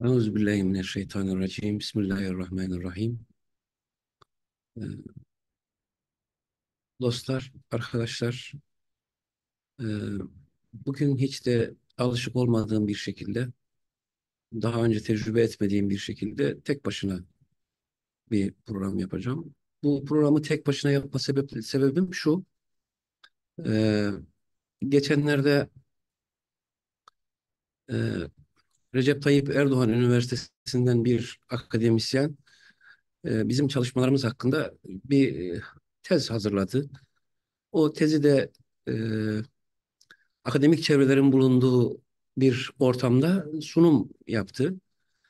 Euzubillahimineşşeytanirracim. Bismillahirrahmanirrahim. Ee, dostlar, arkadaşlar, e, bugün hiç de alışık olmadığım bir şekilde, daha önce tecrübe etmediğim bir şekilde tek başına bir program yapacağım. Bu programı tek başına yapma sebep, sebebim şu, ee, geçenlerde e, Recep Tayyip Erdoğan Üniversitesi'nden bir akademisyen e, bizim çalışmalarımız hakkında bir e, tez hazırladı. O tezi de e, akademik çevrelerin bulunduğu bir ortamda sunum yaptı.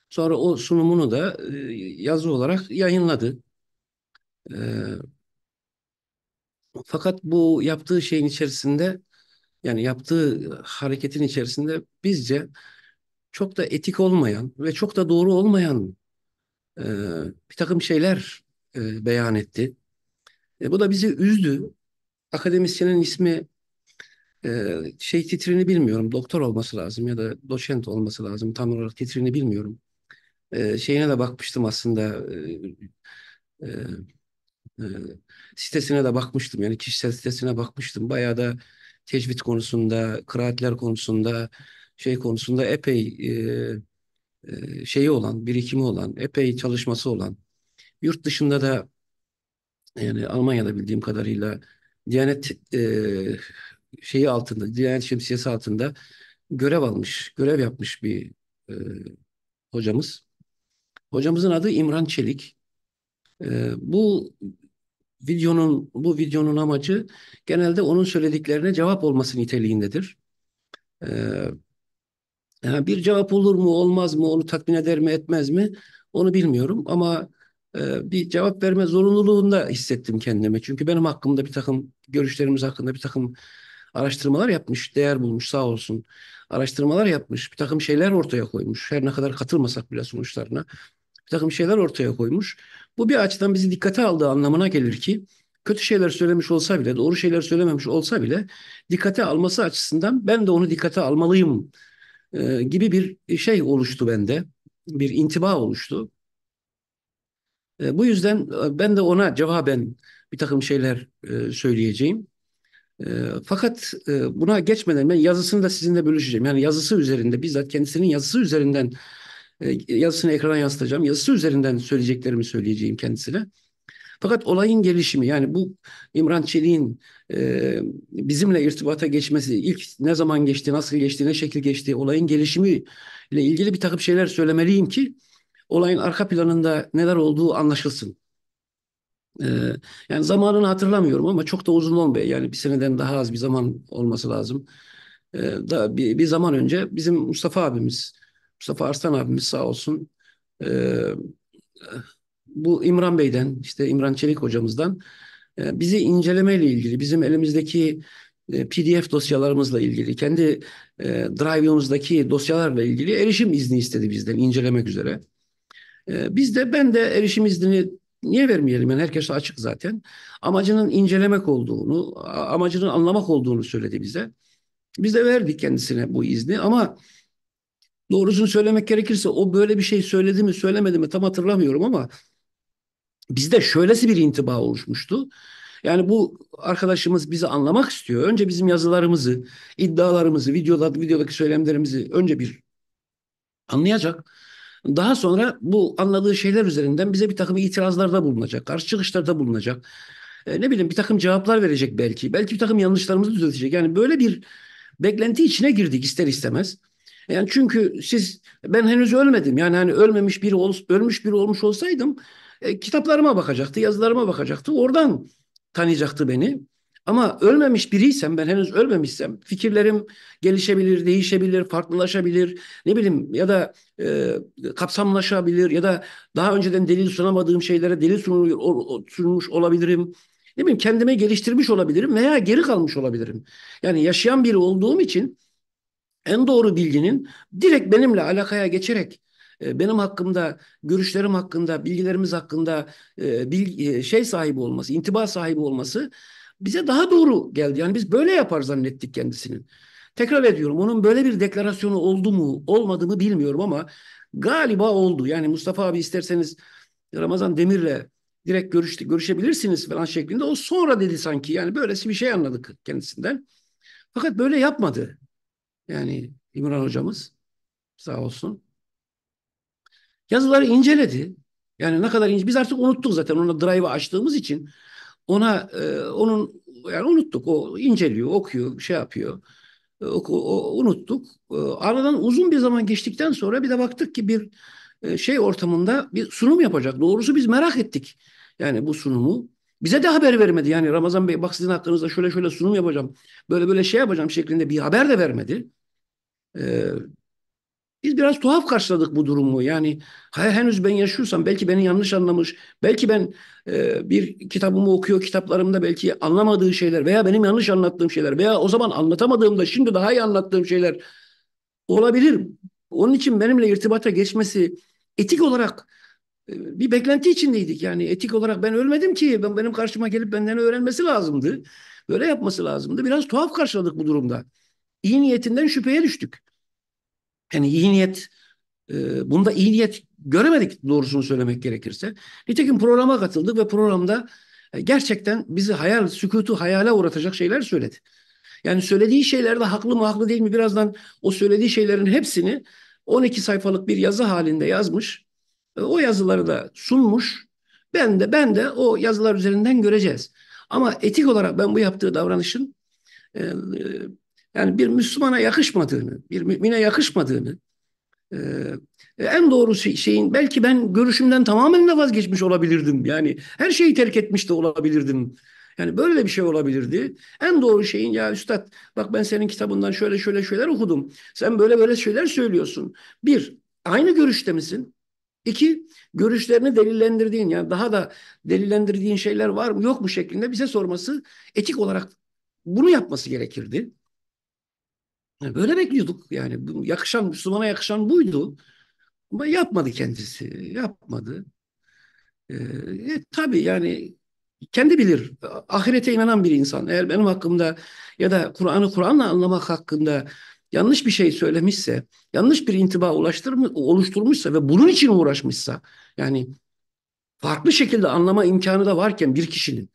Sonra o sunumunu da e, yazı olarak yayınladı. fakat bu yaptığı şeyin içerisinde yani yaptığı hareketin içerisinde bizce çok da etik olmayan ve çok da doğru olmayan e, bir takım şeyler e, beyan etti. E, bu da bizi üzdü. Akademisyenin ismi e, şey titrini bilmiyorum. Doktor olması lazım ya da doçent olması lazım. Tam olarak titrini bilmiyorum. E, şeyine de bakmıştım aslında. E, e, e, sitesine de bakmıştım. Yani kişisel sitesine bakmıştım. Bayağı da tecvid konusunda, kıraatler konusunda şey konusunda epey e, e, şeyi olan, birikimi olan, epey çalışması olan, yurt dışında da yani Almanya'da bildiğim kadarıyla Diyanet e, şeyi altında, Diyanet şemsiyesi altında görev almış, görev yapmış bir e, hocamız. Hocamızın adı İmran Çelik. E, bu videonun bu videonun amacı genelde onun söylediklerine cevap olması niteliğindedir. E, Ha, bir cevap olur mu olmaz mı onu tatmin eder mi etmez mi onu bilmiyorum ama e, bir cevap verme zorunluluğunda hissettim kendimi. Çünkü benim hakkımda bir takım görüşlerimiz hakkında bir takım araştırmalar yapmış, değer bulmuş sağ olsun. Araştırmalar yapmış, bir takım şeyler ortaya koymuş. Her ne kadar katılmasak bile sonuçlarına bir takım şeyler ortaya koymuş. Bu bir açıdan bizi dikkate aldığı anlamına gelir ki kötü şeyler söylemiş olsa bile, doğru şeyler söylememiş olsa bile dikkate alması açısından ben de onu dikkate almalıyım e, gibi bir şey oluştu bende. Bir intiba oluştu. E, bu yüzden e, ben de ona cevaben bir takım şeyler e, söyleyeceğim. E, fakat e, buna geçmeden ben yazısını da sizinle bölüşeceğim. Yani yazısı üzerinde bizzat kendisinin yazısı üzerinden e, yazısını ekrana yansıtacağım. Yazısı üzerinden söyleyeceklerimi söyleyeceğim kendisine. Fakat olayın gelişimi yani bu İmran Çelik'in e, bizimle irtibata geçmesi, ilk ne zaman geçti, nasıl geçti, ne şekil geçti, olayın gelişimi ile ilgili bir takım şeyler söylemeliyim ki olayın arka planında neler olduğu anlaşılsın. E, yani zamanını hatırlamıyorum ama çok da uzun olmuyor. Yani bir seneden daha az bir zaman olması lazım. E, da bir, bir zaman önce bizim Mustafa abimiz, Mustafa Arslan abimiz sağ olsun e, bu İmran Bey'den, işte İmran Çelik hocamızdan e, bizi incelemeyle ilgili, bizim elimizdeki e, PDF dosyalarımızla ilgili, kendi e, Drive'ımızdaki dosyalarla ilgili erişim izni istedi bizden incelemek üzere. Biz de ben de erişim iznini niye vermeyelim? Yani herkes açık zaten. Amacının incelemek olduğunu, amacının anlamak olduğunu söyledi bize. Biz de verdik kendisine bu izni ama doğrusunu söylemek gerekirse o böyle bir şey söyledi mi söylemedi mi tam hatırlamıyorum ama bizde şöylesi bir intiba oluşmuştu. Yani bu arkadaşımız bizi anlamak istiyor. Önce bizim yazılarımızı, iddialarımızı, videoda, videodaki söylemlerimizi önce bir anlayacak. Daha sonra bu anladığı şeyler üzerinden bize bir takım itirazlarda bulunacak, karşı çıkışlarda bulunacak. E, ne bileyim bir takım cevaplar verecek belki. Belki bir takım yanlışlarımızı düzeltecek. Yani böyle bir beklenti içine girdik ister istemez. Yani çünkü siz ben henüz ölmedim. Yani hani ölmemiş biri ol, ölmüş biri olmuş olsaydım e, kitaplarıma bakacaktı, yazılarıma bakacaktı. Oradan tanıyacaktı beni. Ama ölmemiş biriysem, ben henüz ölmemişsem fikirlerim gelişebilir, değişebilir, farklılaşabilir. Ne bileyim ya da e, kapsamlaşabilir ya da daha önceden delil sunamadığım şeylere delil sunuluyor, o, sunmuş olabilirim. Ne bileyim kendime geliştirmiş olabilirim veya geri kalmış olabilirim. Yani yaşayan biri olduğum için en doğru bilginin direkt benimle alakaya geçerek benim hakkımda, görüşlerim hakkında, bilgilerimiz hakkında şey sahibi olması, intiba sahibi olması bize daha doğru geldi. Yani biz böyle yapar zannettik kendisinin. Tekrar ediyorum onun böyle bir deklarasyonu oldu mu olmadı mı bilmiyorum ama galiba oldu. Yani Mustafa abi isterseniz Ramazan Demir'le direkt görüştü, görüşebilirsiniz falan şeklinde. O sonra dedi sanki yani böylesi bir şey anladık kendisinden. Fakat böyle yapmadı. Yani İmran hocamız sağ olsun. Yazıları inceledi. Yani ne kadar ince biz artık unuttuk zaten ona drive'ı açtığımız için ona e, onun yani unuttuk. O inceliyor, okuyor, şey yapıyor. E, o, o, unuttuk. E, aradan uzun bir zaman geçtikten sonra bir de baktık ki bir e, şey ortamında bir sunum yapacak. Doğrusu biz merak ettik. Yani bu sunumu bize de haber vermedi. Yani Ramazan Bey bak sizin hakkınızda şöyle şöyle sunum yapacağım. Böyle böyle şey yapacağım şeklinde bir haber de vermedi. Ee, biz biraz tuhaf karşıladık bu durumu. Yani henüz ben yaşıyorsam belki beni yanlış anlamış, belki ben e, bir kitabımı okuyor, kitaplarımda belki anlamadığı şeyler veya benim yanlış anlattığım şeyler veya o zaman anlatamadığımda şimdi daha iyi anlattığım şeyler olabilir. Onun için benimle irtibata geçmesi etik olarak e, bir beklenti içindeydik. Yani etik olarak ben ölmedim ki ben benim karşıma gelip benden öğrenmesi lazımdı. Böyle yapması lazımdı. Biraz tuhaf karşıladık bu durumda. İyi niyetinden şüpheye düştük. Yani iyi niyet e, bunda iyi niyet göremedik doğrusunu söylemek gerekirse. Nitekim programa katıldık ve programda e, gerçekten bizi hayal, sükutu hayale uğratacak şeyler söyledi. Yani söylediği şeylerde haklı mı haklı değil mi birazdan o söylediği şeylerin hepsini 12 sayfalık bir yazı halinde yazmış. E, o yazıları da sunmuş. Ben de ben de o yazılar üzerinden göreceğiz. Ama etik olarak ben bu yaptığı davranışın e, yani bir Müslümana yakışmadığını, bir mümine yakışmadığını, e, en doğru şey, şeyin belki ben görüşümden tamamen de vazgeçmiş olabilirdim. Yani her şeyi terk etmiş de olabilirdim. Yani böyle de bir şey olabilirdi. En doğru şeyin ya üstad bak ben senin kitabından şöyle şöyle şeyler okudum. Sen böyle böyle şeyler söylüyorsun. Bir, aynı görüşte misin? İki, görüşlerini delillendirdiğin yani daha da delillendirdiğin şeyler var mı yok mu şeklinde bize sorması etik olarak bunu yapması gerekirdi. Yani böyle bekliyorduk yani. Yakışan, Müslümana yakışan buydu. Ama yapmadı kendisi. Yapmadı. Ee, e, tabii yani kendi bilir. Ahirete inanan bir insan. Eğer benim hakkımda ya da Kur'an'ı Kur'an'la anlamak hakkında yanlış bir şey söylemişse, yanlış bir intiba ulaştırmış, oluşturmuşsa ve bunun için uğraşmışsa, yani farklı şekilde anlama imkanı da varken bir kişinin,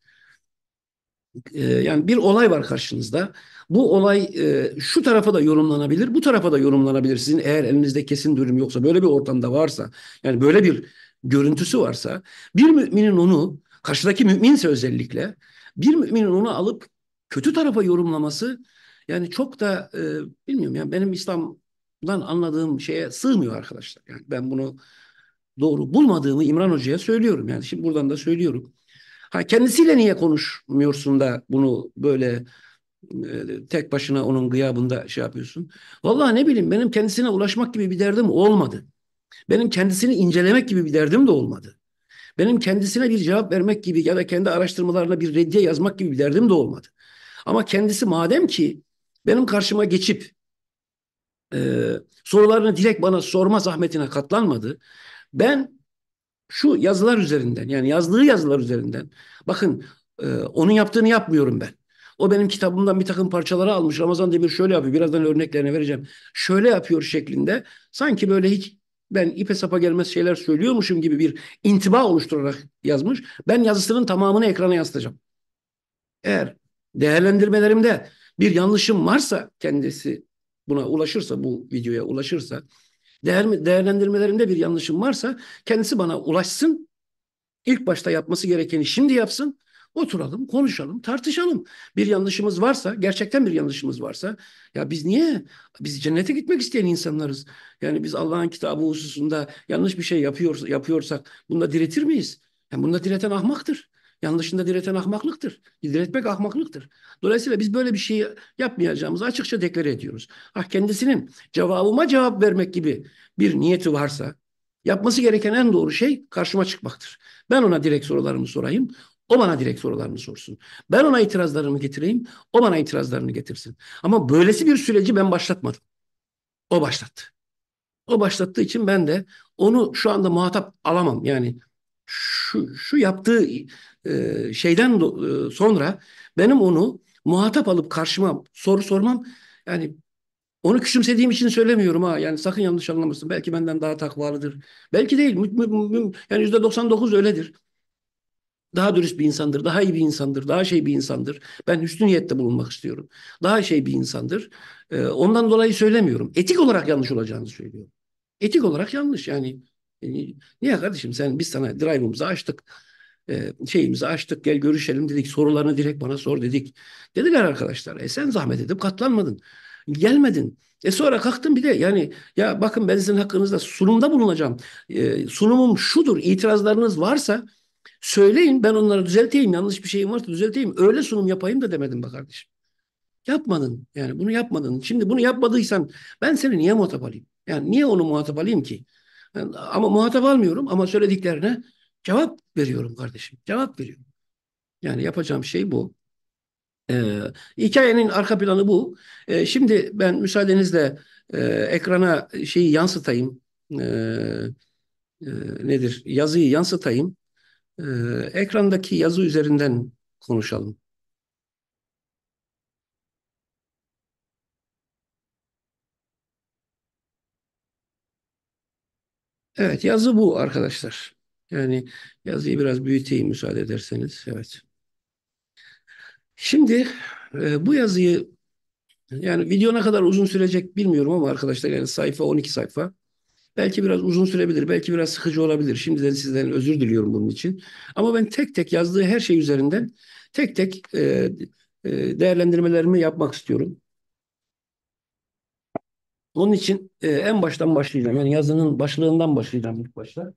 e, yani bir olay var karşınızda bu olay e, şu tarafa da yorumlanabilir, bu tarafa da yorumlanabilir. Sizin eğer elinizde kesin durum yoksa, böyle bir ortamda varsa, yani böyle bir görüntüsü varsa, bir müminin onu, karşıdaki müminse özellikle, bir müminin onu alıp kötü tarafa yorumlaması, yani çok da e, bilmiyorum yani benim İslam'dan anladığım şeye sığmıyor arkadaşlar. Yani ben bunu doğru bulmadığımı İmran Hoca'ya söylüyorum. Yani şimdi buradan da söylüyorum. Ha kendisiyle niye konuşmuyorsun da bunu böyle ee, tek başına onun gıyabında şey yapıyorsun. Vallahi ne bileyim benim kendisine ulaşmak gibi bir derdim olmadı. Benim kendisini incelemek gibi bir derdim de olmadı. Benim kendisine bir cevap vermek gibi ya da kendi araştırmalarına bir reddiye yazmak gibi bir derdim de olmadı. Ama kendisi madem ki benim karşıma geçip e, sorularını direkt bana sorma zahmetine katlanmadı. Ben şu yazılar üzerinden yani yazdığı yazılar üzerinden bakın e, onun yaptığını yapmıyorum ben. O benim kitabımdan bir takım parçaları almış. Ramazan Demir şöyle yapıyor. Birazdan örneklerini vereceğim. Şöyle yapıyor şeklinde. Sanki böyle hiç ben ipe sapa gelmez şeyler söylüyormuşum gibi bir intiba oluşturarak yazmış. Ben yazısının tamamını ekrana yansıtacağım. Eğer değerlendirmelerimde bir yanlışım varsa kendisi buna ulaşırsa bu videoya ulaşırsa değer, değerlendirmelerimde bir yanlışım varsa kendisi bana ulaşsın. İlk başta yapması gerekeni şimdi yapsın. Oturalım, konuşalım, tartışalım. Bir yanlışımız varsa, gerçekten bir yanlışımız varsa ya biz niye? Biz cennete gitmek isteyen insanlarız. Yani biz Allah'ın kitabı hususunda yanlış bir şey yapıyor, yapıyorsak bunda diretir miyiz? Yani bunda direten ahmaktır. Yanlışında direten ahmaklıktır. Diretmek ahmaklıktır. Dolayısıyla biz böyle bir şeyi yapmayacağımızı açıkça deklar ediyoruz. Ah kendisinin cevabıma cevap vermek gibi bir niyeti varsa yapması gereken en doğru şey karşıma çıkmaktır. Ben ona direkt sorularımı sorayım. O bana direkt sorularını sorsun. Ben ona itirazlarımı getireyim, o bana itirazlarını getirsin. Ama böylesi bir süreci ben başlatmadım. O başlattı. O başlattığı için ben de onu şu anda muhatap alamam. Yani şu, şu yaptığı e, şeyden do, e, sonra benim onu muhatap alıp karşıma soru sormam yani onu küçümsediğim için söylemiyorum ha. Yani sakın yanlış anlamasın. Belki benden daha takvalıdır. Belki değil. Yani yüzde 99 öyledir daha dürüst bir insandır, daha iyi bir insandır, daha şey bir insandır. Ben hüsnü niyette bulunmak istiyorum. Daha şey bir insandır. Ee, ondan dolayı söylemiyorum. Etik olarak yanlış olacağını söylüyorum. Etik olarak yanlış yani. yani e, niye kardeşim sen biz sana drive'ımızı açtık. E, şeyimizi açtık gel görüşelim dedik. Sorularını direkt bana sor dedik. Dediler arkadaşlar e sen zahmet edip katlanmadın. Gelmedin. E sonra kalktın bir de yani ya bakın ben sizin hakkınızda sunumda bulunacağım. E, sunumum şudur itirazlarınız varsa Söyleyin ben onları düzelteyim. Yanlış bir şeyim varsa düzelteyim. Öyle sunum yapayım da demedim be kardeşim. Yapmadın. Yani bunu yapmadın. Şimdi bunu yapmadıysan ben seni niye muhatap alayım? Yani niye onu muhatap alayım ki? Yani, ama muhatap almıyorum ama söylediklerine cevap veriyorum kardeşim. Cevap veriyorum. Yani yapacağım şey bu. Ee, hikayenin arka planı bu. Ee, şimdi ben müsaadenizle e, ekrana şeyi yansıtayım. Ee, e, nedir? Yazıyı yansıtayım. Ee, ekrandaki yazı üzerinden konuşalım. Evet yazı bu arkadaşlar. Yani yazıyı biraz büyüteyim müsaade ederseniz. Evet. Şimdi e, bu yazıyı yani video ne kadar uzun sürecek bilmiyorum ama arkadaşlar yani sayfa 12 sayfa. Belki biraz uzun sürebilir, belki biraz sıkıcı olabilir. Şimdiden sizden özür diliyorum bunun için. Ama ben tek tek yazdığı her şey üzerinden tek tek e, e, değerlendirmelerimi yapmak istiyorum. Onun için e, en baştan başlayacağım. Yani yazının başlığından başlayacağım ilk başta.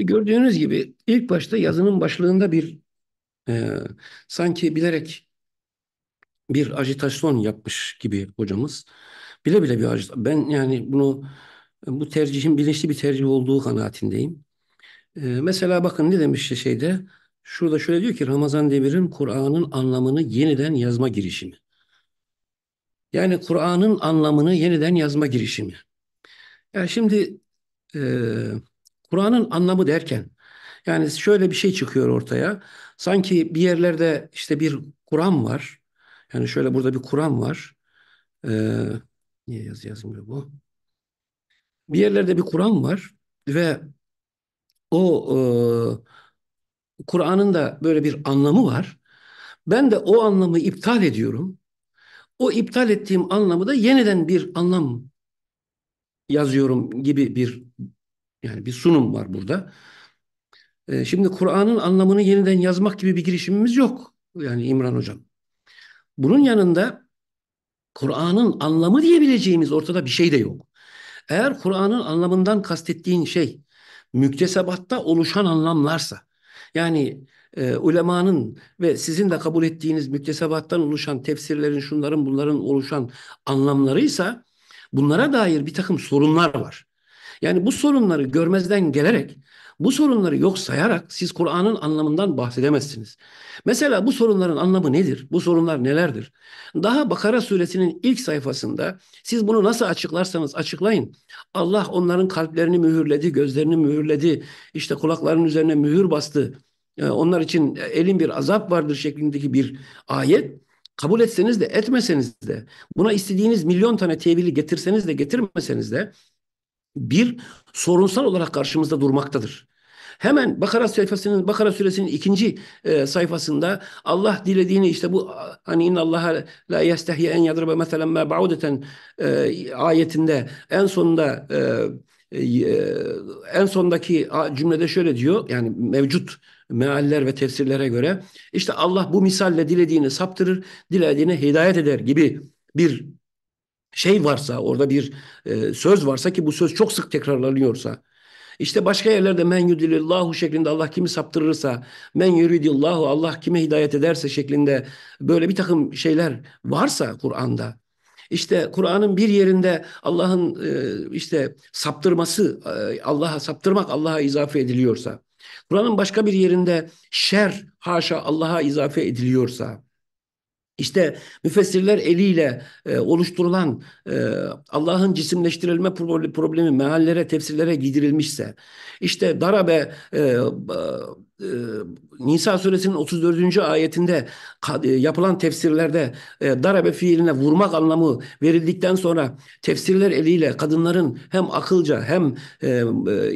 Şimdi gördüğünüz gibi ilk başta yazının başlığında bir e, sanki bilerek bir ajitasyon yapmış gibi hocamız. Bile bile bir ajitasyon. Ben yani bunu bu tercihin bilinçli bir tercih olduğu kanaatindeyim. E, mesela bakın ne demiş şeyde şurada şöyle diyor ki Ramazan Demir'in Kur'an'ın anlamını yeniden yazma girişimi. Yani Kur'an'ın anlamını yeniden yazma girişimi. Yani şimdi eee Kur'an'ın anlamı derken yani şöyle bir şey çıkıyor ortaya. Sanki bir yerlerde işte bir Kur'an var. Yani şöyle burada bir Kur'an var. Ee, niye yazı yazmıyor bu? Bir yerlerde bir Kur'an var ve o e, Kur'an'ın da böyle bir anlamı var. Ben de o anlamı iptal ediyorum. O iptal ettiğim anlamı da yeniden bir anlam yazıyorum gibi bir yani bir sunum var burada. E, şimdi Kur'an'ın anlamını yeniden yazmak gibi bir girişimimiz yok. Yani İmran Hocam. Bunun yanında Kur'an'ın anlamı diyebileceğimiz ortada bir şey de yok. Eğer Kur'an'ın anlamından kastettiğin şey müktesebatta oluşan anlamlarsa yani e, ulemanın ve sizin de kabul ettiğiniz müktesebattan oluşan tefsirlerin şunların bunların oluşan anlamlarıysa bunlara dair bir takım sorunlar var. Yani bu sorunları görmezden gelerek, bu sorunları yok sayarak siz Kur'an'ın anlamından bahsedemezsiniz. Mesela bu sorunların anlamı nedir? Bu sorunlar nelerdir? Daha Bakara suresinin ilk sayfasında siz bunu nasıl açıklarsanız açıklayın. Allah onların kalplerini mühürledi, gözlerini mühürledi, işte kulaklarının üzerine mühür bastı. Ee, onlar için elin bir azap vardır şeklindeki bir ayet kabul etseniz de etmeseniz de buna istediğiniz milyon tane tevili getirseniz de getirmeseniz de bir sorunsal olarak karşımızda durmaktadır. Hemen Bakara sayfasının Bakara suresinin ikinci e, sayfasında Allah dilediğini işte bu hani inna Allah la yestehyi en yadrbe meselen ma baudeten e, ayetinde en sonunda e, e, e en sondaki cümlede şöyle diyor yani mevcut mealler ve tefsirlere göre işte Allah bu misalle dilediğini saptırır, dilediğine hidayet eder gibi bir şey varsa orada bir e, söz varsa ki bu söz çok sık tekrarlanıyorsa işte başka yerlerde men yudilillahu şeklinde Allah kimi saptırırsa, men yuridillahu Allah kime hidayet ederse şeklinde böyle bir takım şeyler varsa Kur'an'da, işte Kur'an'ın bir yerinde Allah'ın e, işte saptırması, e, Allah'a saptırmak Allah'a izafe ediliyorsa, Kur'an'ın başka bir yerinde şer haşa Allah'a izafe ediliyorsa, işte müfessirler eliyle e, oluşturulan e, Allah'ın cisimleştirilme problemi meallere, tefsirlere gidirilmişse, işte darabe e, e, Nisa suresinin 34. ayetinde e, yapılan tefsirlerde e, darabe fiiline vurmak anlamı verildikten sonra tefsirler eliyle kadınların hem akılca hem e, e,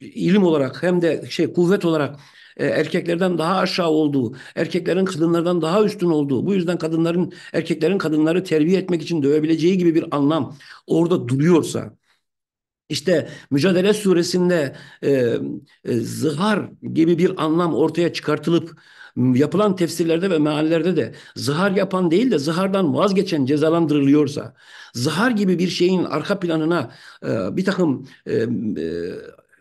ilim olarak hem de şey kuvvet olarak e, erkeklerden daha aşağı olduğu, erkeklerin kadınlardan daha üstün olduğu, bu yüzden kadınların erkeklerin kadınları terbiye etmek için dövebileceği gibi bir anlam orada duruyorsa işte Mücadele Suresi'nde e, e, zihar gibi bir anlam ortaya çıkartılıp yapılan tefsirlerde ve meallerde de zihar yapan değil de zihardan vazgeçen cezalandırılıyorsa, zihar gibi bir şeyin arka planına e, bir takım e, e,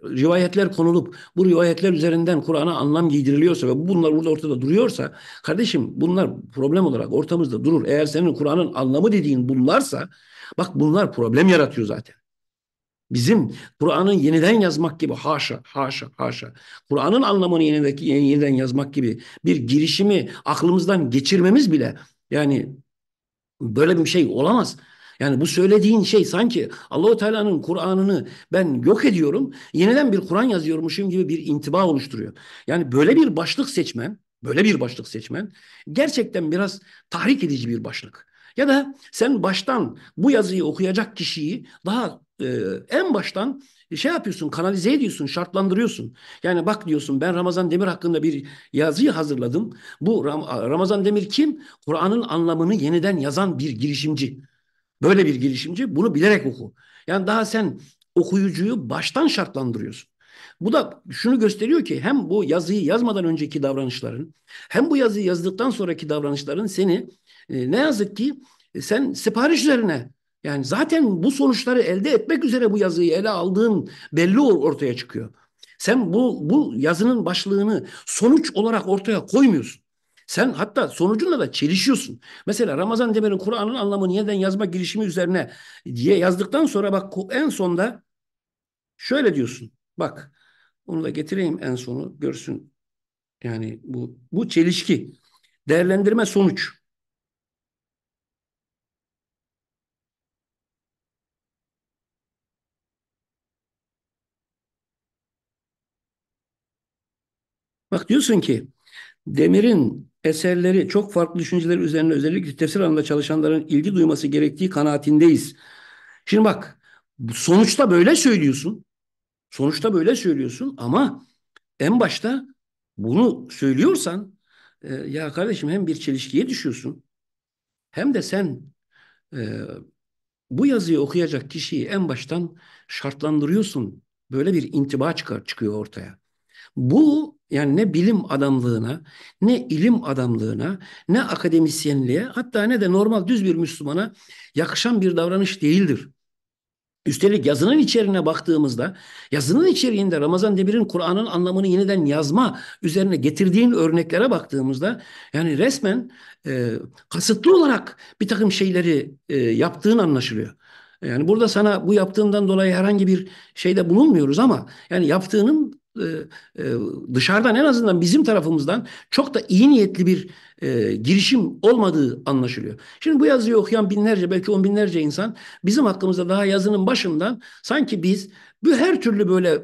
rivayetler konulup bu rivayetler üzerinden Kur'an'a anlam giydiriliyorsa ve bunlar burada ortada duruyorsa kardeşim bunlar problem olarak ortamızda durur. Eğer senin Kur'an'ın anlamı dediğin bunlarsa bak bunlar problem yaratıyor zaten. Bizim Kur'an'ın yeniden yazmak gibi haşa haşa haşa Kur'an'ın anlamını yeniden yeniden yazmak gibi bir girişimi aklımızdan geçirmemiz bile yani böyle bir şey olamaz. Yani bu söylediğin şey sanki Allahu Teala'nın Kur'an'ını ben yok ediyorum, yeniden bir Kur'an yazıyormuşum gibi bir intiba oluşturuyor. Yani böyle bir başlık seçmen, böyle bir başlık seçmen gerçekten biraz tahrik edici bir başlık. Ya da sen baştan bu yazıyı okuyacak kişiyi daha e, en baştan şey yapıyorsun, kanalize ediyorsun, şartlandırıyorsun. Yani bak diyorsun ben Ramazan Demir hakkında bir yazıyı hazırladım. Bu Ram Ramazan Demir kim? Kur'an'ın anlamını yeniden yazan bir girişimci. Böyle bir girişimci bunu bilerek oku. Yani daha sen okuyucuyu baştan şartlandırıyorsun. Bu da şunu gösteriyor ki hem bu yazıyı yazmadan önceki davranışların hem bu yazıyı yazdıktan sonraki davranışların seni e, ne yazık ki e, sen sipariş üzerine yani zaten bu sonuçları elde etmek üzere bu yazıyı ele aldığın belli ortaya çıkıyor. Sen bu bu yazının başlığını sonuç olarak ortaya koymuyorsun. Sen hatta sonucunda da çelişiyorsun. Mesela Ramazan Demir'in Kur'an'ın anlamı niyeden yazma girişimi üzerine diye yazdıktan sonra bak en sonda şöyle diyorsun. Bak onu da getireyim en sonu görsün. Yani bu, bu çelişki. Değerlendirme sonuç. Bak diyorsun ki demirin eserleri çok farklı düşünceler üzerine özellikle tefsir alanında çalışanların ilgi duyması gerektiği kanaatindeyiz. Şimdi bak sonuçta böyle söylüyorsun. Sonuçta böyle söylüyorsun ama en başta bunu söylüyorsan e, ya kardeşim hem bir çelişkiye düşüyorsun hem de sen e, bu yazıyı okuyacak kişiyi en baştan şartlandırıyorsun. Böyle bir intiba çıkar, çıkıyor ortaya. Bu yani ne bilim adamlığına, ne ilim adamlığına, ne akademisyenliğe hatta ne de normal düz bir Müslümana yakışan bir davranış değildir. Üstelik yazının içeriğine baktığımızda yazının içeriğinde Ramazan Demir'in Kur'an'ın anlamını yeniden yazma üzerine getirdiğin örneklere baktığımızda yani resmen e, kasıtlı olarak bir takım şeyleri e, yaptığın anlaşılıyor. Yani burada sana bu yaptığından dolayı herhangi bir şeyde bulunmuyoruz ama yani yaptığının e, e, dışarıdan en azından bizim tarafımızdan çok da iyi niyetli bir e, girişim olmadığı anlaşılıyor. Şimdi bu yazıyı okuyan binlerce belki on binlerce insan bizim hakkımızda daha yazının başından sanki biz bu her türlü böyle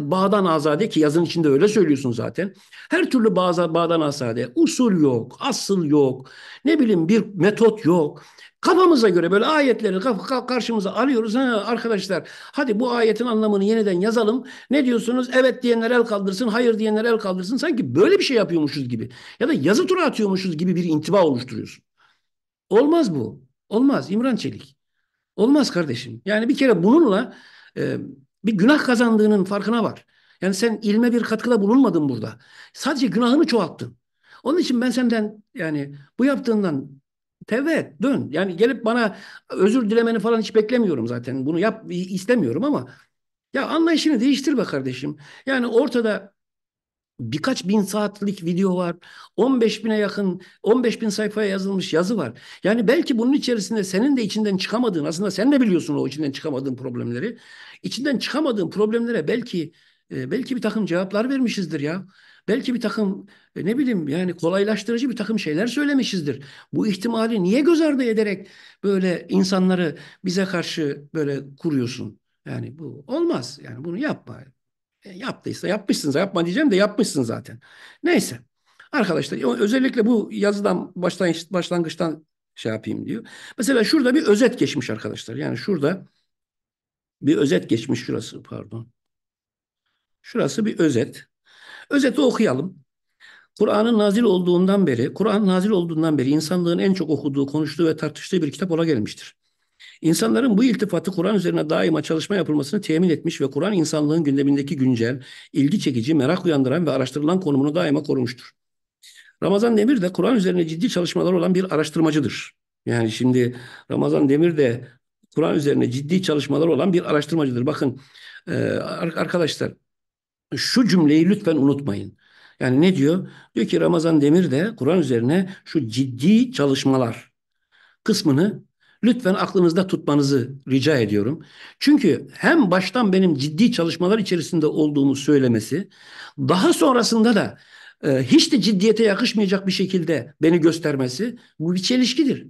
bağdan azade ki yazın içinde öyle söylüyorsun zaten. Her türlü bağdan azade usul yok, asıl yok, ne bileyim bir metot yok. Kafamıza göre böyle ayetleri karşımıza alıyoruz. Ha, arkadaşlar hadi bu ayetin anlamını yeniden yazalım. Ne diyorsunuz? Evet diyenler el kaldırsın, hayır diyenler el kaldırsın. Sanki böyle bir şey yapıyormuşuz gibi ya da yazı tura atıyormuşuz gibi bir intiba oluşturuyorsun. Olmaz bu. Olmaz İmran Çelik. Olmaz kardeşim. Yani bir kere bununla e, bir günah kazandığının farkına var. Yani sen ilme bir katkıda bulunmadın burada. Sadece günahını çoğalttın. Onun için ben senden yani bu yaptığından Evet dön. Yani gelip bana özür dilemeni falan hiç beklemiyorum zaten. Bunu yap istemiyorum ama ya anlayışını değiştir be kardeşim. Yani ortada birkaç bin saatlik video var. 15 bine yakın 15 bin sayfaya yazılmış yazı var. Yani belki bunun içerisinde senin de içinden çıkamadığın aslında sen de biliyorsun o içinden çıkamadığın problemleri. İçinden çıkamadığın problemlere belki e, belki bir takım cevaplar vermişizdir ya. Belki bir takım e, ne bileyim yani kolaylaştırıcı bir takım şeyler söylemişizdir. Bu ihtimali niye göz ardı ederek böyle insanları bize karşı böyle kuruyorsun? Yani bu olmaz. Yani bunu yapma. E, yaptıysa yapmışsınız. Yapma diyeceğim de yapmışsın zaten. Neyse. Arkadaşlar özellikle bu yazıdan baştan, başlangıçtan şey yapayım diyor. Mesela şurada bir özet geçmiş arkadaşlar. Yani şurada bir özet geçmiş şurası pardon. Şurası bir özet. Özeti okuyalım. Kur'an'ın nazil olduğundan beri, Kur'an nazil olduğundan beri insanlığın en çok okuduğu, konuştuğu ve tartıştığı bir kitap ola gelmiştir. İnsanların bu iltifatı Kur'an üzerine daima çalışma yapılmasını temin etmiş ve Kur'an insanlığın gündemindeki güncel, ilgi çekici, merak uyandıran ve araştırılan konumunu daima korumuştur. Ramazan Demir de Kur'an üzerine ciddi çalışmalar olan bir araştırmacıdır. Yani şimdi Ramazan Demir de Kur'an üzerine ciddi çalışmalar olan bir araştırmacıdır. Bakın e, arkadaşlar şu cümleyi lütfen unutmayın. Yani ne diyor? Diyor ki Ramazan Demir de Kur'an üzerine şu ciddi çalışmalar kısmını lütfen aklınızda tutmanızı rica ediyorum. Çünkü hem baştan benim ciddi çalışmalar içerisinde olduğumu söylemesi, daha sonrasında da e, hiç de ciddiyete yakışmayacak bir şekilde beni göstermesi bu bir çelişkidir.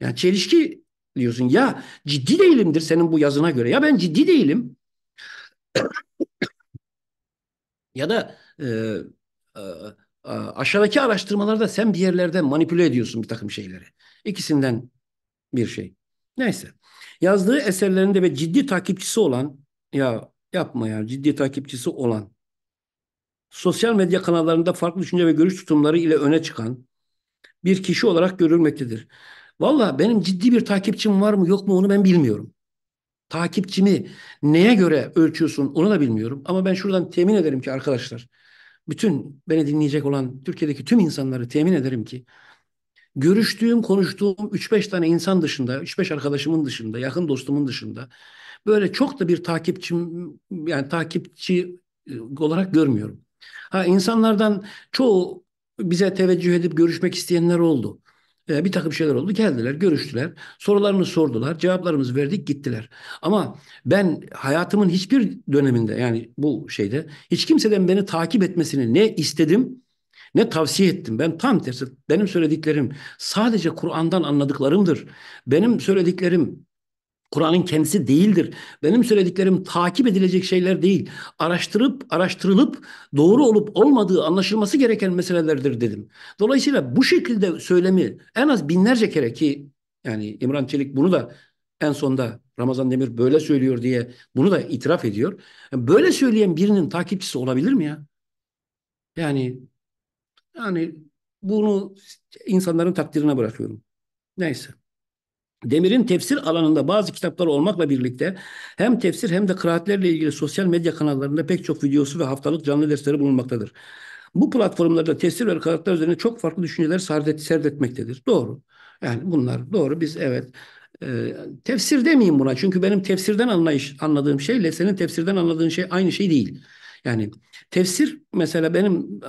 Yani çelişki diyorsun ya ciddi değilimdir senin bu yazına göre. Ya ben ciddi değilim. Ya da e, e, aşağıdaki araştırmalarda sen bir yerlerde manipüle ediyorsun bir takım şeyleri. İkisinden bir şey. Neyse. Yazdığı eserlerinde ve ciddi takipçisi olan ya yapma ya ciddi takipçisi olan sosyal medya kanallarında farklı düşünce ve görüş tutumları ile öne çıkan bir kişi olarak görülmektedir. Valla benim ciddi bir takipçim var mı yok mu onu ben bilmiyorum. Takipçimi neye göre ölçüyorsun onu da bilmiyorum. Ama ben şuradan temin ederim ki arkadaşlar, bütün beni dinleyecek olan Türkiye'deki tüm insanları temin ederim ki görüştüğüm, konuştuğum 3-5 tane insan dışında, 3-5 arkadaşımın dışında, yakın dostumun dışında böyle çok da bir takipçim yani takipçi e, olarak görmüyorum. Ha insanlardan çoğu bize teveccüh edip görüşmek isteyenler oldu e, bir takım şeyler oldu. Geldiler, görüştüler. Sorularını sordular. Cevaplarımızı verdik, gittiler. Ama ben hayatımın hiçbir döneminde yani bu şeyde hiç kimseden beni takip etmesini ne istedim ne tavsiye ettim. Ben tam tersi benim söylediklerim sadece Kur'an'dan anladıklarımdır. Benim söylediklerim Kur'an'ın kendisi değildir. Benim söylediklerim takip edilecek şeyler değil. Araştırıp araştırılıp doğru olup olmadığı anlaşılması gereken meselelerdir dedim. Dolayısıyla bu şekilde söylemi en az binlerce kere ki yani İmran Çelik bunu da en sonda Ramazan Demir böyle söylüyor diye bunu da itiraf ediyor. böyle söyleyen birinin takipçisi olabilir mi ya? Yani yani bunu insanların takdirine bırakıyorum. Neyse. Demir'in tefsir alanında bazı kitapları olmakla birlikte hem tefsir hem de kıraatlerle ilgili sosyal medya kanallarında pek çok videosu ve haftalık canlı dersleri bulunmaktadır. Bu platformlarda tefsir ve kıraatler üzerine çok farklı düşünceler sardet, serdetmektedir. Doğru. Yani bunlar doğru. Biz evet e, tefsir demeyeyim buna. Çünkü benim tefsirden anlayış anladığım şeyle senin tefsirden anladığın şey aynı şey değil. Yani tefsir mesela benim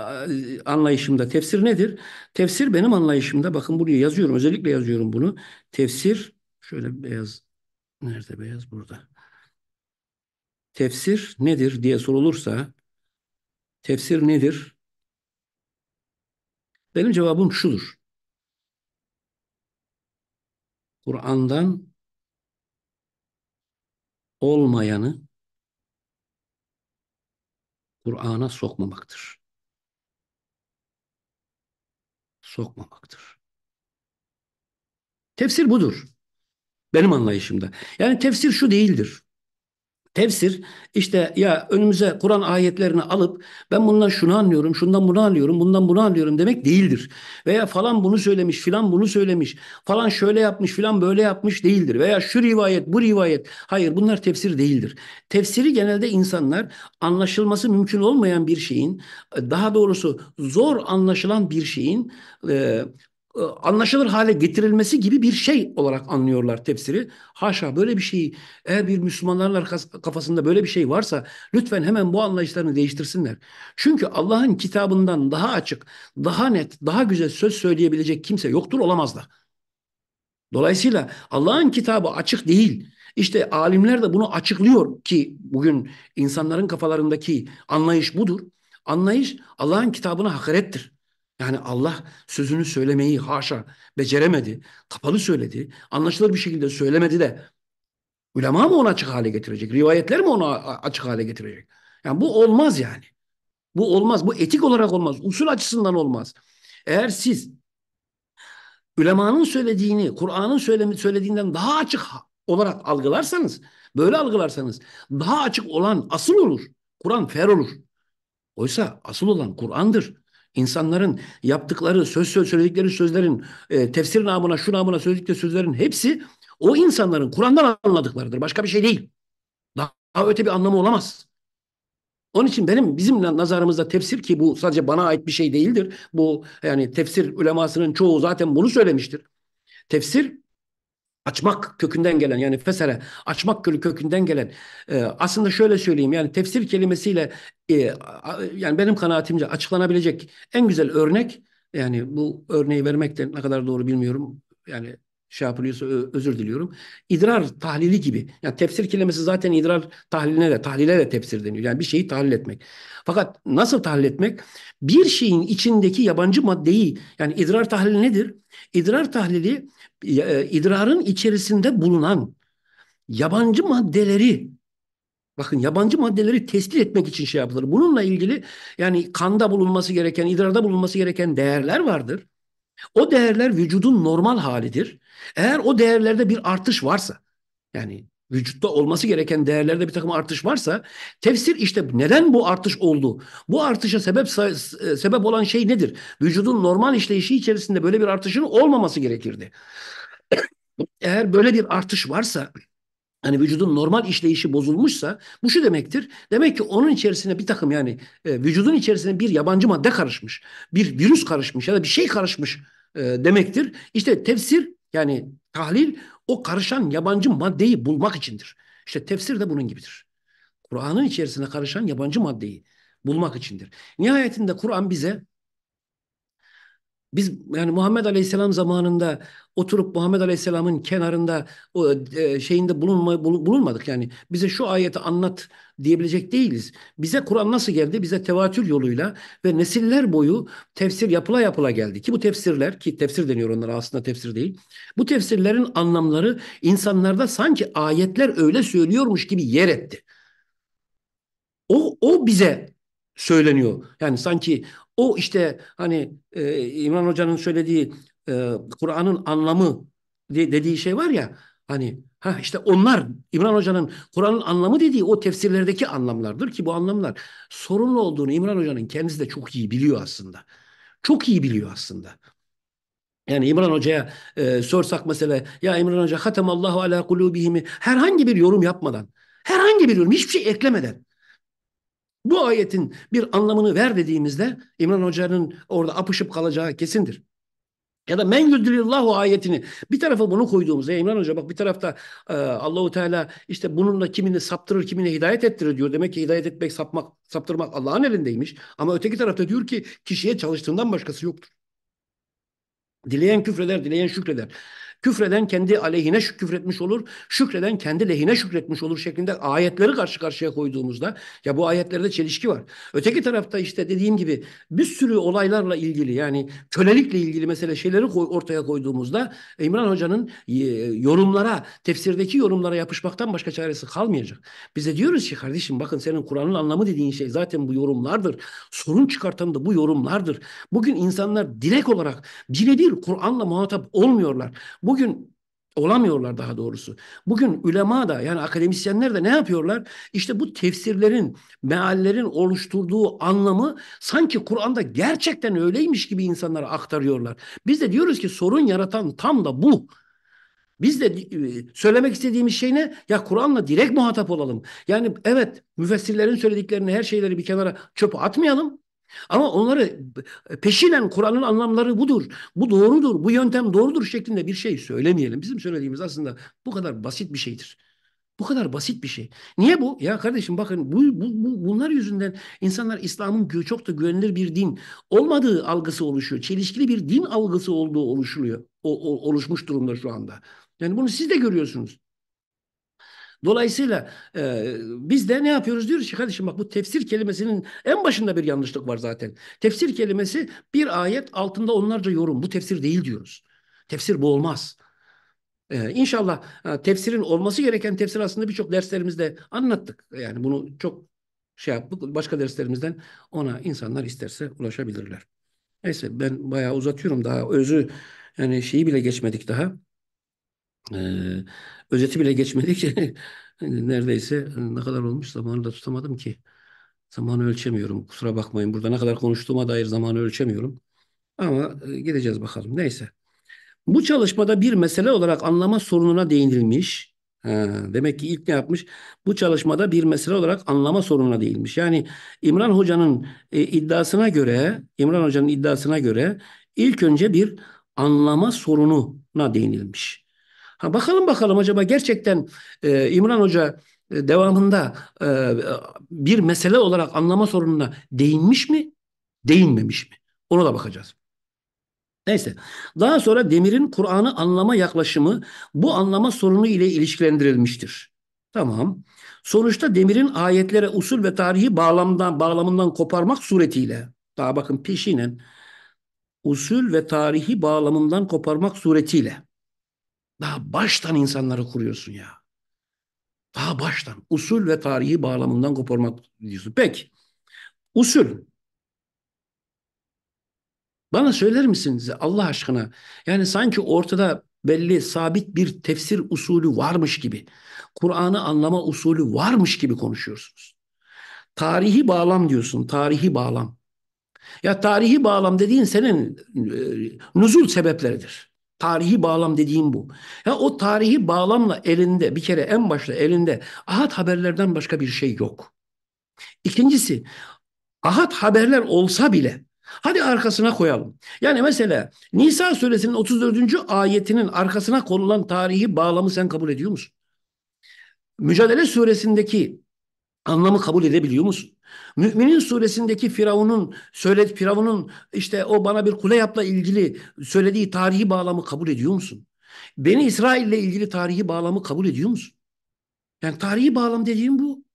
anlayışımda tefsir nedir? Tefsir benim anlayışımda bakın buraya yazıyorum özellikle yazıyorum bunu. Tefsir şöyle beyaz nerede beyaz burada. Tefsir nedir diye sorulursa tefsir nedir? Benim cevabım şudur. Kur'an'dan olmayanı Kur'an'a sokmamaktır. Sokmamaktır. Tefsir budur. Benim anlayışımda. Yani tefsir şu değildir. Tefsir işte ya önümüze Kur'an ayetlerini alıp ben bundan şunu anlıyorum, şundan bunu anlıyorum, bundan bunu anlıyorum demek değildir. Veya falan bunu söylemiş, filan bunu söylemiş, falan şöyle yapmış, filan böyle yapmış değildir. Veya şu rivayet, bu rivayet. Hayır bunlar tefsir değildir. Tefsiri genelde insanlar anlaşılması mümkün olmayan bir şeyin, daha doğrusu zor anlaşılan bir şeyin e, e, anlaşılır hale getirilmesi gibi bir şey olarak anlıyorlar tefsiri. Haşa böyle bir şeyi eğer bir Müslümanların kafasında böyle bir şey varsa lütfen hemen bu anlayışlarını değiştirsinler. Çünkü Allah'ın kitabından daha açık, daha net, daha güzel söz söyleyebilecek kimse yoktur olamaz da. Dolayısıyla Allah'ın kitabı açık değil. İşte alimler de bunu açıklıyor ki bugün insanların kafalarındaki anlayış budur. Anlayış Allah'ın kitabına hakarettir. Yani Allah sözünü söylemeyi haşa beceremedi. Kapalı söyledi. Anlaşılır bir şekilde söylemedi de ulema mı onu açık hale getirecek? Rivayetler mi onu açık hale getirecek? Yani bu olmaz yani. Bu olmaz. Bu etik olarak olmaz. Usul açısından olmaz. Eğer siz ulemanın söylediğini, Kur'an'ın söylediğinden daha açık olarak algılarsanız, böyle algılarsanız daha açık olan asıl olur. Kur'an fer olur. Oysa asıl olan Kur'an'dır. İnsanların yaptıkları, söz, söyledikleri sözlerin, e, tefsir namına, şu namına söyledikleri sözlerin hepsi o insanların Kur'an'dan anladıklarıdır. Başka bir şey değil. Daha öte bir anlamı olamaz. Onun için benim bizim nazarımızda tefsir ki bu sadece bana ait bir şey değildir. Bu yani tefsir ulemasının çoğu zaten bunu söylemiştir. Tefsir açmak kökünden gelen yani fesere açmak kökünden gelen e, aslında şöyle söyleyeyim yani tefsir kelimesiyle e, a, yani benim kanaatimce açıklanabilecek en güzel örnek yani bu örneği vermek de ne kadar doğru bilmiyorum yani şey yapılıyorsa özür diliyorum. İdrar tahlili gibi. Yani tefsir kelimesi zaten idrar tahliline de tahlile de tefsir deniyor. Yani bir şeyi tahlil etmek. Fakat nasıl tahlil etmek? Bir şeyin içindeki yabancı maddeyi yani idrar tahlili nedir? İdrar tahlili e, idrarın içerisinde bulunan yabancı maddeleri Bakın yabancı maddeleri tespit etmek için şey yapılır. Bununla ilgili yani kanda bulunması gereken, idrarda bulunması gereken değerler vardır. O değerler vücudun normal halidir. Eğer o değerlerde bir artış varsa yani vücutta olması gereken değerlerde bir takım artış varsa tefsir işte neden bu artış oldu? Bu artışa sebep sebep olan şey nedir? Vücudun normal işleyişi içerisinde böyle bir artışın olmaması gerekirdi. Eğer böyle bir artış varsa hani vücudun normal işleyişi bozulmuşsa bu şu demektir. Demek ki onun içerisine bir takım yani e, vücudun içerisine bir yabancı madde karışmış. Bir virüs karışmış ya da bir şey karışmış e, demektir. İşte tefsir yani tahlil o karışan yabancı maddeyi bulmak içindir. İşte tefsir de bunun gibidir. Kur'an'ın içerisine karışan yabancı maddeyi bulmak içindir. Nihayetinde Kur'an bize biz yani Muhammed Aleyhisselam zamanında oturup Muhammed Aleyhisselam'ın kenarında o e, şeyinde bulunma, bulunmadık yani. Bize şu ayeti anlat diyebilecek değiliz. Bize Kur'an nasıl geldi? Bize tevatür yoluyla ve nesiller boyu tefsir yapıla yapıla geldi. Ki bu tefsirler ki tefsir deniyor onlara aslında tefsir değil. Bu tefsirlerin anlamları insanlarda sanki ayetler öyle söylüyormuş gibi yer etti. O, o bize söyleniyor. Yani sanki o işte hani e, İmran Hoca'nın söylediği e, Kur'an'ın anlamı de, dediği şey var ya hani ha işte onlar İmran Hoca'nın Kur'an'ın anlamı dediği o tefsirlerdeki anlamlardır ki bu anlamlar sorunlu olduğunu İmran Hoca'nın kendisi de çok iyi biliyor aslında. Çok iyi biliyor aslında. Yani İmran Hoca'ya e, sorsak mesela ya İmran Hoca Allahu ala kulubihimi herhangi bir yorum yapmadan herhangi bir yorum hiçbir şey eklemeden bu ayetin bir anlamını ver dediğimizde İmran Hoca'nın orada apışıp kalacağı kesindir. Ya da men yudrillahu ayetini bir tarafa bunu koyduğumuzda İmran Hoca bak bir tarafta e, Allahu Teala işte bununla kimini saptırır kimini hidayet ettirir diyor. Demek ki hidayet etmek sapmak saptırmak Allah'ın elindeymiş. Ama öteki tarafta diyor ki kişiye çalıştığından başkası yoktur. Dileyen küfreder, dileyen şükreder. Küfreden kendi aleyhine küfretmiş olur, şükreden kendi lehine şükretmiş olur şeklinde ayetleri karşı karşıya koyduğumuzda ya bu ayetlerde çelişki var. Öteki tarafta işte dediğim gibi bir sürü olaylarla ilgili yani kölelikle ilgili mesela şeyleri koy, ortaya koyduğumuzda e, İmran Hoca'nın e, yorumlara, tefsirdeki yorumlara yapışmaktan başka çaresi kalmayacak. Bize diyoruz ki kardeşim bakın senin Kur'an'ın anlamı dediğin şey zaten bu yorumlardır. Sorun çıkartan da bu yorumlardır. Bugün insanlar direkt olarak birebir Kur'an'la muhatap olmuyorlar. Bu bugün olamıyorlar daha doğrusu. Bugün ülema da yani akademisyenler de ne yapıyorlar? İşte bu tefsirlerin, meallerin oluşturduğu anlamı sanki Kur'an'da gerçekten öyleymiş gibi insanlara aktarıyorlar. Biz de diyoruz ki sorun yaratan tam da bu. Biz de e, söylemek istediğimiz şey ne? Ya Kur'an'la direkt muhatap olalım. Yani evet müfessirlerin söylediklerini her şeyleri bir kenara çöpe atmayalım. Ama onları peşinen Kur'an'ın anlamları budur, bu doğrudur, bu yöntem doğrudur şeklinde bir şey söylemeyelim. Bizim söylediğimiz aslında bu kadar basit bir şeydir. Bu kadar basit bir şey. Niye bu? Ya kardeşim bakın bu, bu, bu bunlar yüzünden insanlar İslam'ın çok da güvenilir bir din olmadığı algısı oluşuyor. Çelişkili bir din algısı olduğu oluşuluyor. O, o, oluşmuş durumda şu anda. Yani bunu siz de görüyorsunuz. Dolayısıyla e, biz de ne yapıyoruz diyoruz ki kardeşim bak bu tefsir kelimesinin en başında bir yanlışlık var zaten. Tefsir kelimesi bir ayet altında onlarca yorum. Bu tefsir değil diyoruz. Tefsir bu olmaz. E, inşallah inşallah e, tefsirin olması gereken tefsir aslında birçok derslerimizde anlattık. E, yani bunu çok şey yaptık. Başka derslerimizden ona insanlar isterse ulaşabilirler. Neyse ben bayağı uzatıyorum daha özü yani şeyi bile geçmedik daha. Ee, özeti bile geçmedik, neredeyse e, ne kadar olmuş zamanı da tutamadım ki. Zamanı ölçemiyorum. Kusura bakmayın. Burada ne kadar konuştuğuma dair zamanı ölçemiyorum. Ama e, gideceğiz bakalım. Neyse. Bu çalışmada bir mesele olarak anlama sorununa değinilmiş. Ha, ee, demek ki ilk ne yapmış? Bu çalışmada bir mesele olarak anlama sorununa değinilmiş Yani İmran Hoca'nın e, iddiasına göre, İmran Hoca'nın iddiasına göre ilk önce bir anlama sorununa değinilmiş. Ha, bakalım bakalım acaba gerçekten e, İmran Hoca e, devamında e, bir mesele olarak anlama sorununa değinmiş mi, değinmemiş mi? Ona da bakacağız. Neyse. Daha sonra Demir'in Kur'an'ı anlama yaklaşımı bu anlama sorunu ile ilişkilendirilmiştir. Tamam. Sonuçta Demir'in ayetlere usul ve tarihi bağlamdan bağlamından koparmak suretiyle daha bakın peşinen usul ve tarihi bağlamından koparmak suretiyle daha baştan insanları kuruyorsun ya. Daha baştan. Usul ve tarihi bağlamından koparmak diyorsun. Peki. Usul. Bana söyler misiniz Allah aşkına? Yani sanki ortada belli sabit bir tefsir usulü varmış gibi, Kur'an'ı anlama usulü varmış gibi konuşuyorsunuz. Tarihi bağlam diyorsun, tarihi bağlam. Ya tarihi bağlam dediğin senin e, nüzul sebepleridir. Tarihi bağlam dediğim bu. Ya o tarihi bağlamla elinde bir kere en başta elinde ahat haberlerden başka bir şey yok. İkincisi ahat haberler olsa bile Hadi arkasına koyalım. Yani mesela Nisa suresinin 34. ayetinin arkasına konulan tarihi bağlamı sen kabul ediyor musun? Mücadele suresindeki Anlamı kabul edebiliyor musun? Müminin suresindeki Firavun'un söyledi Firavun'un işte o bana bir kule yapla ilgili söylediği tarihi bağlamı kabul ediyor musun? Beni İsrail ile ilgili tarihi bağlamı kabul ediyor musun? Yani tarihi bağlam dediğim bu.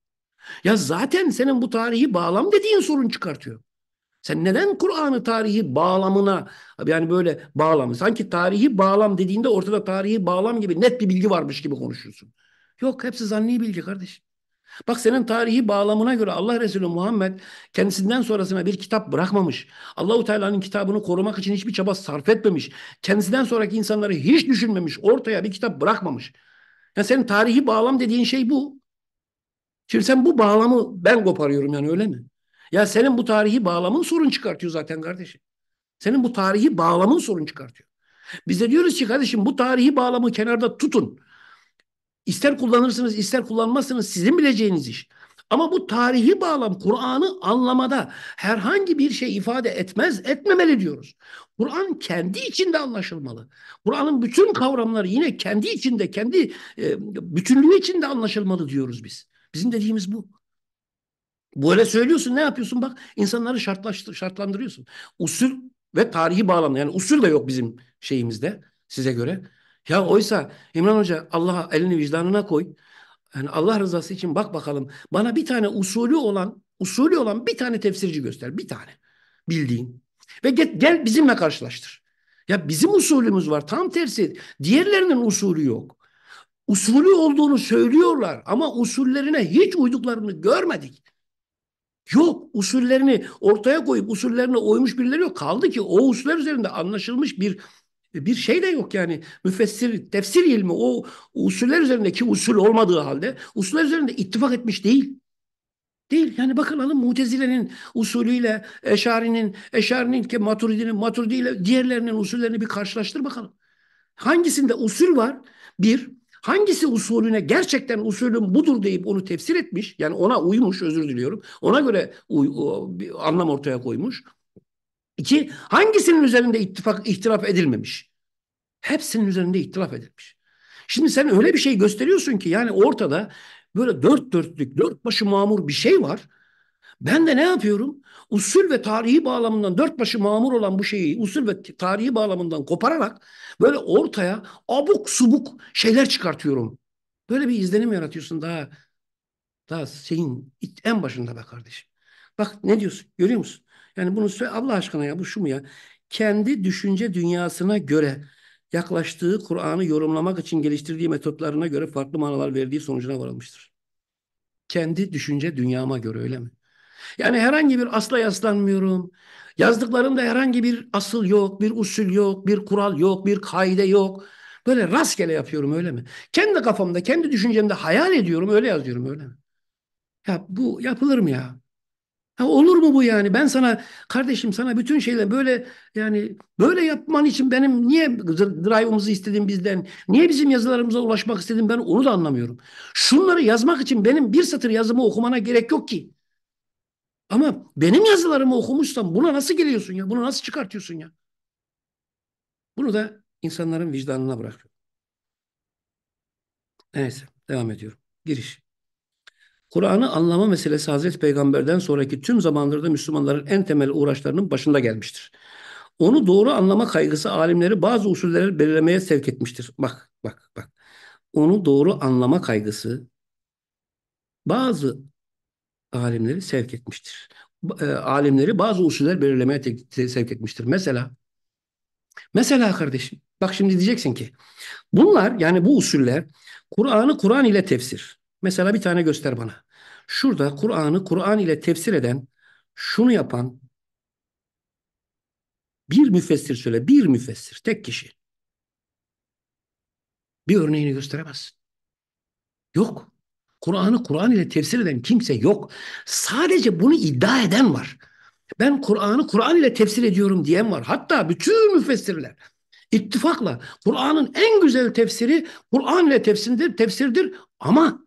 Ya zaten senin bu tarihi bağlam dediğin sorun çıkartıyor. Sen neden Kur'an'ı tarihi bağlamına yani böyle bağlamı sanki tarihi bağlam dediğinde ortada tarihi bağlam gibi net bir bilgi varmış gibi konuşuyorsun. Yok hepsi zanni bilgi kardeşim. Bak senin tarihi bağlamına göre Allah Resulü Muhammed kendisinden sonrasına bir kitap bırakmamış. Allahu Teala'nın kitabını korumak için hiçbir çaba sarf etmemiş. Kendisinden sonraki insanları hiç düşünmemiş. Ortaya bir kitap bırakmamış. Yani senin tarihi bağlam dediğin şey bu. Şimdi sen bu bağlamı ben koparıyorum yani öyle mi? Ya senin bu tarihi bağlamın sorun çıkartıyor zaten kardeşim. Senin bu tarihi bağlamın sorun çıkartıyor. Biz de diyoruz ki kardeşim bu tarihi bağlamı kenarda tutun. İster kullanırsınız ister kullanmazsınız sizin bileceğiniz iş. Ama bu tarihi bağlam Kur'an'ı anlamada herhangi bir şey ifade etmez, etmemeli diyoruz. Kur'an kendi içinde anlaşılmalı. Kur'an'ın bütün kavramları yine kendi içinde, kendi e, bütünlüğü içinde anlaşılmalı diyoruz biz. Bizim dediğimiz bu. Böyle söylüyorsun ne yapıyorsun bak insanları şartlandırıyorsun. Usul ve tarihi bağlam yani usul de yok bizim şeyimizde size göre. Ya oysa İmran Hoca Allah'a elini vicdanına koy. Yani Allah rızası için bak bakalım. Bana bir tane usulü olan, usulü olan bir tane tefsirci göster. Bir tane. Bildiğin. Ve get, gel bizimle karşılaştır. Ya bizim usulümüz var. Tam tersi. Diğerlerinin usulü yok. Usulü olduğunu söylüyorlar ama usullerine hiç uyduklarını görmedik. Yok usullerini ortaya koyup usullerine oymuş birileri yok. Kaldı ki o usuller üzerinde anlaşılmış bir bir şey de yok yani müfessir tefsir ilmi o usuller üzerindeki usul olmadığı halde usuller üzerinde ittifak etmiş değil. Değil. Yani bakın alın Mutezile'nin usulüyle Eşari'nin, Eşari'nin ki Maturidi'nin, Maturidi'yle diğerlerinin usullerini bir karşılaştır bakalım. Hangisinde usul var? Bir. Hangisi usulüne gerçekten usulün budur deyip onu tefsir etmiş. Yani ona uymuş özür diliyorum. Ona göre uy, anlam ortaya koymuş. İki, hangisinin üzerinde ittifak, ihtilaf edilmemiş? Hepsinin üzerinde ihtilaf edilmiş. Şimdi sen öyle bir şey gösteriyorsun ki yani ortada böyle dört dörtlük, dört başı mamur bir şey var. Ben de ne yapıyorum? Usul ve tarihi bağlamından dört başı mamur olan bu şeyi usul ve tarihi bağlamından kopararak böyle ortaya abuk subuk şeyler çıkartıyorum. Böyle bir izlenim yaratıyorsun daha daha şeyin en başında be kardeşim. Bak ne diyorsun? Görüyor musun? Yani bunu söyle Allah aşkına ya bu şu mu ya? Kendi düşünce dünyasına göre yaklaştığı Kur'an'ı yorumlamak için geliştirdiği metotlarına göre farklı manalar verdiği sonucuna varılmıştır. Kendi düşünce dünyama göre öyle mi? Yani herhangi bir asla yaslanmıyorum. Yazdıklarımda herhangi bir asıl yok, bir usul yok, bir kural yok, bir kaide yok. Böyle rastgele yapıyorum öyle mi? Kendi kafamda, kendi düşüncemde hayal ediyorum öyle yazıyorum öyle mi? Ya bu yapılır mı ya? Ya olur mu bu yani? Ben sana kardeşim sana bütün şeyler böyle yani böyle yapman için benim niye drive'ımızı istedin bizden? Niye bizim yazılarımıza ulaşmak istedin? Ben onu da anlamıyorum. Şunları yazmak için benim bir satır yazımı okumana gerek yok ki. Ama benim yazılarımı okumuşsan buna nasıl geliyorsun ya? Bunu nasıl çıkartıyorsun ya? Bunu da insanların vicdanına bırakıyorum. Neyse devam ediyorum. Giriş. Kur'an'ı anlama meselesi Hazreti Peygamber'den sonraki tüm zamanlarda Müslümanların en temel uğraşlarının başında gelmiştir. Onu doğru anlama kaygısı alimleri bazı usulleri belirlemeye sevk etmiştir. Bak, bak, bak. Onu doğru anlama kaygısı bazı alimleri sevk etmiştir. E, alimleri bazı usuller belirlemeye sevk etmiştir. Mesela mesela kardeşim bak şimdi diyeceksin ki bunlar yani bu usuller Kur'an'ı Kur'an ile tefsir, Mesela bir tane göster bana. Şurada Kur'an'ı Kur'an ile tefsir eden, şunu yapan bir müfessir söyle, bir müfessir, tek kişi. Bir örneğini gösteremezsin. Yok. Kur'an'ı Kur'an ile tefsir eden kimse yok. Sadece bunu iddia eden var. Ben Kur'an'ı Kur'an ile tefsir ediyorum diyen var. Hatta bütün müfessirler ittifakla Kur'an'ın en güzel tefsiri Kur'an ile tefsirdir, tefsirdir ama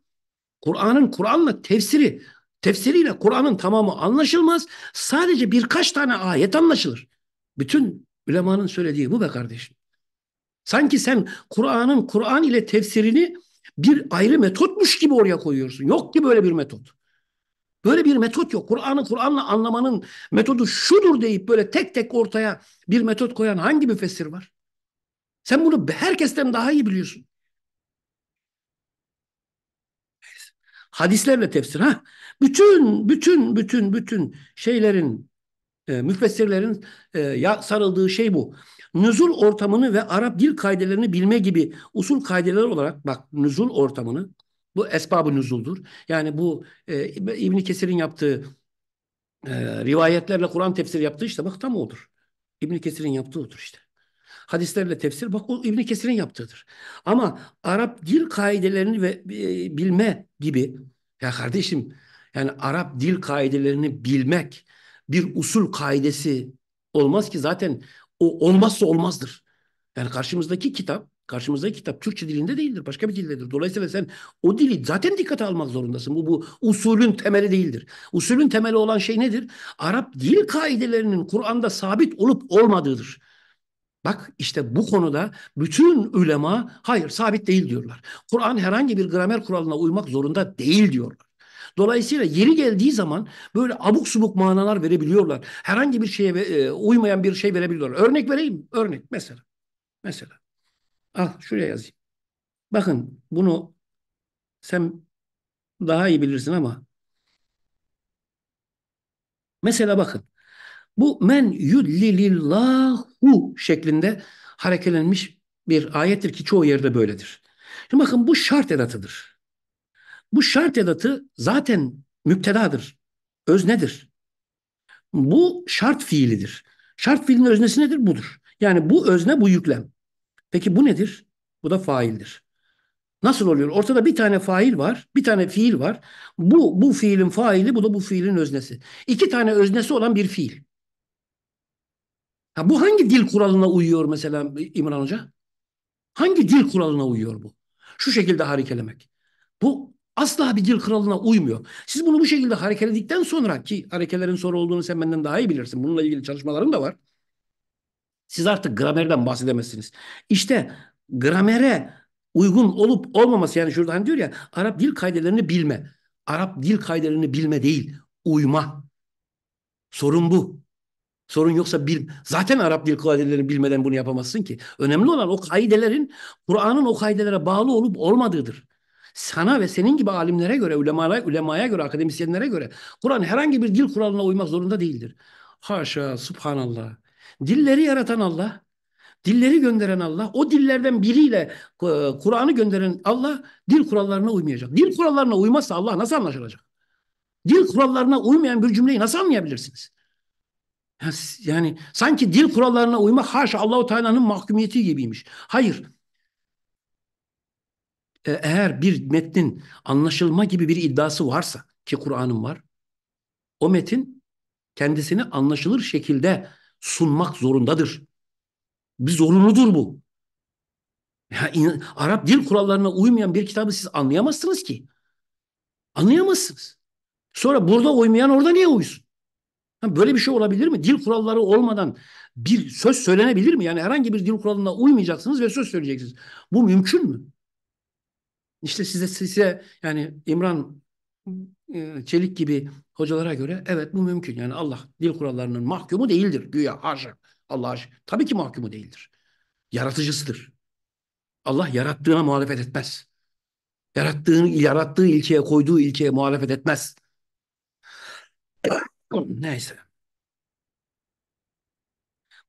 Kur'an'ın Kur'an'la tefsiri, tefsiriyle Kur'an'ın tamamı anlaşılmaz. Sadece birkaç tane ayet anlaşılır. Bütün ulemanın söylediği bu be kardeşim. Sanki sen Kur'an'ın Kur'an ile tefsirini bir ayrı metotmuş gibi oraya koyuyorsun. Yok ki böyle bir metot. Böyle bir metot yok. Kur'an'ı Kur'an'la anlamanın metodu şudur deyip böyle tek tek ortaya bir metot koyan hangi müfessir var? Sen bunu herkesten daha iyi biliyorsun. Hadislerle tefsir ha. Bütün bütün bütün bütün şeylerin e, müfessirlerin e, ya sarıldığı şey bu. Nüzul ortamını ve Arap dil kaidelerini bilme gibi usul kaideleri olarak bak nüzul ortamını bu esbab-ı nüzuldur. Yani bu e, İbn Kesir'in yaptığı e, rivayetlerle Kur'an tefsiri yaptığı işte bak tam odur. İbn Kesir'in yaptığı odur işte hadislerle tefsir. Bak o İbn Kesir'in yaptığıdır. Ama Arap dil kaidelerini ve e, bilme gibi ya kardeşim yani Arap dil kaidelerini bilmek bir usul kaidesi olmaz ki zaten o olmazsa olmazdır. Yani karşımızdaki kitap Karşımızdaki kitap Türkçe dilinde değildir. Başka bir dildedir. Dolayısıyla sen o dili zaten dikkate almak zorundasın. Bu, bu usulün temeli değildir. Usulün temeli olan şey nedir? Arap dil kaidelerinin Kur'an'da sabit olup olmadığıdır. Bak işte bu konuda bütün ulema hayır sabit değil diyorlar. Kur'an herhangi bir gramer kuralına uymak zorunda değil diyorlar. Dolayısıyla yeri geldiği zaman böyle abuk subuk manalar verebiliyorlar. Herhangi bir şeye e, uymayan bir şey verebiliyorlar. Örnek vereyim. Örnek mesela. Mesela. Al ah, şuraya yazayım. Bakın bunu sen daha iyi bilirsin ama mesela bakın bu men yudlilillahu şeklinde harekelenmiş bir ayettir ki çoğu yerde böyledir. Şimdi bakın bu şart edatıdır. Bu şart edatı zaten müptedadır, nedir? Bu şart fiilidir. Şart fiilin öznesi nedir? Budur. Yani bu özne bu yüklem. Peki bu nedir? Bu da faildir. Nasıl oluyor? Ortada bir tane fail var, bir tane fiil var. Bu bu fiilin faili, bu da bu fiilin öznesi. İki tane öznesi olan bir fiil. Ha, bu hangi dil kuralına uyuyor mesela İmran Hoca? Hangi dil kuralına uyuyor bu? Şu şekilde harikelemek. Bu asla bir dil kuralına uymuyor. Siz bunu bu şekilde harekeledikten sonra ki harekelerin soru olduğunu sen benden daha iyi bilirsin. Bununla ilgili çalışmalarım da var. Siz artık gramerden bahsedemezsiniz. İşte gramere uygun olup olmaması yani şuradan hani diyor ya Arap dil kaydelerini bilme. Arap dil kaydelerini bilme değil, uyma. Sorun bu. Sorun yoksa bil, zaten Arap dil kaidelerini bilmeden bunu yapamazsın ki. Önemli olan o kaidelerin Kur'an'ın o kaidelere bağlı olup olmadığıdır. Sana ve senin gibi alimlere göre, ulemaya, ulemaya göre, akademisyenlere göre Kur'an herhangi bir dil kuralına uymak zorunda değildir. Haşa, subhanallah. Dilleri yaratan Allah, dilleri gönderen Allah, o dillerden biriyle e, Kur'an'ı gönderen Allah dil kurallarına uymayacak. Dil kurallarına uymazsa Allah nasıl anlaşılacak? Dil kurallarına uymayan bir cümleyi nasıl anlayabilirsiniz? Yani sanki dil kurallarına uymak haşa Allahu Teala'nın mahkumiyeti gibiymiş. Hayır. E, eğer bir metnin anlaşılma gibi bir iddiası varsa ki Kur'an'ın var. O metin kendisini anlaşılır şekilde sunmak zorundadır. Bir zorunludur bu. Ya in, Arap dil kurallarına uymayan bir kitabı siz anlayamazsınız ki. Anlayamazsınız. Sonra burada uymayan orada niye uysun? böyle bir şey olabilir mi? Dil kuralları olmadan bir söz söylenebilir mi? Yani herhangi bir dil kuralına uymayacaksınız ve söz söyleyeceksiniz. Bu mümkün mü? İşte size size yani İmran e, Çelik gibi hocalara göre evet bu mümkün. Yani Allah dil kurallarının mahkumu değildir. Güya haşa. Allah haşa. Tabii ki mahkumu değildir. Yaratıcısıdır. Allah yarattığına muhalefet etmez. Yarattığını, yarattığı ilkeye koyduğu ilkeye muhalefet etmez. Neyse.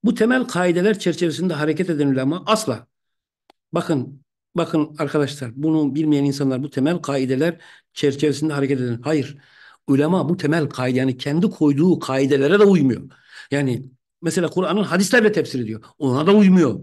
Bu temel kaideler çerçevesinde hareket eden ulema asla bakın bakın arkadaşlar bunu bilmeyen insanlar bu temel kaideler çerçevesinde hareket eden. Hayır. Ulema bu temel kaide yani kendi koyduğu kaidelere de uymuyor. Yani mesela Kur'an'ın hadislerle tefsir ediyor. Ona da uymuyor.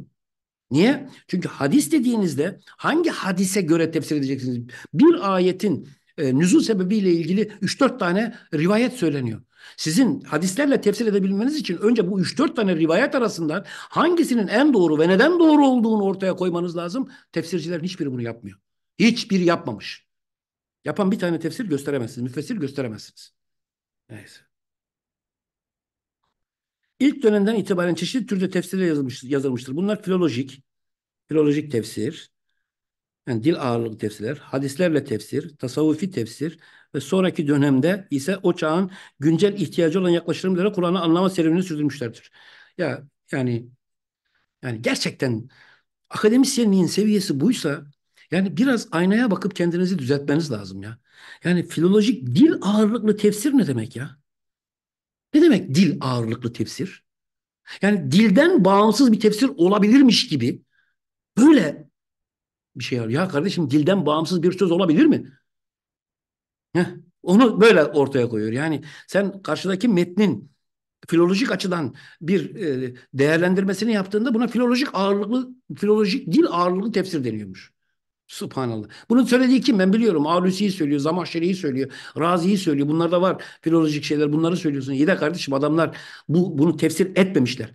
Niye? Çünkü hadis dediğinizde hangi hadise göre tefsir edeceksiniz? Bir ayetin e, nüzul sebebiyle ilgili 3-4 tane rivayet söyleniyor. Sizin hadislerle tefsir edebilmeniz için önce bu 3-4 tane rivayet arasından hangisinin en doğru ve neden doğru olduğunu ortaya koymanız lazım. Tefsircilerin hiçbiri bunu yapmıyor. Hiçbiri yapmamış. Yapan bir tane tefsir gösteremezsiniz. Müfessir gösteremezsiniz. Neyse. İlk dönemden itibaren çeşitli türde tefsirler yazılmış, yazılmıştır. Bunlar filolojik, filolojik tefsir, yani dil ağırlıklı tefsirler, hadislerle tefsir, tasavvufi tefsir ve sonraki dönemde ise o çağın güncel ihtiyacı olan yaklaşımlara Kur'an'ı anlama serüvenini sürdürmüşlerdir. Ya yani yani gerçekten akademisyenliğin seviyesi buysa yani biraz aynaya bakıp kendinizi düzeltmeniz lazım ya. Yani filolojik dil ağırlıklı tefsir ne demek ya? Ne demek dil ağırlıklı tefsir? Yani dilden bağımsız bir tefsir olabilirmiş gibi böyle bir şey var Ya kardeşim dilden bağımsız bir söz olabilir mi? Heh, onu böyle ortaya koyuyor. Yani sen karşıdaki metnin filolojik açıdan bir e, değerlendirmesini yaptığında buna filolojik ağırlıklı filolojik dil ağırlıklı tefsir deniyormuş. Subhanallah. Bunun söylediği kim ben biliyorum. Alusi'yi söylüyor, Zamahşeri'yi söylüyor, Razi'yi söylüyor. Bunlar da var filolojik şeyler. Bunları söylüyorsun. İyi de kardeşim adamlar bu bunu tefsir etmemişler.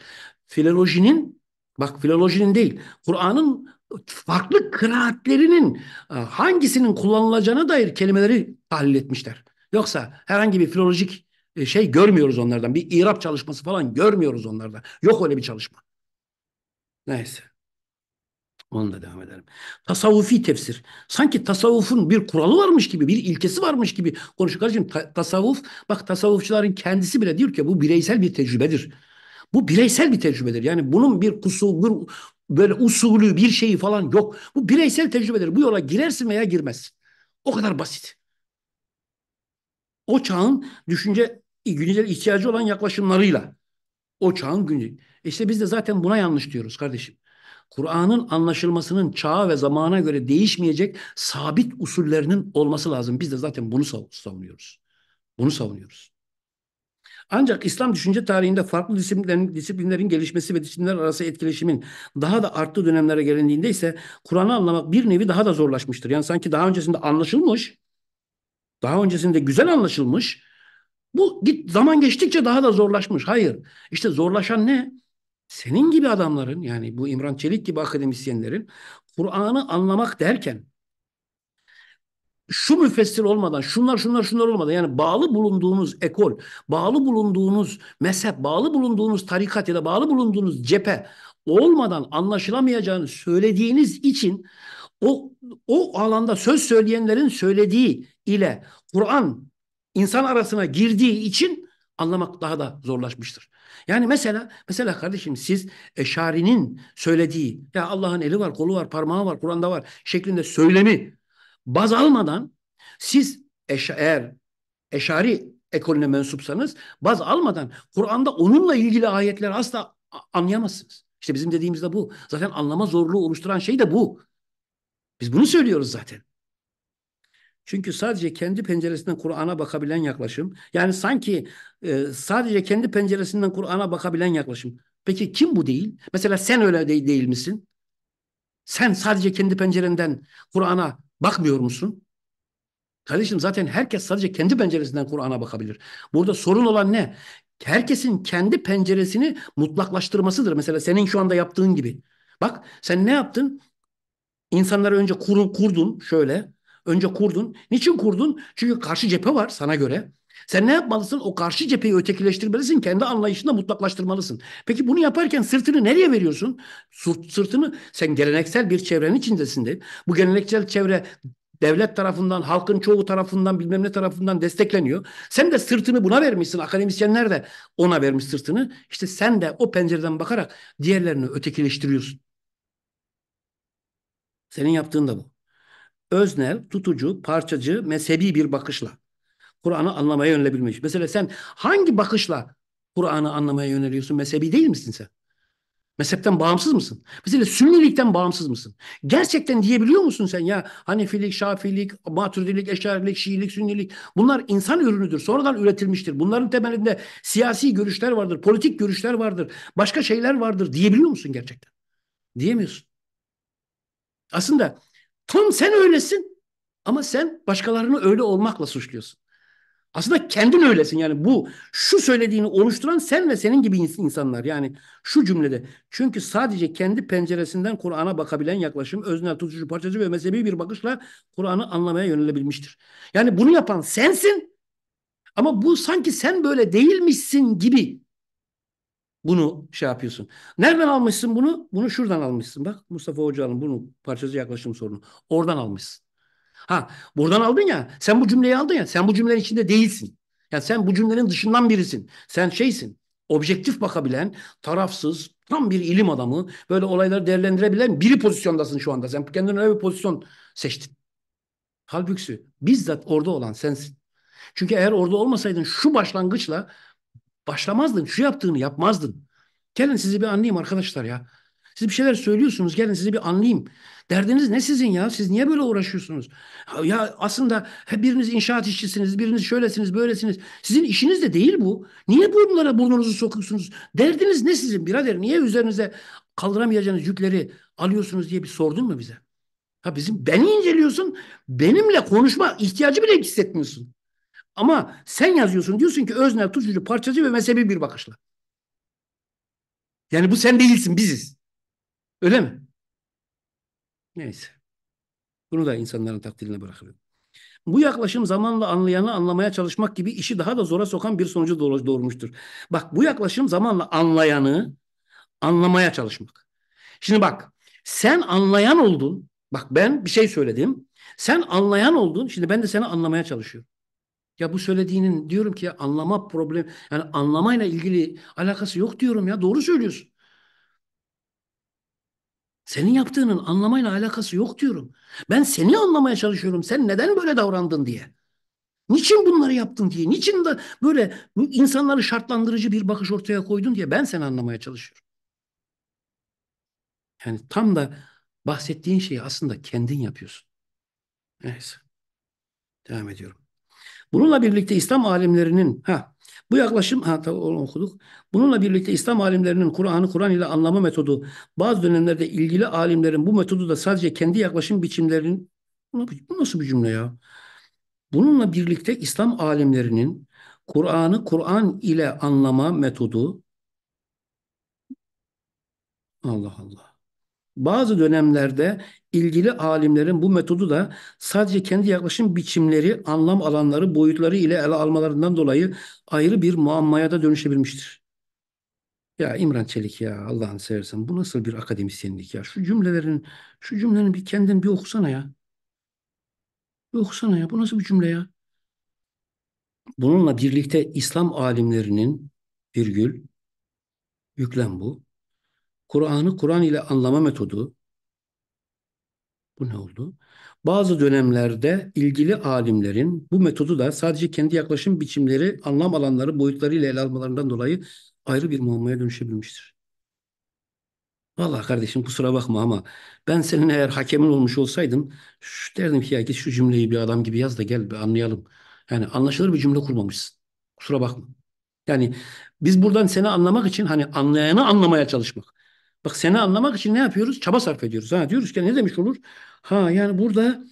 Filolojinin bak filolojinin değil. Kur'an'ın farklı kıraatlerinin e, hangisinin kullanılacağına dair kelimeleri tahlil etmişler. Yoksa herhangi bir filolojik e, şey görmüyoruz onlardan. Bir irap çalışması falan görmüyoruz onlardan. Yok öyle bir çalışma. Neyse. Onunla devam edelim. Tasavvufi tefsir. Sanki tasavvufun bir kuralı varmış gibi, bir ilkesi varmış gibi konuşuyor. Kardeşim ta- tasavvuf, bak tasavvufçuların kendisi bile diyor ki bu bireysel bir tecrübedir. Bu bireysel bir tecrübedir. Yani bunun bir kusur, böyle usulü bir şeyi falan yok. Bu bireysel tecrübedir. Bu yola girersin veya girmezsin. O kadar basit. O çağın düşünce güncel ihtiyacı olan yaklaşımlarıyla. O çağın güncel. İşte biz de zaten buna yanlış diyoruz kardeşim. Kur'an'ın anlaşılmasının çağa ve zamana göre değişmeyecek sabit usullerinin olması lazım. Biz de zaten bunu savunuyoruz. Bunu savunuyoruz. Ancak İslam düşünce tarihinde farklı disiplinlerin, disiplinlerin gelişmesi ve disiplinler arası etkileşimin daha da arttığı dönemlere gelindiğinde ise Kur'an'ı anlamak bir nevi daha da zorlaşmıştır. Yani sanki daha öncesinde anlaşılmış, daha öncesinde güzel anlaşılmış, bu git zaman geçtikçe daha da zorlaşmış. Hayır. işte zorlaşan ne? Senin gibi adamların yani bu İmran Çelik gibi akademisyenlerin Kur'an'ı anlamak derken şu müfessir olmadan, şunlar şunlar şunlar olmadan yani bağlı bulunduğunuz ekol, bağlı bulunduğunuz mezhep, bağlı bulunduğunuz tarikat ya da bağlı bulunduğunuz cephe olmadan anlaşılamayacağını söylediğiniz için o o alanda söz söyleyenlerin söylediği ile Kur'an insan arasına girdiği için anlamak daha da zorlaşmıştır. Yani mesela mesela kardeşim siz Eşari'nin söylediği ya Allah'ın eli var, kolu var, parmağı var, Kur'an'da var şeklinde söylemi baz almadan siz eş eğer eşari ekolüne mensupsanız baz almadan Kur'an'da onunla ilgili ayetler asla anlayamazsınız. İşte bizim dediğimiz de bu. Zaten anlama zorluğu oluşturan şey de bu. Biz bunu söylüyoruz zaten. Çünkü sadece kendi penceresinden Kur'an'a bakabilen yaklaşım. Yani sanki e, sadece kendi penceresinden Kur'an'a bakabilen yaklaşım. Peki kim bu değil? Mesela sen öyle değil, değil misin? Sen sadece kendi pencerenden Kur'an'a Bakmıyor musun? Kardeşim zaten herkes sadece kendi penceresinden Kur'an'a bakabilir. Burada sorun olan ne? Herkesin kendi penceresini mutlaklaştırmasıdır. Mesela senin şu anda yaptığın gibi. Bak sen ne yaptın? İnsanları önce kur kurdun şöyle. Önce kurdun. Niçin kurdun? Çünkü karşı cephe var sana göre. Sen ne yapmalısın? O karşı cepheyi ötekileştirmelisin. Kendi anlayışında mutlaklaştırmalısın. Peki bunu yaparken sırtını nereye veriyorsun? Sırtını sen geleneksel bir çevrenin içindesin de. Bu geleneksel çevre devlet tarafından, halkın çoğu tarafından, bilmem ne tarafından destekleniyor. Sen de sırtını buna vermişsin. Akademisyenler de ona vermiş sırtını. İşte sen de o pencereden bakarak diğerlerini ötekileştiriyorsun. Senin yaptığın da bu. Öznel, tutucu, parçacı, mezhebi bir bakışla. Kur'an'ı anlamaya yönelebilmiş. Mesela sen hangi bakışla Kur'an'ı anlamaya yöneliyorsun? Mezhebi değil misin sen? Mezhepten bağımsız mısın? Mesela sünnilikten bağımsız mısın? Gerçekten diyebiliyor musun sen ya Hanefilik, Şafilik, Maturidilik, Eşarilik, Şiilik, Sünnilik bunlar insan ürünüdür. Sonradan üretilmiştir. Bunların temelinde siyasi görüşler vardır, politik görüşler vardır, başka şeyler vardır diyebiliyor musun gerçekten? Diyemiyorsun. Aslında tam sen öylesin ama sen başkalarını öyle olmakla suçluyorsun. Aslında kendin öylesin yani bu şu söylediğini oluşturan sen ve senin gibi insanlar yani şu cümlede. Çünkü sadece kendi penceresinden Kur'an'a bakabilen yaklaşım öznel, tutucu, parçacı ve mezhebi bir bakışla Kur'an'ı anlamaya yönelebilmiştir. Yani bunu yapan sensin ama bu sanki sen böyle değilmişsin gibi bunu şey yapıyorsun. Nereden almışsın bunu? Bunu şuradan almışsın. Bak Mustafa Hoca'nın bunu parçacı yaklaşım sorunu. Oradan almışsın. Ha buradan aldın ya sen bu cümleyi aldın ya sen bu cümlenin içinde değilsin. Yani sen bu cümlenin dışından birisin. Sen şeysin objektif bakabilen, tarafsız, tam bir ilim adamı, böyle olayları değerlendirebilen biri pozisyondasın şu anda. Sen kendine öyle bir pozisyon seçtin. Halbuki bizzat orada olan sensin. Çünkü eğer orada olmasaydın şu başlangıçla başlamazdın, şu yaptığını yapmazdın. Gelin sizi bir anlayayım arkadaşlar ya. Siz bir şeyler söylüyorsunuz. Gelin sizi bir anlayayım. Derdiniz ne sizin ya? Siz niye böyle uğraşıyorsunuz? Ya aslında biriniz inşaat işçisiniz, biriniz şöylesiniz, böylesiniz. Sizin işiniz de değil bu. Niye bunlara burnunuzu sokuyorsunuz? Derdiniz ne sizin birader? Niye üzerinize kaldıramayacağınız yükleri alıyorsunuz diye bir sordun mu bize? Ha bizim beni inceliyorsun. Benimle konuşma ihtiyacı bile hissetmiyorsun. Ama sen yazıyorsun diyorsun ki öznel, tutucu, parçacı ve mezhebi bir bakışla. Yani bu sen değilsin biziz. Öyle mi? Neyse. Bunu da insanların takdirine bırakıyorum. Bu yaklaşım zamanla anlayanı anlamaya çalışmak gibi işi daha da zora sokan bir sonucu doğurmuştur. Bak bu yaklaşım zamanla anlayanı anlamaya çalışmak. Şimdi bak sen anlayan oldun. Bak ben bir şey söyledim. Sen anlayan oldun. Şimdi ben de seni anlamaya çalışıyorum. Ya bu söylediğinin diyorum ki anlama problem yani anlamayla ilgili alakası yok diyorum ya doğru söylüyorsun. Senin yaptığının anlamayla alakası yok diyorum. Ben seni anlamaya çalışıyorum. Sen neden böyle davrandın diye. Niçin bunları yaptın diye. Niçin de böyle insanları şartlandırıcı bir bakış ortaya koydun diye ben seni anlamaya çalışıyorum. Yani tam da bahsettiğin şeyi aslında kendin yapıyorsun. Neyse. Devam ediyorum. Bununla birlikte İslam alimlerinin ha bu yaklaşım, ha tabii onu okuduk. Bununla birlikte İslam alimlerinin Kur'an'ı Kur'an ile anlama metodu, bazı dönemlerde ilgili alimlerin bu metodu da sadece kendi yaklaşım biçimlerinin, bu nasıl bir cümle ya? Bununla birlikte İslam alimlerinin Kur'an'ı Kur'an ile anlama metodu, Allah Allah. Bazı dönemlerde ilgili alimlerin bu metodu da sadece kendi yaklaşım biçimleri, anlam alanları, boyutları ile ele almalarından dolayı ayrı bir muammaya da dönüşebilmiştir. Ya İmran Çelik ya Allah'ını seversen bu nasıl bir akademisyenlik ya? Şu cümlelerin şu cümlenin bir kendin bir okusana ya. Bir okusana ya. Bu nasıl bir cümle ya? Bununla birlikte İslam alimlerinin virgül yüklem bu. Kur'an'ı Kur'an ile anlama metodu. Bu ne oldu? Bazı dönemlerde ilgili alimlerin bu metodu da sadece kendi yaklaşım biçimleri, anlam alanları, boyutları ile ele almalarından dolayı ayrı bir muammaya dönüşebilmiştir. Valla kardeşim kusura bakma ama ben senin eğer hakemin olmuş olsaydım şu derdim ki ya git şu cümleyi bir adam gibi yaz da gel bir anlayalım. Yani anlaşılır bir cümle kurmamışsın. Kusura bakma. Yani biz buradan seni anlamak için hani anlayanı anlamaya çalışmak. Bak seni anlamak için ne yapıyoruz? Çaba sarf ediyoruz. Ha diyoruz ki ne demiş olur? Ha yani burada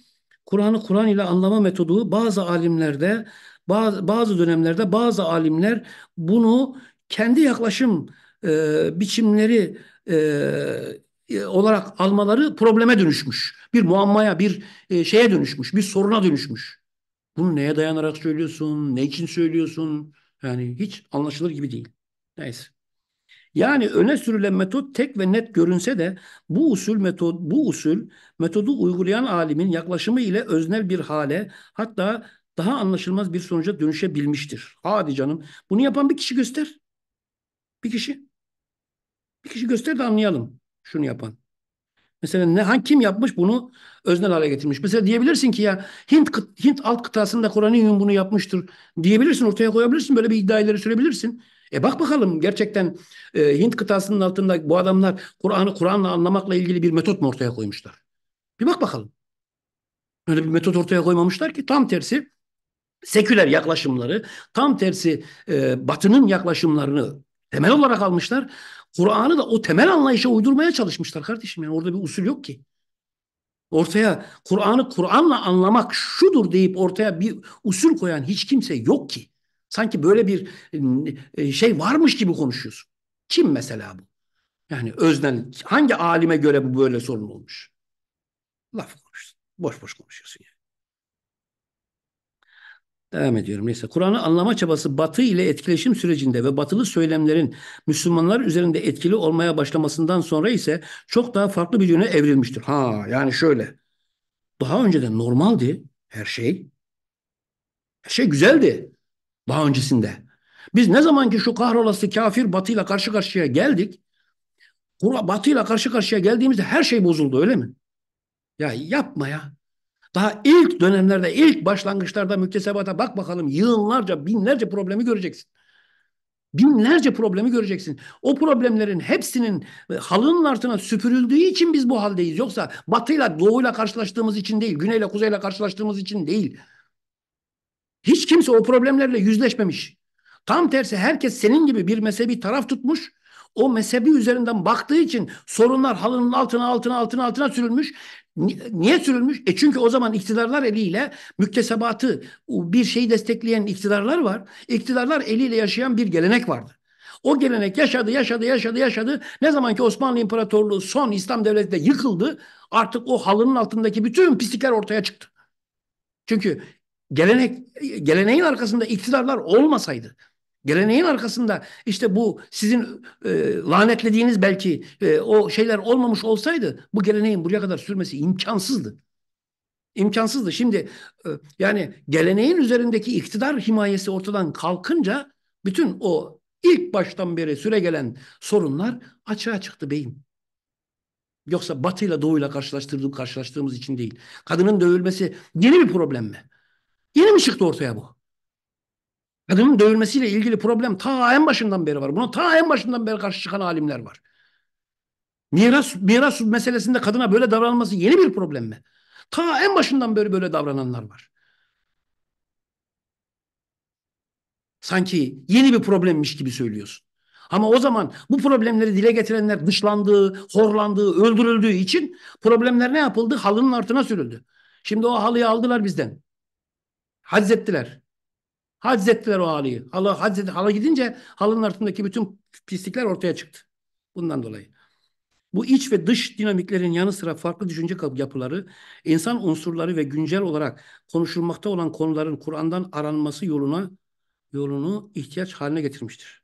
Kur'an'ı Kur'an ile anlama metodu bazı alimlerde bazı, bazı dönemlerde bazı alimler bunu kendi yaklaşım e, biçimleri e, olarak almaları probleme dönüşmüş. Bir muammaya, bir e, şeye dönüşmüş, bir soruna dönüşmüş. Bunu neye dayanarak söylüyorsun, ne için söylüyorsun? Yani hiç anlaşılır gibi değil. Neyse. Yani öne sürülen metot tek ve net görünse de bu usul metod bu usul metodu uygulayan alimin yaklaşımı ile öznel bir hale hatta daha anlaşılmaz bir sonuca dönüşebilmiştir. Hadi canım bunu yapan bir kişi göster. Bir kişi. Bir kişi göster de anlayalım şunu yapan. Mesela ne hangi kim yapmış bunu öznel hale getirmiş. Mesela diyebilirsin ki ya Hint Hint alt kıtasında Kur'an'ın bunu yapmıştır diyebilirsin ortaya koyabilirsin böyle bir iddiaları ileri sürebilirsin. E bak bakalım gerçekten e, Hint kıtasının altında bu adamlar Kur'an'ı Kur'an'la anlamakla ilgili bir metot mu ortaya koymuşlar? Bir bak bakalım. Öyle bir metot ortaya koymamışlar ki tam tersi seküler yaklaşımları, tam tersi e, batının yaklaşımlarını temel olarak almışlar. Kur'an'ı da o temel anlayışa uydurmaya çalışmışlar kardeşim. Yani orada bir usul yok ki. Ortaya Kur'an'ı Kur'an'la anlamak şudur deyip ortaya bir usul koyan hiç kimse yok ki. Sanki böyle bir e, şey varmış gibi konuşuyorsun. Kim mesela bu? Yani özden hangi alime göre bu böyle sorun olmuş? Laf konuşuyorsun. Boş boş konuşuyorsun yani. Devam ediyorum. Neyse. Kur'an'ı anlama çabası batı ile etkileşim sürecinde ve batılı söylemlerin Müslümanlar üzerinde etkili olmaya başlamasından sonra ise çok daha farklı bir yöne evrilmiştir. Ha yani şöyle. Daha önceden normaldi her şey. Her şey güzeldi. Daha öncesinde. Biz ne zaman ki şu kahrolası kafir batıyla karşı karşıya geldik, batıyla karşı karşıya geldiğimizde her şey bozuldu öyle mi? Ya yapma ya. Daha ilk dönemlerde, ilk başlangıçlarda müktesebata bak bakalım yığınlarca, binlerce problemi göreceksin. Binlerce problemi göreceksin. O problemlerin hepsinin halının altına süpürüldüğü için biz bu haldeyiz. Yoksa batıyla, doğuyla karşılaştığımız için değil, güneyle, kuzeyle karşılaştığımız için değil. Hiç kimse o problemlerle yüzleşmemiş. Tam tersi herkes senin gibi bir mezhebi taraf tutmuş. O mezhebi üzerinden baktığı için sorunlar halının altına altına altına altına sürülmüş. Niye sürülmüş? E çünkü o zaman iktidarlar eliyle müktesebatı bir şeyi destekleyen iktidarlar var. İktidarlar eliyle yaşayan bir gelenek vardı. O gelenek yaşadı, yaşadı, yaşadı, yaşadı. Ne zaman ki Osmanlı İmparatorluğu son İslam devleti de yıkıldı, artık o halının altındaki bütün pislikler ortaya çıktı. Çünkü gelenek geleneğin arkasında iktidarlar olmasaydı Geleneğin arkasında işte bu sizin e, lanetlediğiniz belki e, o şeyler olmamış olsaydı bu geleneğin buraya kadar sürmesi imkansızdı. İmkansızdı. Şimdi e, yani geleneğin üzerindeki iktidar himayesi ortadan kalkınca bütün o ilk baştan beri süre gelen sorunlar açığa çıktı beyim. Yoksa batıyla doğuyla karşılaştırdığım karşılaştığımız için değil. Kadının dövülmesi yeni bir problem mi? Yeni mi çıktı ortaya bu? Kadının dövülmesiyle ilgili problem ta en başından beri var. Buna ta en başından beri karşı çıkan alimler var. Miras, miras meselesinde kadına böyle davranılması yeni bir problem mi? Ta en başından beri böyle davrananlar var. Sanki yeni bir problemmiş gibi söylüyorsun. Ama o zaman bu problemleri dile getirenler dışlandığı, horlandığı, öldürüldüğü için problemler ne yapıldı? Halının altına sürüldü. Şimdi o halıyı aldılar bizden. Hazzettiler. Hazzettiler o halıyı. Hala, hazzetti, hala gidince halının altındaki bütün pislikler ortaya çıktı. Bundan dolayı. Bu iç ve dış dinamiklerin yanı sıra farklı düşünce yapıları, insan unsurları ve güncel olarak konuşulmakta olan konuların Kur'an'dan aranması yoluna yolunu ihtiyaç haline getirmiştir.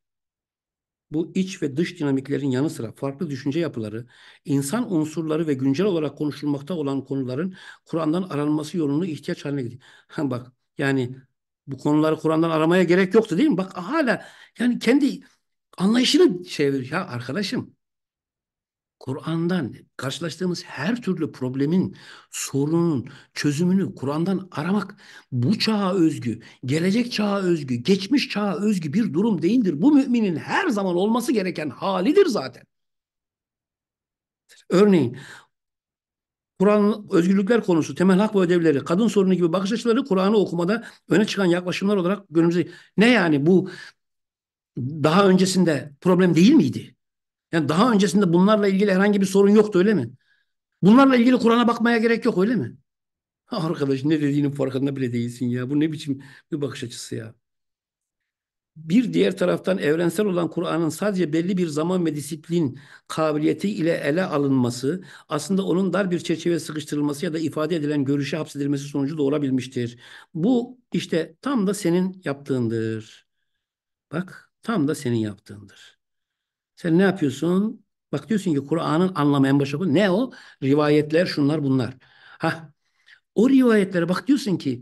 Bu iç ve dış dinamiklerin yanı sıra farklı düşünce yapıları, insan unsurları ve güncel olarak konuşulmakta olan konuların Kur'an'dan aranması yolunu ihtiyaç haline getirmiştir. bak yani bu konuları Kur'an'dan aramaya gerek yoktu değil mi? Bak hala yani kendi anlayışını şey ya arkadaşım. Kur'an'dan karşılaştığımız her türlü problemin, sorunun çözümünü Kur'an'dan aramak bu çağa özgü, gelecek çağa özgü, geçmiş çağa özgü bir durum değildir. Bu müminin her zaman olması gereken halidir zaten. Örneğin Kur'an özgürlükler konusu, temel hak ve ödevleri, kadın sorunu gibi bakış açıları Kur'an'ı okumada öne çıkan yaklaşımlar olarak gönlümüze... Ne yani bu daha öncesinde problem değil miydi? Yani daha öncesinde bunlarla ilgili herhangi bir sorun yoktu öyle mi? Bunlarla ilgili Kur'an'a bakmaya gerek yok öyle mi? Arkadaş ne dediğinin farkında bile değilsin ya. Bu ne biçim bir bakış açısı ya bir diğer taraftan evrensel olan Kur'an'ın sadece belli bir zaman ve disiplin kabiliyeti ile ele alınması aslında onun dar bir çerçeve sıkıştırılması ya da ifade edilen görüşe hapsedilmesi sonucu doğurabilmiştir. Bu işte tam da senin yaptığındır. Bak tam da senin yaptığındır. Sen ne yapıyorsun? Bak diyorsun ki Kur'an'ın anlamı en başa ne o? Rivayetler şunlar bunlar. Ha o rivayetlere bak diyorsun ki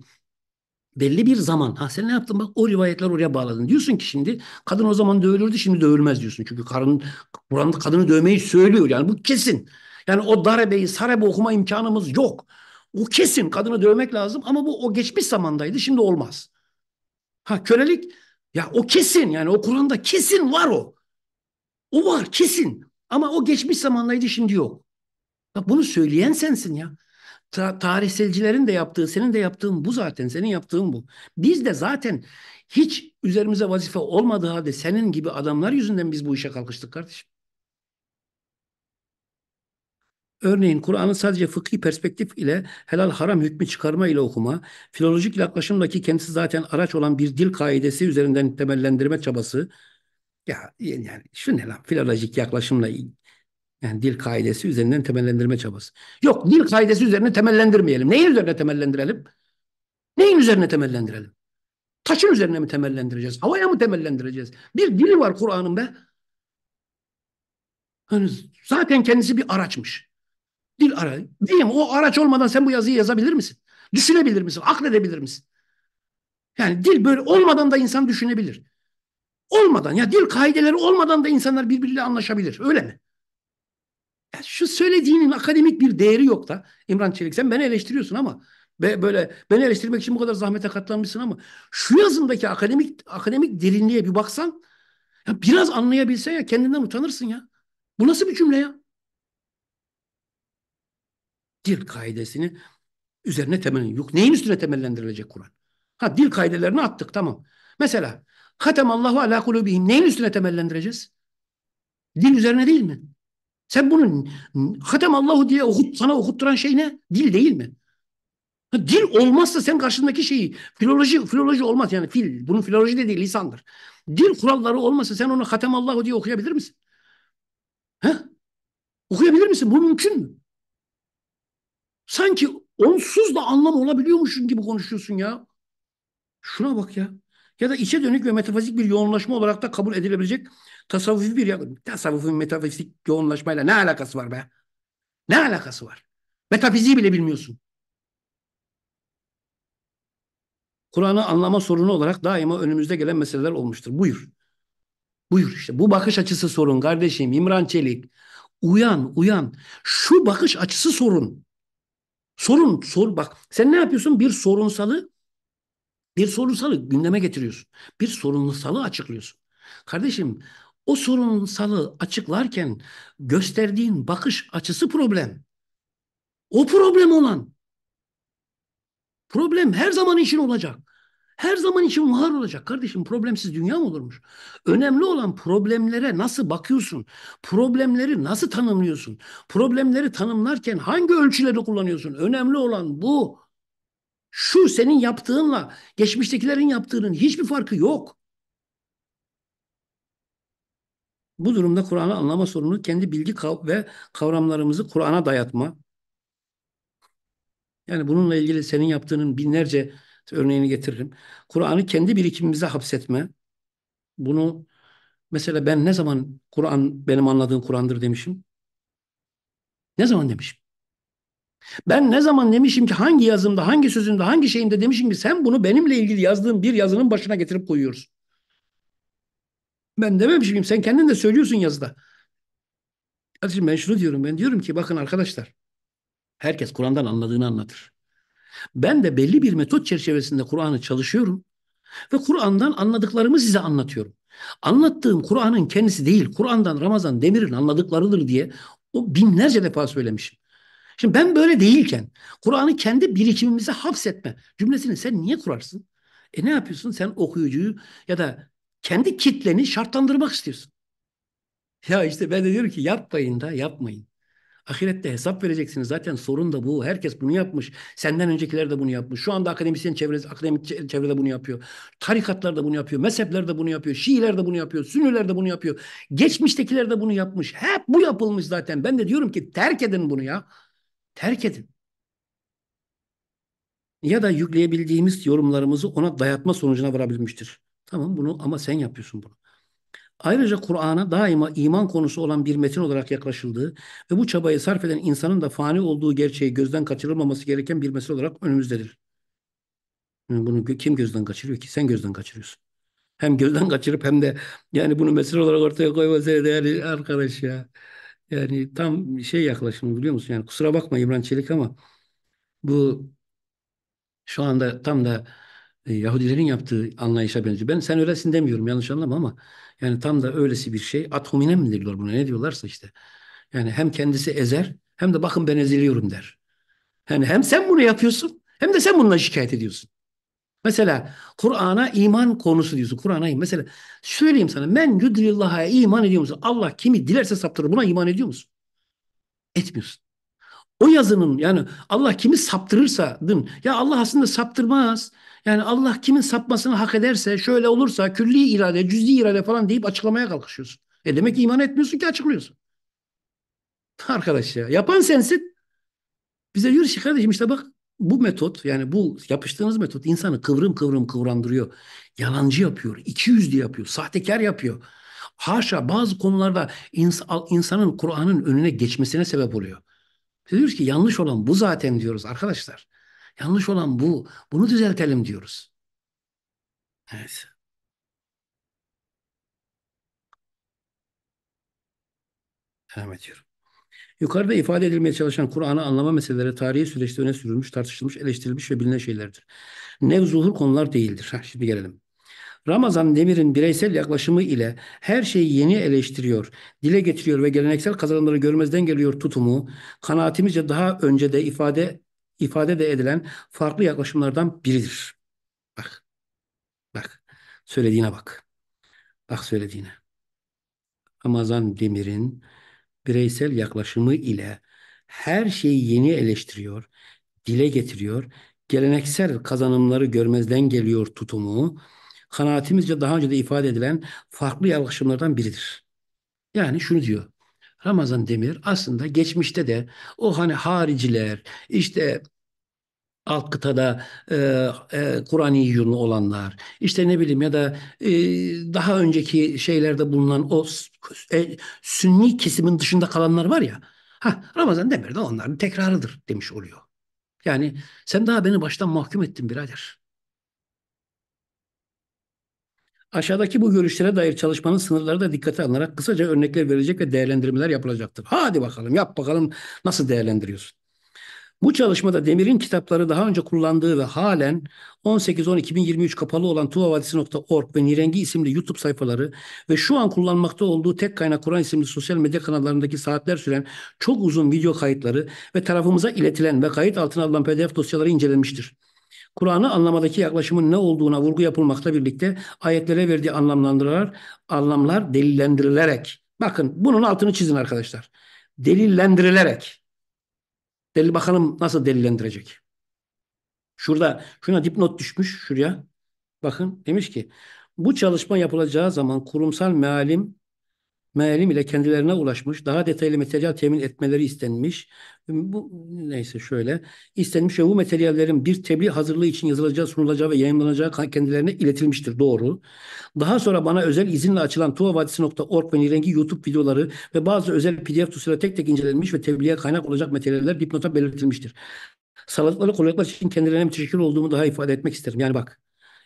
belli bir zaman. Ha sen ne yaptın bak o rivayetler oraya bağladın. Diyorsun ki şimdi kadın o zaman dövülürdü şimdi dövülmez diyorsun. Çünkü karın Kur'an kadını dövmeyi söylüyor yani bu kesin. Yani o darabeyi sarabe okuma imkanımız yok. O kesin kadını dövmek lazım ama bu o geçmiş zamandaydı şimdi olmaz. Ha kölelik ya o kesin yani o Kur'an'da kesin var o. O var kesin ama o geçmiş zamandaydı şimdi yok. Bak bunu söyleyen sensin ya ta- tarihselcilerin de yaptığı, senin de yaptığın bu zaten, senin yaptığın bu. Biz de zaten hiç üzerimize vazife olmadığı halde senin gibi adamlar yüzünden biz bu işe kalkıştık kardeşim. Örneğin Kur'an'ı sadece fıkhi perspektif ile helal haram hükmü çıkarma ile okuma, filolojik yaklaşımdaki kendisi zaten araç olan bir dil kaidesi üzerinden temellendirme çabası, ya yani şu ne lan filolojik yaklaşımla yani dil kaidesi üzerinden temellendirme çabası. Yok dil kaidesi üzerine temellendirmeyelim. Neyin üzerine temellendirelim? Neyin üzerine temellendirelim? Taşın üzerine mi temellendireceğiz? Havaya mı temellendireceğiz? Bir dili var Kur'an'ın be. Yani zaten kendisi bir araçmış. Dil aracı. Değil mi? O araç olmadan sen bu yazıyı yazabilir misin? Düşünebilir misin? Akledebilir misin? Yani dil böyle olmadan da insan düşünebilir. Olmadan ya dil kaideleri olmadan da insanlar birbiriyle anlaşabilir. Öyle mi? Ya şu söylediğinin akademik bir değeri yok da İmran Çelik sen beni eleştiriyorsun ama be, böyle beni eleştirmek için bu kadar zahmete katlanmışsın ama şu yazındaki akademik akademik derinliğe bir baksan ya biraz anlayabilsen ya kendinden utanırsın ya. Bu nasıl bir cümle ya? Dil kaidesini üzerine temel yok. Neyin üstüne temellendirilecek Kur'an? Ha dil kaidelerini attık tamam. Mesela Allahu ala kulubihim. Neyin üstüne temellendireceğiz? Dil üzerine değil mi? Sen bunun Hatem Allahu diye okut, sana okutturan şey ne? Dil değil mi? dil olmazsa sen karşındaki şeyi filoloji filoloji olmaz yani fil bunun filoloji de değil lisandır. Dil kuralları olmasa sen onu Hatem Allahu diye okuyabilir misin? He? Okuyabilir misin? Bu mümkün mü? Sanki onsuz da anlam olabiliyormuşsun gibi konuşuyorsun ya. Şuna bak ya ya da içe dönük ve metafizik bir yoğunlaşma olarak da kabul edilebilecek tasavvufi bir yaklaşım. Tasavvufun metafizik yoğunlaşmayla ne alakası var be? Ne alakası var? Metafiziği bile bilmiyorsun. Kur'an'ı anlama sorunu olarak daima önümüzde gelen meseleler olmuştur. Buyur. Buyur işte bu bakış açısı sorun kardeşim İmran Çelik. Uyan uyan. Şu bakış açısı sorun. Sorun sor bak. Sen ne yapıyorsun? Bir sorunsalı bir sorunsalı gündeme getiriyorsun. Bir sorunsalı açıklıyorsun. Kardeşim o sorunsalı açıklarken gösterdiğin bakış açısı problem. O problem olan. Problem her zaman için olacak. Her zaman için var olacak. Kardeşim problemsiz dünya mı olurmuş? Önemli olan problemlere nasıl bakıyorsun? Problemleri nasıl tanımlıyorsun? Problemleri tanımlarken hangi ölçüleri kullanıyorsun? Önemli olan bu. Şu senin yaptığınla geçmiştekilerin yaptığının hiçbir farkı yok. Bu durumda Kur'an'ı anlama sorunu kendi bilgi kav ve kavramlarımızı Kur'an'a dayatma. Yani bununla ilgili senin yaptığının binlerce örneğini getiririm. Kur'an'ı kendi birikimimize hapsetme. Bunu mesela ben ne zaman Kur'an benim anladığım Kur'an'dır demişim? Ne zaman demişim? Ben ne zaman demişim ki hangi yazımda, hangi sözümde, hangi şeyimde demişim ki sen bunu benimle ilgili yazdığım bir yazının başına getirip koyuyorsun. Ben dememişim sen kendin de söylüyorsun yazıda. Kardeşim ben şunu diyorum ben diyorum ki bakın arkadaşlar herkes Kur'an'dan anladığını anlatır. Ben de belli bir metot çerçevesinde Kur'an'ı çalışıyorum ve Kur'an'dan anladıklarımı size anlatıyorum. Anlattığım Kur'an'ın kendisi değil, Kur'an'dan Ramazan Demir'in anladıklarıdır diye o binlerce defa söylemişim. Şimdi ben böyle değilken Kur'an'ı kendi birikimimize hapsetme cümlesini sen niye kurarsın? E ne yapıyorsun? Sen okuyucuyu ya da kendi kitleni şartlandırmak istiyorsun. Ya işte ben de diyorum ki yapmayın da yapmayın. Ahirette hesap vereceksiniz. Zaten sorun da bu. Herkes bunu yapmış. Senden öncekiler de bunu yapmış. Şu anda akademisyen çevresi, akademik çevrede bunu yapıyor. Tarikatlar da bunu yapıyor. Mezhepler de bunu yapıyor. Şiiler de bunu yapıyor. Sünniler de bunu yapıyor. Geçmiştekiler de bunu yapmış. Hep bu yapılmış zaten. Ben de diyorum ki terk edin bunu ya. Terk edin. Ya da yükleyebildiğimiz yorumlarımızı ona dayatma sonucuna varabilmiştir. Tamam bunu ama sen yapıyorsun bunu. Ayrıca Kur'an'a daima iman konusu olan bir metin olarak yaklaşıldığı ve bu çabayı sarf eden insanın da fani olduğu gerçeği gözden kaçırılmaması gereken bir mesele olarak önümüzdedir. Bunu kim gözden kaçırıyor ki? Sen gözden kaçırıyorsun. Hem gözden kaçırıp hem de yani bunu mesele olarak ortaya koymasaydı yani arkadaş ya. Yani tam şey yaklaşımı biliyor musun? Yani kusura bakma İmran Çelik ama bu şu anda tam da e, Yahudilerin yaptığı anlayışa benziyor. Ben sen öylesin demiyorum yanlış anlama ama yani tam da öylesi bir şey. Ad hominem mi diyorlar buna ne diyorlarsa işte. Yani hem kendisi ezer hem de bakın ben eziliyorum der. Yani hem sen bunu yapıyorsun hem de sen bununla şikayet ediyorsun. Mesela Kur'an'a iman konusu diyorsun. Kur'an'a iman. Mesela söyleyeyim sana. Men yudrillah'a iman ediyor musun? Allah kimi dilerse saptırır. Buna iman ediyor musun? Etmiyorsun. O yazının yani Allah kimi saptırırsa değil Ya Allah aslında saptırmaz. Yani Allah kimin sapmasını hak ederse şöyle olursa külli irade, cüzi irade falan deyip açıklamaya kalkışıyorsun. E demek ki iman etmiyorsun ki açıklıyorsun. Arkadaş ya yapan sensin. Bize diyor ki kardeşim işte bak bu metot yani bu yapıştığınız metot insanı kıvrım kıvrım kıvrandırıyor. Yalancı yapıyor, iki yüzlü yapıyor, sahtekar yapıyor. Haşa bazı konularda ins insanın Kur'an'ın önüne geçmesine sebep oluyor. Biz diyoruz ki yanlış olan bu zaten diyoruz arkadaşlar. Yanlış olan bu. Bunu düzeltelim diyoruz. Evet. Devam ediyorum. Yukarıda ifade edilmeye çalışan Kur'an'ı anlama meseleleri tarihi süreçte öne sürülmüş, tartışılmış, eleştirilmiş ve bilinen şeylerdir. Nevzuhur konular değildir. Ha, şimdi gelelim. Ramazan Demir'in bireysel yaklaşımı ile her şeyi yeni eleştiriyor, dile getiriyor ve geleneksel kazanımları görmezden geliyor tutumu, kanaatimizce daha önce de ifade ifade de edilen farklı yaklaşımlardan biridir. Bak, bak, söylediğine bak. Bak söylediğine. Ramazan Demir'in bireysel yaklaşımı ile her şeyi yeni eleştiriyor, dile getiriyor, geleneksel kazanımları görmezden geliyor tutumu, kanaatimizce daha önce de ifade edilen farklı yaklaşımlardan biridir. Yani şunu diyor, Ramazan Demir aslında geçmişte de o oh, hani hariciler, işte alt kıtada e, e, Kur'aniyyun olanlar işte ne bileyim ya da e, daha önceki şeylerde bulunan o e, sünni kesimin dışında kalanlar var ya ha Ramazan Demir onların tekrarıdır demiş oluyor. Yani sen daha beni baştan mahkum ettin birader. Aşağıdaki bu görüşlere dair çalışmanın sınırları da dikkate alınarak kısaca örnekler verecek ve değerlendirmeler yapılacaktır. Hadi bakalım yap bakalım nasıl değerlendiriyorsun? Bu çalışmada Demir'in kitapları daha önce kullandığı ve halen 18-10-2023 kapalı olan tuvavadisi.org ve Nirengi isimli YouTube sayfaları ve şu an kullanmakta olduğu Tek Kaynak Kur'an isimli sosyal medya kanallarındaki saatler süren çok uzun video kayıtları ve tarafımıza iletilen ve kayıt altına alınan pdf dosyaları incelenmiştir. Kur'an'ı anlamadaki yaklaşımın ne olduğuna vurgu yapılmakla birlikte ayetlere verdiği anlamlandıralar, anlamlar delillendirilerek. Bakın bunun altını çizin arkadaşlar. Delillendirilerek Delil bakalım nasıl delillendirecek. Şurada şuna dipnot düşmüş şuraya. Bakın demiş ki bu çalışma yapılacağı zaman kurumsal mealim mealim ile kendilerine ulaşmış, daha detaylı materyal temin etmeleri istenmiş. Bu neyse şöyle istenmiş ve bu materyallerin bir tebliğ hazırlığı için yazılacağı, sunulacağı ve yayınlanacağı kendilerine iletilmiştir. Doğru. Daha sonra bana özel izinle açılan tuvavadisi.org ve Nirengi YouTube videoları ve bazı özel PDF dosyaları tek tek incelenmiş ve tebliğe kaynak olacak materyaller dipnota belirtilmiştir. Salatıkları kolaylıklar için kendilerine teşekkür olduğumu daha ifade etmek isterim. Yani bak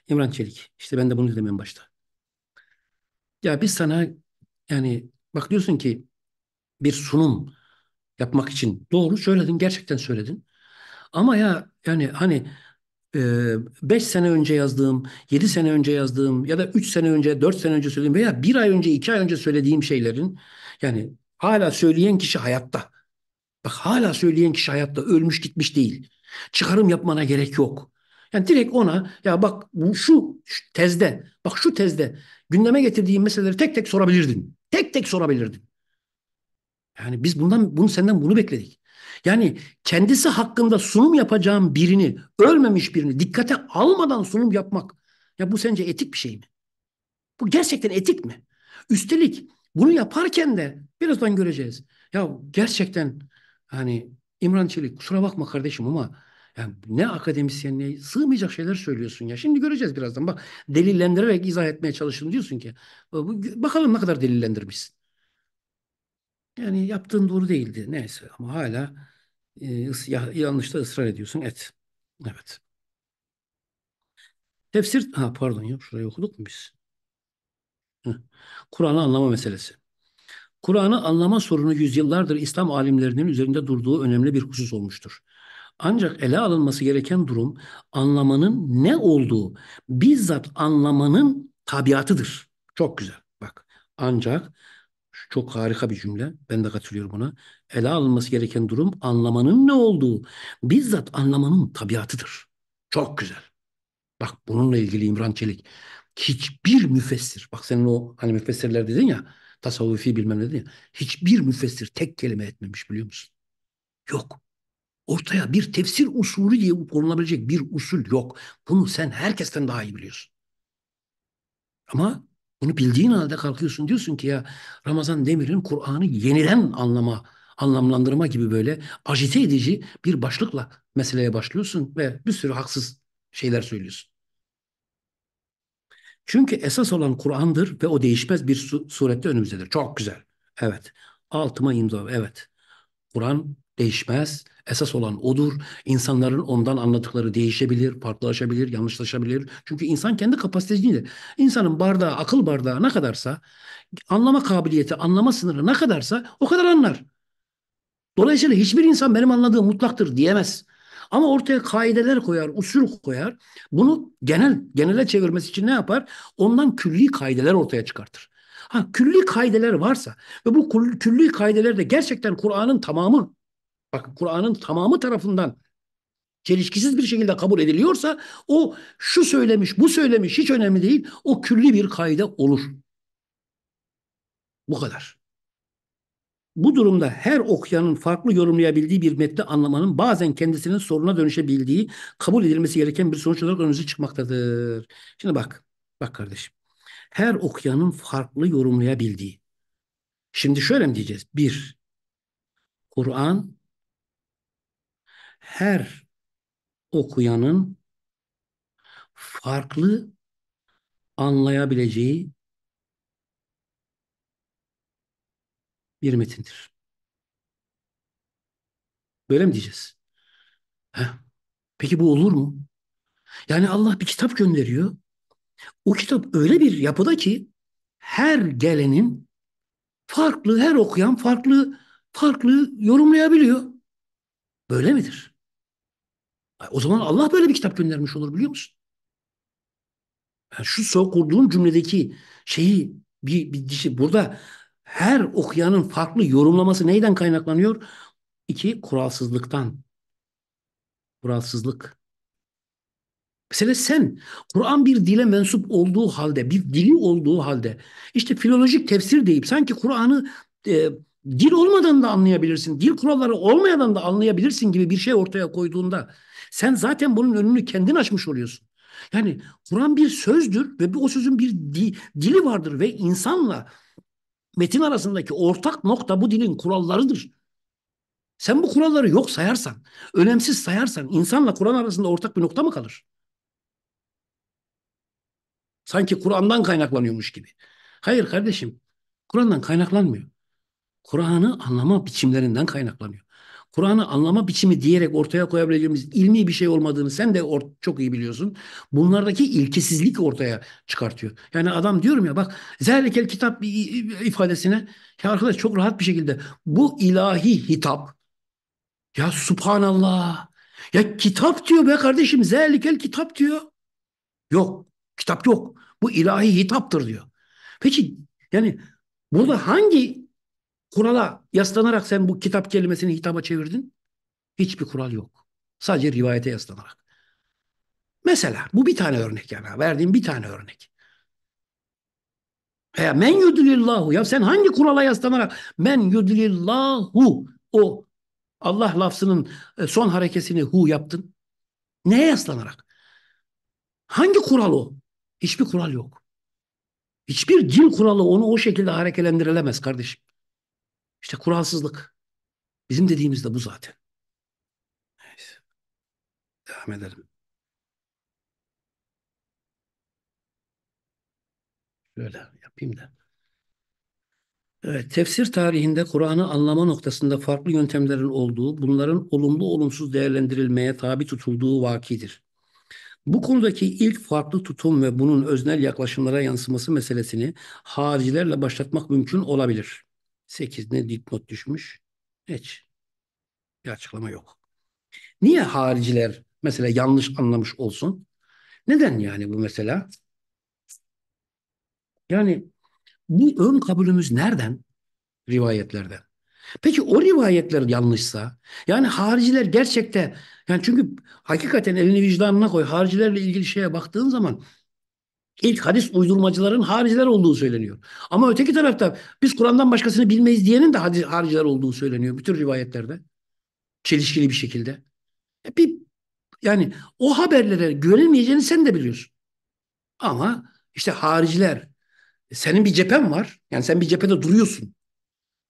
İmran Çelik. işte ben de bunu dedim en başta. Ya biz sana yani bak diyorsun ki bir sunum yapmak için doğru söyledin gerçekten söyledin. Ama ya yani hani 5 e, sene önce yazdığım, 7 sene önce yazdığım ya da 3 sene önce, 4 sene önce söylediğim veya 1 ay önce, 2 ay önce söylediğim şeylerin yani hala söyleyen kişi hayatta. Bak hala söyleyen kişi hayatta ölmüş gitmiş değil. Çıkarım yapmana gerek yok. Yani direkt ona ya bak bu şu, şu tezde, bak şu tezde gündeme getirdiğim meseleleri tek tek sorabilirdin. Tek tek sorabilirdin. Yani biz bundan bunu senden bunu bekledik. Yani kendisi hakkında sunum yapacağım birini, ölmemiş birini dikkate almadan sunum yapmak. Ya bu sence etik bir şey mi? Bu gerçekten etik mi? Üstelik bunu yaparken de birazdan göreceğiz. Ya gerçekten hani İmran Çelik kusura bakma kardeşim ama yani ne akademisyenliğe sığmayacak şeyler söylüyorsun ya. Şimdi göreceğiz birazdan. Bak delillendirerek izah etmeye çalıştım diyorsun ki. Bakalım ne kadar delillendirmişsin. Yani yaptığın doğru değildi. Neyse ama hala e, yanlışta ısrar ediyorsun. Et. Evet. Tefsir, ha pardon ya şurayı okuduk mu biz? Kur'an'ı anlama meselesi. Kur'an'ı anlama sorunu yüzyıllardır İslam alimlerinin üzerinde durduğu önemli bir husus olmuştur. Ancak ele alınması gereken durum anlamanın ne olduğu, bizzat anlamanın tabiatıdır. Çok güzel. Bak ancak çok harika bir cümle. Ben de katılıyorum buna. Ele alınması gereken durum anlamanın ne olduğu, bizzat anlamanın tabiatıdır. Çok güzel. Bak bununla ilgili İmran Çelik hiçbir müfessir, bak senin o hani müfessirler dedin ya, tasavvufi bilmem ne dedin ya, hiçbir müfessir tek kelime etmemiş biliyor musun? Yok. Ortaya bir tefsir usulü diye konulabilecek bir usul yok. Bunu sen herkesten daha iyi biliyorsun. Ama bunu bildiğin halde kalkıyorsun diyorsun ki ya Ramazan Demir'in Kur'an'ı yeniden anlama, anlamlandırma gibi böyle ajite edici bir başlıkla meseleye başlıyorsun ve bir sürü haksız şeyler söylüyorsun. Çünkü esas olan Kur'an'dır ve o değişmez bir su surette önümüzdedir. Çok güzel. Evet. Altıma imza. Evet. Kur'an değişmez. Esas olan odur. İnsanların ondan anladıkları değişebilir, farklılaşabilir, yanlışlaşabilir. Çünkü insan kendi kapasitesiyle, insanın bardağı, akıl bardağı ne kadarsa, anlama kabiliyeti, anlama sınırı ne kadarsa o kadar anlar. Dolayısıyla hiçbir insan benim anladığım mutlaktır diyemez. Ama ortaya kaideler koyar, usul koyar. Bunu genel, genele çevirmesi için ne yapar? Ondan külli kaideler ortaya çıkartır. Ha, külli kaideler varsa ve bu külli kaideler de gerçekten Kur'an'ın tamamı bakın Kur'an'ın tamamı tarafından çelişkisiz bir şekilde kabul ediliyorsa o şu söylemiş bu söylemiş hiç önemli değil o külli bir kaide olur. Bu kadar. Bu durumda her okuyanın farklı yorumlayabildiği bir metni anlamanın bazen kendisinin soruna dönüşebildiği, kabul edilmesi gereken bir sonuç olarak önümüze çıkmaktadır. Şimdi bak, bak kardeşim. Her okuyanın farklı yorumlayabildiği. Şimdi şöyle mi diyeceğiz? Bir, Kur'an her okuyanın farklı anlayabileceği bir metindir. Böyle mi diyeceğiz? Heh. Peki bu olur mu? Yani Allah bir kitap gönderiyor. O kitap öyle bir yapıda ki her gelenin farklı, her okuyan farklı farklı yorumlayabiliyor. Böyle midir? O zaman Allah böyle bir kitap göndermiş olur biliyor musun? Yani şu kurduğum cümledeki şeyi bir, bir dişi burada her okuyanın farklı yorumlaması neyden kaynaklanıyor? İki, kuralsızlıktan. Kuralsızlık. Mesela sen Kur'an bir dile mensup olduğu halde, bir dili olduğu halde işte filolojik tefsir deyip sanki Kur'an'ı e, dil olmadan da anlayabilirsin, dil kuralları olmayan da anlayabilirsin gibi bir şey ortaya koyduğunda sen zaten bunun önünü kendin açmış oluyorsun. Yani Kur'an bir sözdür ve o sözün bir di, dili vardır ve insanla metin arasındaki ortak nokta bu dilin kurallarıdır. Sen bu kuralları yok sayarsan, önemsiz sayarsan insanla Kur'an arasında ortak bir nokta mı kalır? Sanki Kur'an'dan kaynaklanıyormuş gibi. Hayır kardeşim, Kur'an'dan kaynaklanmıyor. Kur'an'ı anlama biçimlerinden kaynaklanıyor. Kur'an'ı anlama biçimi diyerek ortaya koyabileceğimiz ilmi bir şey olmadığını sen de çok iyi biliyorsun. Bunlardaki ilkesizlik ortaya çıkartıyor. Yani adam diyorum ya bak zerrekel kitap ifadesine ya arkadaş çok rahat bir şekilde bu ilahi hitap ya subhanallah ya kitap diyor be kardeşim zerrekel kitap diyor. Yok kitap yok bu ilahi hitaptır diyor. Peki yani burada hangi kurala yaslanarak sen bu kitap kelimesini hitaba çevirdin. Hiçbir kural yok. Sadece rivayete yaslanarak. Mesela bu bir tane örnek yani. Verdiğim bir tane örnek. Ya men yudlillahu. Ya sen hangi kurala yaslanarak men yudlillahu o Allah lafzının e, son harekesini hu yaptın? Neye yaslanarak? Hangi kural o? Hiçbir kural yok. Hiçbir din kuralı onu o şekilde hareketlendirilemez kardeşim. İşte kuralsızlık. Bizim dediğimiz de bu zaten. Neyse. Devam edelim. Böyle yapayım da. Evet, tefsir tarihinde Kur'an'ı anlama noktasında farklı yöntemlerin olduğu, bunların olumlu olumsuz değerlendirilmeye tabi tutulduğu vakidir. Bu konudaki ilk farklı tutum ve bunun öznel yaklaşımlara yansıması meselesini haricilerle başlatmak mümkün olabilir. 8'ine dipnot düşmüş. Hiç bir açıklama yok. Niye hariciler mesela yanlış anlamış olsun? Neden yani bu mesela? Yani bu ön kabulümüz nereden? Rivayetlerden. Peki o rivayetler yanlışsa yani hariciler gerçekte yani çünkü hakikaten elini vicdanına koy haricilerle ilgili şeye baktığın zaman ilk hadis uydurmacıların hariciler olduğu söyleniyor. Ama öteki tarafta biz Kur'an'dan başkasını bilmeyiz diyenin de hadis hariciler olduğu söyleniyor bütün rivayetlerde. Çelişkili bir şekilde. E bir, yani o haberlere güvenilmeyeceğini sen de biliyorsun. Ama işte hariciler, e, senin bir cephen var. Yani sen bir cephede duruyorsun.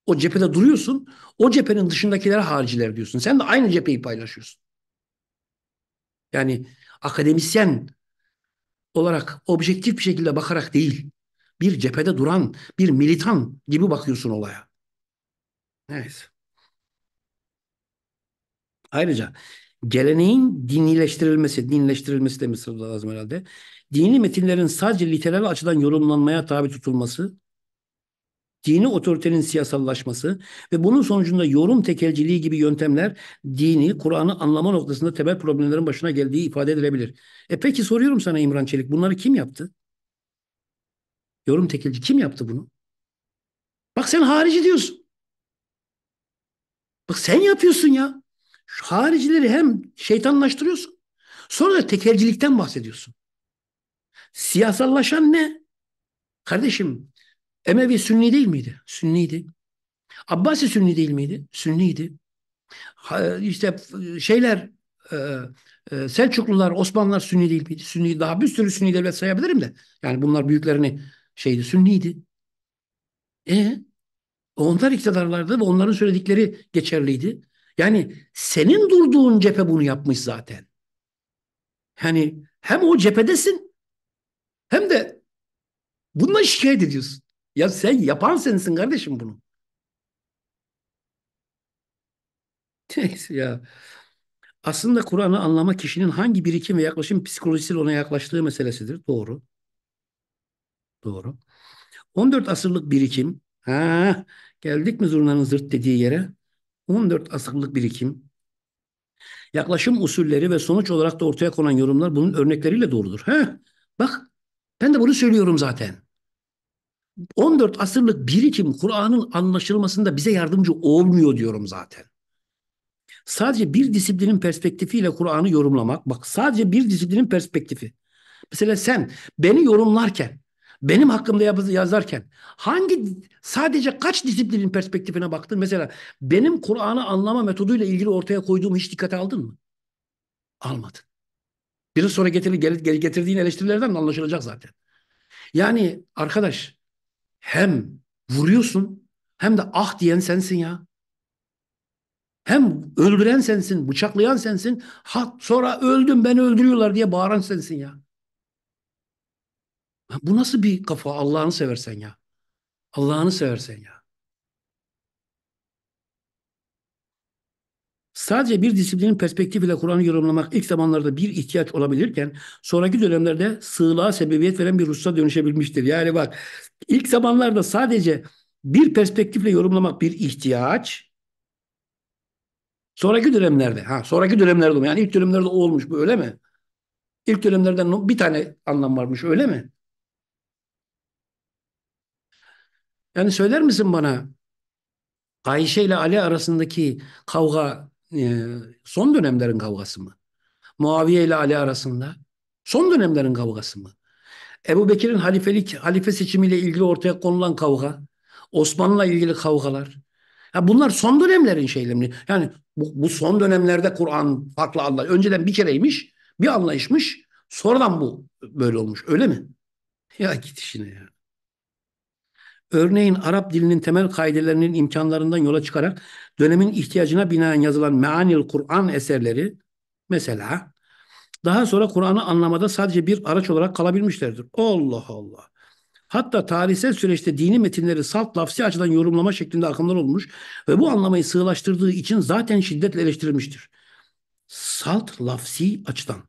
O cephede duruyorsun. O cephenin dışındakilere hariciler diyorsun. Sen de aynı cepheyi paylaşıyorsun. Yani akademisyen olarak objektif bir şekilde bakarak değil, bir cephede duran, bir militan gibi bakıyorsun olaya. Evet. Ayrıca geleneğin dinileştirilmesi, dinileştirilmesi de Mısır'da lazım herhalde. Dini metinlerin sadece literal açıdan yorumlanmaya tabi tutulması dini otoritenin siyasallaşması ve bunun sonucunda yorum tekelciliği gibi yöntemler dini, Kur'an'ı anlama noktasında temel problemlerin başına geldiği ifade edilebilir. E peki soruyorum sana İmran Çelik, bunları kim yaptı? Yorum tekelci kim yaptı bunu? Bak sen harici diyorsun. Bak sen yapıyorsun ya. Şu haricileri hem şeytanlaştırıyorsun sonra da tekelcilikten bahsediyorsun. Siyasallaşan ne? Kardeşim Emevi Sünni değil miydi? Sünniydi. Abbasi Sünni değil miydi? Sünniydi. İşte şeyler e, e, Selçuklular, Osmanlılar Sünni değil miydi? Sünni daha bir sürü Sünni devlet sayabilirim de. Yani bunlar büyüklerini şeydi Sünniydi. E onlar iktidarlardı ve onların söyledikleri geçerliydi. Yani senin durduğun cephe bunu yapmış zaten. Yani hem o cephedesin hem de bundan şikayet ediyorsun. Ya sen yapan sensin kardeşim bunu. Neyse ya. Aslında Kur'an'ı anlama kişinin hangi birikim ve yaklaşım psikolojisiyle ona yaklaştığı meselesidir. Doğru. Doğru. 14 asırlık birikim. Ha, geldik mi zurnanın zırt dediği yere? 14 asırlık birikim. Yaklaşım usulleri ve sonuç olarak da ortaya konan yorumlar bunun örnekleriyle doğrudur. He, bak ben de bunu söylüyorum zaten. 14 asırlık birikim Kur'an'ın anlaşılmasında bize yardımcı olmuyor diyorum zaten. Sadece bir disiplinin perspektifiyle Kur'an'ı yorumlamak, bak sadece bir disiplinin perspektifi. Mesela sen beni yorumlarken, benim hakkımda yazarken hangi sadece kaç disiplinin perspektifine baktın? Mesela benim Kur'an'ı anlama metoduyla ilgili ortaya koyduğum hiç dikkate aldın mı? Almadın. Biraz sonra getir, getirdiğin eleştirilerden anlaşılacak zaten. Yani arkadaş hem vuruyorsun hem de ah diyen sensin ya. Hem öldüren sensin, bıçaklayan sensin. Ha, sonra öldüm beni öldürüyorlar diye bağıran sensin ya. Bu nasıl bir kafa Allah'ını seversen ya. Allah'ını seversen ya. Sadece bir disiplinin perspektifiyle Kur'an'ı yorumlamak ilk zamanlarda bir ihtiyaç olabilirken sonraki dönemlerde sığlığa sebebiyet veren bir ruhsa dönüşebilmiştir. Yani bak ilk zamanlarda sadece bir perspektifle yorumlamak bir ihtiyaç. Sonraki dönemlerde, ha sonraki dönemlerde yani ilk dönemlerde olmuş bu öyle mi? İlk dönemlerden bir tane anlam varmış öyle mi? Yani söyler misin bana Ayşe ile Ali arasındaki kavga e, son dönemlerin kavgası mı? Muaviye ile Ali arasında son dönemlerin kavgası mı? Ebu Bekir'in halifelik, halife seçimiyle ilgili ortaya konulan kavga, Osman'la ilgili kavgalar. Ya bunlar son dönemlerin şeyleri. Yani bu, bu son dönemlerde Kur'an farklı anlayış. Önceden bir kereymiş, bir anlayışmış. Sonradan bu böyle olmuş. Öyle mi? Ya git işine ya. Örneğin Arap dilinin temel kaidelerinin imkanlarından yola çıkarak dönemin ihtiyacına binaen yazılan meanil Kur'an eserleri mesela daha sonra Kur'an'ı anlamada sadece bir araç olarak kalabilmişlerdir. Allah Allah. Hatta tarihsel süreçte dini metinleri salt lafsi açıdan yorumlama şeklinde akımlar olmuş ve bu anlamayı sığlaştırdığı için zaten şiddetle eleştirilmiştir. Salt lafsi açıdan.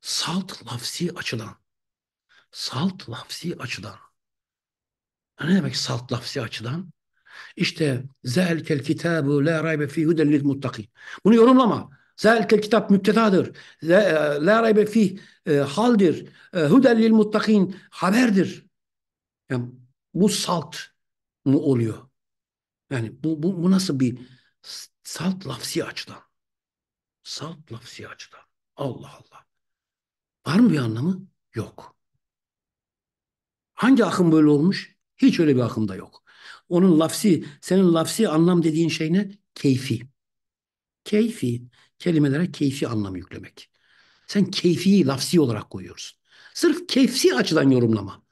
Salt lafsi açıdan. Salt lafsi açıdan. Ne demek salt lafsi açıdan? İşte zelkel kitabu la raybe fi huden lil muttaki. Bunu yorumlama. Zelkel kitap müptedadır. E, la raybe fi e, haldir. E, huden lil muttakin haberdir. Yani bu salt mı oluyor? Yani bu, bu, bu nasıl bir salt lafsi açıdan? Salt lafsi açıdan. Allah Allah. Var mı bir anlamı? Yok. Hangi akım böyle olmuş? Hiç öyle bir akımda yok. Onun lafsi, senin lafsi anlam dediğin şey ne? Keyfi. Keyfi, kelimelere keyfi anlam yüklemek. Sen keyfiyi lafsi olarak koyuyorsun. Sırf keyfsi açıdan yorumlama.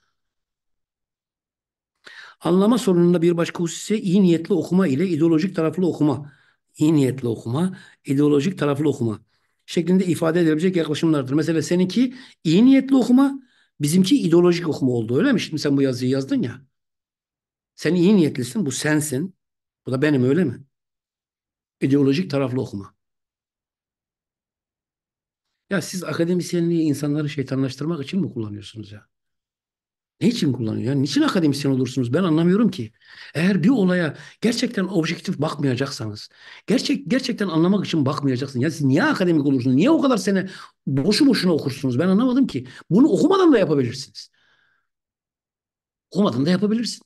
Anlama sorununda bir başka husus ise iyi niyetli okuma ile ideolojik taraflı okuma. İyi niyetli okuma, ideolojik taraflı okuma şeklinde ifade edilebilecek yaklaşımlardır. Mesela seninki iyi niyetli okuma, bizimki ideolojik okuma oldu öyle mi? Şimdi sen bu yazıyı yazdın ya. Sen iyi niyetlisin. Bu sensin. Bu da benim öyle mi? İdeolojik taraflı okuma. Ya siz akademisyenliği insanları şeytanlaştırmak için mi kullanıyorsunuz ya? Ne için kullanıyor? Yani niçin akademisyen olursunuz? Ben anlamıyorum ki. Eğer bir olaya gerçekten objektif bakmayacaksanız, gerçek gerçekten anlamak için bakmayacaksınız. Ya siz niye akademik olursunuz? Niye o kadar sene boşu boşuna okursunuz? Ben anlamadım ki. Bunu okumadan da yapabilirsiniz. Okumadan da yapabilirsin.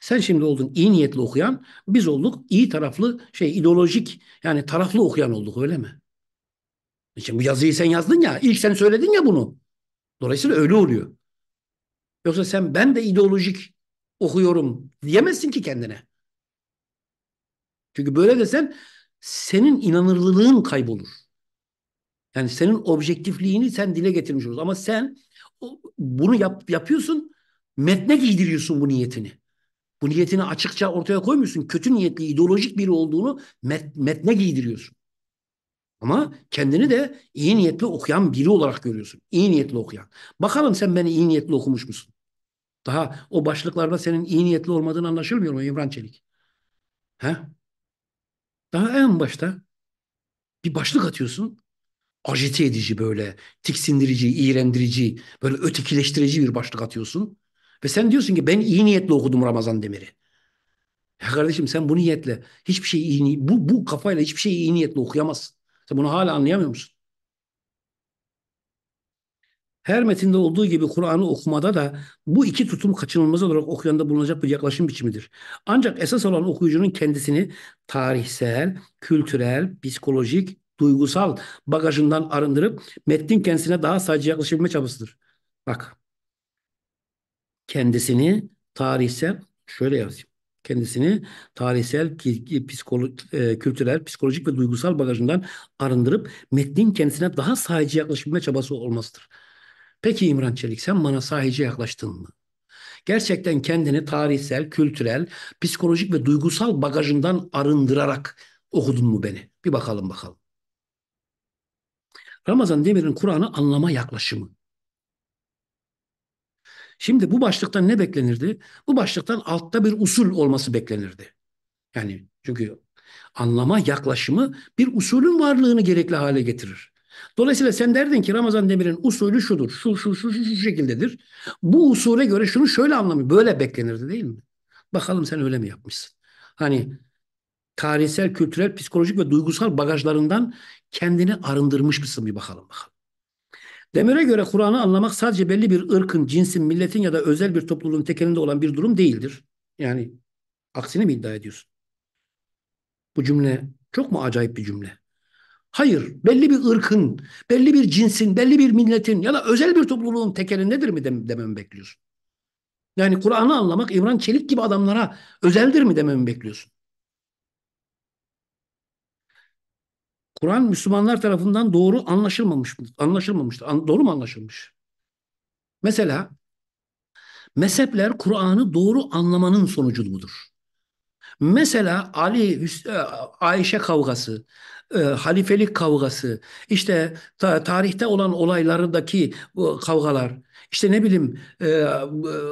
Sen şimdi oldun iyi niyetli okuyan, biz olduk iyi taraflı şey ideolojik yani taraflı okuyan olduk öyle mi? E şimdi bu yazıyı sen yazdın ya, ilk sen söyledin ya bunu. Dolayısıyla öyle oluyor. Yoksa sen ben de ideolojik okuyorum diyemezsin ki kendine. Çünkü böyle desen senin inanırlılığın kaybolur. Yani senin objektifliğini sen dile getirmiş olursun. Ama sen bunu yap, yapıyorsun, metne giydiriyorsun bu niyetini. Bu niyetini açıkça ortaya koymuyorsun. Kötü niyetli, ideolojik biri olduğunu met, metne giydiriyorsun. Ama kendini de iyi niyetli okuyan biri olarak görüyorsun. İyi niyetli okuyan. Bakalım sen beni iyi niyetli okumuş musun? Daha o başlıklarda senin iyi niyetli olmadığını anlaşılmıyor mu İmran Çelik? He? Daha en başta bir başlık atıyorsun. Ajite edici böyle, tiksindirici, iğrendirici, böyle ötekileştirici bir başlık atıyorsun. Ve sen diyorsun ki ben iyi niyetle okudum Ramazan Demir'i. Ya kardeşim sen bu niyetle hiçbir şey iyi bu bu kafayla hiçbir şey iyi niyetle okuyamazsın. Sen bunu hala anlayamıyor musun? Her metinde olduğu gibi Kur'an'ı okumada da bu iki tutum kaçınılmaz olarak okuyanda bulunacak bir yaklaşım biçimidir. Ancak esas olan okuyucunun kendisini tarihsel, kültürel, psikolojik, duygusal bagajından arındırıp metnin kendisine daha sadece yaklaşabilme çabasıdır. Bak kendisini tarihsel şöyle yazayım. Kendisini tarihsel, e, kültürel, psikolojik ve duygusal bagajından arındırıp metnin kendisine daha sahici yaklaşabilme çabası olmasıdır. Peki İmran Çelik sen bana sahici yaklaştın mı? Gerçekten kendini tarihsel, kültürel, psikolojik ve duygusal bagajından arındırarak okudun mu beni? Bir bakalım bakalım. Ramazan Demir'in Kur'an'ı anlama yaklaşımı. Şimdi bu başlıktan ne beklenirdi? Bu başlıktan altta bir usul olması beklenirdi. Yani çünkü anlama yaklaşımı bir usulün varlığını gerekli hale getirir. Dolayısıyla sen derdin ki Ramazan Demir'in usulü şudur, şu, şu, şu, şu, şu şekildedir. Bu usule göre şunu şöyle anlamı böyle beklenirdi değil mi? Bakalım sen öyle mi yapmışsın? Hani tarihsel, kültürel, psikolojik ve duygusal bagajlarından kendini arındırmış mısın bir bakalım bakalım. Demir'e göre Kur'an'ı anlamak sadece belli bir ırkın, cinsin, milletin ya da özel bir topluluğun tekelinde olan bir durum değildir. Yani aksini mi iddia ediyorsun? Bu cümle çok mu acayip bir cümle? Hayır, belli bir ırkın, belli bir cinsin, belli bir milletin ya da özel bir topluluğun tekelindedir mi dem dememi bekliyorsun? Yani Kur'an'ı anlamak İmran Çelik gibi adamlara özeldir mi dememi bekliyorsun? Kur'an Müslümanlar tarafından doğru anlaşılmamış anlaşılmamıştır. An, doğru mu anlaşılmış? Mesela mezhepler Kur'an'ı doğru anlamanın sonucu budur. Mesela Ali e, Ayşe kavgası, e, halifelik kavgası, işte tarihte olan olaylarındaki kavgalar işte ne bileyim e,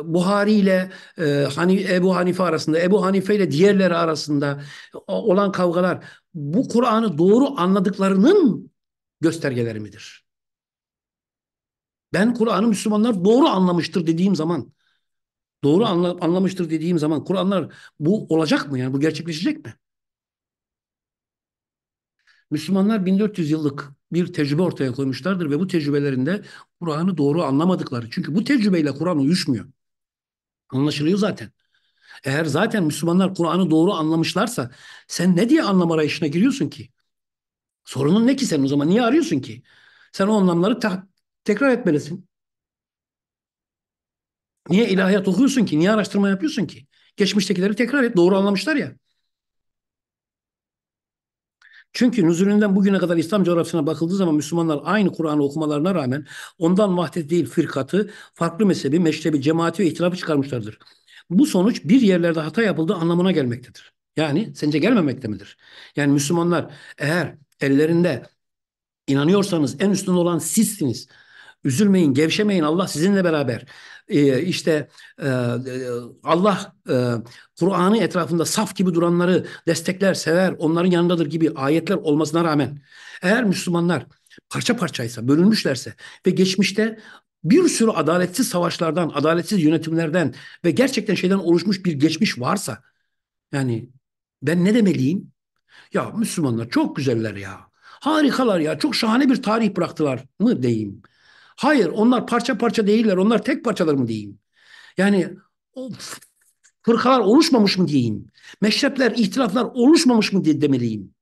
Buhari ile e, hani Ebu Hanife arasında, Ebu Hanife ile diğerleri arasında olan kavgalar bu Kur'an'ı doğru anladıklarının göstergeleri midir? Ben Kur'an'ı Müslümanlar doğru anlamıştır dediğim zaman, doğru anla, anlamıştır dediğim zaman Kur'anlar bu olacak mı? Yani bu gerçekleşecek mi? Müslümanlar 1400 yıllık bir tecrübe ortaya koymuşlardır ve bu tecrübelerinde Kur'an'ı doğru anlamadıkları. Çünkü bu tecrübeyle Kur'an uyuşmuyor. Anlaşılıyor zaten. Eğer zaten Müslümanlar Kur'an'ı doğru anlamışlarsa sen ne diye anlam arayışına giriyorsun ki? Sorunun ne ki sen o zaman? Niye arıyorsun ki? Sen o anlamları ta- tekrar etmelisin. Niye ilahiyat okuyorsun ki? Niye araştırma yapıyorsun ki? Geçmiştekileri tekrar et. Doğru anlamışlar ya. Çünkü nüzulünden bugüne kadar İslam coğrafyasına bakıldığı zaman Müslümanlar aynı Kur'an'ı okumalarına rağmen ondan vahdet değil firkatı, farklı mezhebi, meşrebi, cemaati ve ihtilafı çıkarmışlardır. Bu sonuç bir yerlerde hata yapıldığı anlamına gelmektedir. Yani sence gelmemekte midir? Yani Müslümanlar eğer ellerinde inanıyorsanız en üstün olan sizsiniz Üzülmeyin, gevşemeyin. Allah sizinle beraber. Ee, işte e, e, Allah e, Kur'an'ı etrafında saf gibi duranları destekler, sever, onların yanındadır gibi ayetler olmasına rağmen eğer Müslümanlar parça parçaysa, bölünmüşlerse ve geçmişte bir sürü adaletsiz savaşlardan, adaletsiz yönetimlerden ve gerçekten şeyden oluşmuş bir geçmiş varsa yani ben ne demeliyim? Ya Müslümanlar çok güzeller ya. Harikalar ya. Çok şahane bir tarih bıraktılar mı diyeyim? Hayır onlar parça parça değiller. Onlar tek parçalar mı diyeyim? Yani o fırkalar oluşmamış mı diyeyim? Meşrepler, ihtilaflar oluşmamış mı diye demeliyim?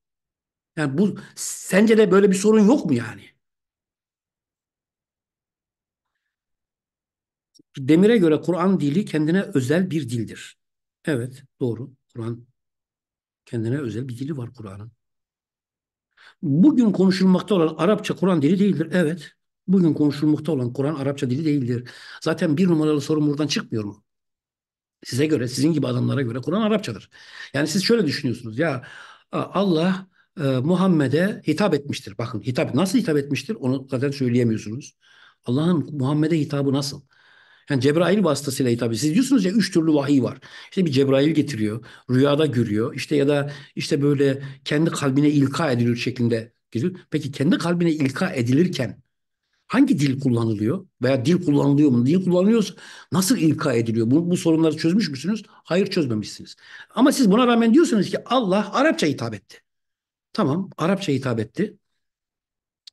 Yani bu sence de böyle bir sorun yok mu yani? Demir'e göre Kur'an dili kendine özel bir dildir. Evet, doğru. Kur'an kendine özel bir dili var Kur'an'ın. Bugün konuşulmakta olan Arapça Kur'an dili değildir. Evet. Bugün konuşulmakta olan Kur'an Arapça dili değildir. Zaten bir numaralı sorun buradan çıkmıyor mu? Size göre, sizin gibi adamlara göre Kur'an Arapçadır. Yani siz şöyle düşünüyorsunuz ya Allah e, Muhammed'e hitap etmiştir. Bakın hitap nasıl hitap etmiştir onu zaten söyleyemiyorsunuz. Allah'ın Muhammed'e hitabı nasıl? Yani Cebrail vasıtasıyla hitap ediyor. Siz diyorsunuz ya üç türlü vahiy var. İşte bir Cebrail getiriyor, rüyada görüyor. İşte ya da işte böyle kendi kalbine ilka edilir şeklinde geliyor. Peki kendi kalbine ilka edilirken Hangi dil kullanılıyor? Veya dil kullanılıyor mu? Dil kullanılıyorsa nasıl ilka ediliyor? Bu, bu sorunları çözmüş müsünüz? Hayır çözmemişsiniz. Ama siz buna rağmen diyorsunuz ki Allah Arapça hitap etti. Tamam Arapça hitap etti.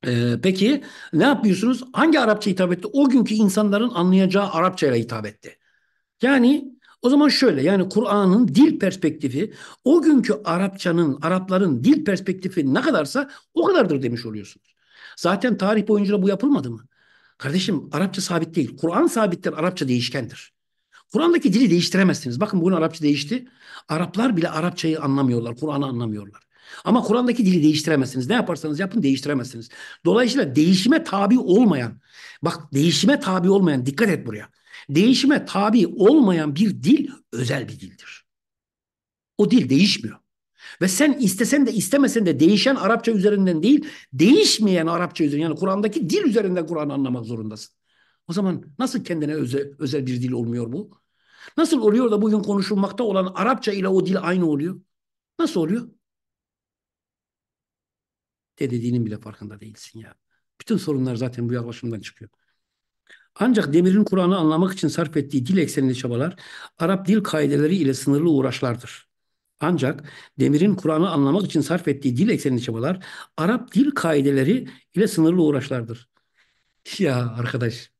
Ee, peki ne yapıyorsunuz? Hangi Arapça hitap etti? O günkü insanların anlayacağı Arapça ile hitap etti. Yani o zaman şöyle yani Kur'an'ın dil perspektifi o günkü Arapçanın, Arapların dil perspektifi ne kadarsa o kadardır demiş oluyorsunuz. Zaten tarih boyunca bu yapılmadı mı? Kardeşim Arapça sabit değil. Kur'an sabittir, Arapça değişkendir. Kur'an'daki dili değiştiremezsiniz. Bakın bugün Arapça değişti. Araplar bile Arapçayı anlamıyorlar, Kur'an'ı anlamıyorlar. Ama Kur'an'daki dili değiştiremezsiniz. Ne yaparsanız yapın değiştiremezsiniz. Dolayısıyla değişime tabi olmayan, bak değişime tabi olmayan, dikkat et buraya. Değişime tabi olmayan bir dil özel bir dildir. O dil değişmiyor. Ve sen istesen de istemesen de değişen Arapça üzerinden değil, değişmeyen Arapça üzerinden yani Kur'an'daki dil üzerinden Kur'an'ı anlamak zorundasın. O zaman nasıl kendine özel, özel bir dil olmuyor bu? Nasıl oluyor da bugün konuşulmakta olan Arapça ile o dil aynı oluyor? Nasıl oluyor? De dediğinin bile farkında değilsin ya. Bütün sorunlar zaten bu yaklaşımdan çıkıyor. Ancak Demir'in Kur'an'ı anlamak için sarf ettiği dil eksenli çabalar Arap dil kaideleri ile sınırlı uğraşlardır. Ancak Demir'in Kur'an'ı anlamak için sarf ettiği dil eksenli çabalar Arap dil kaideleri ile sınırlı uğraşlardır. Ya arkadaş.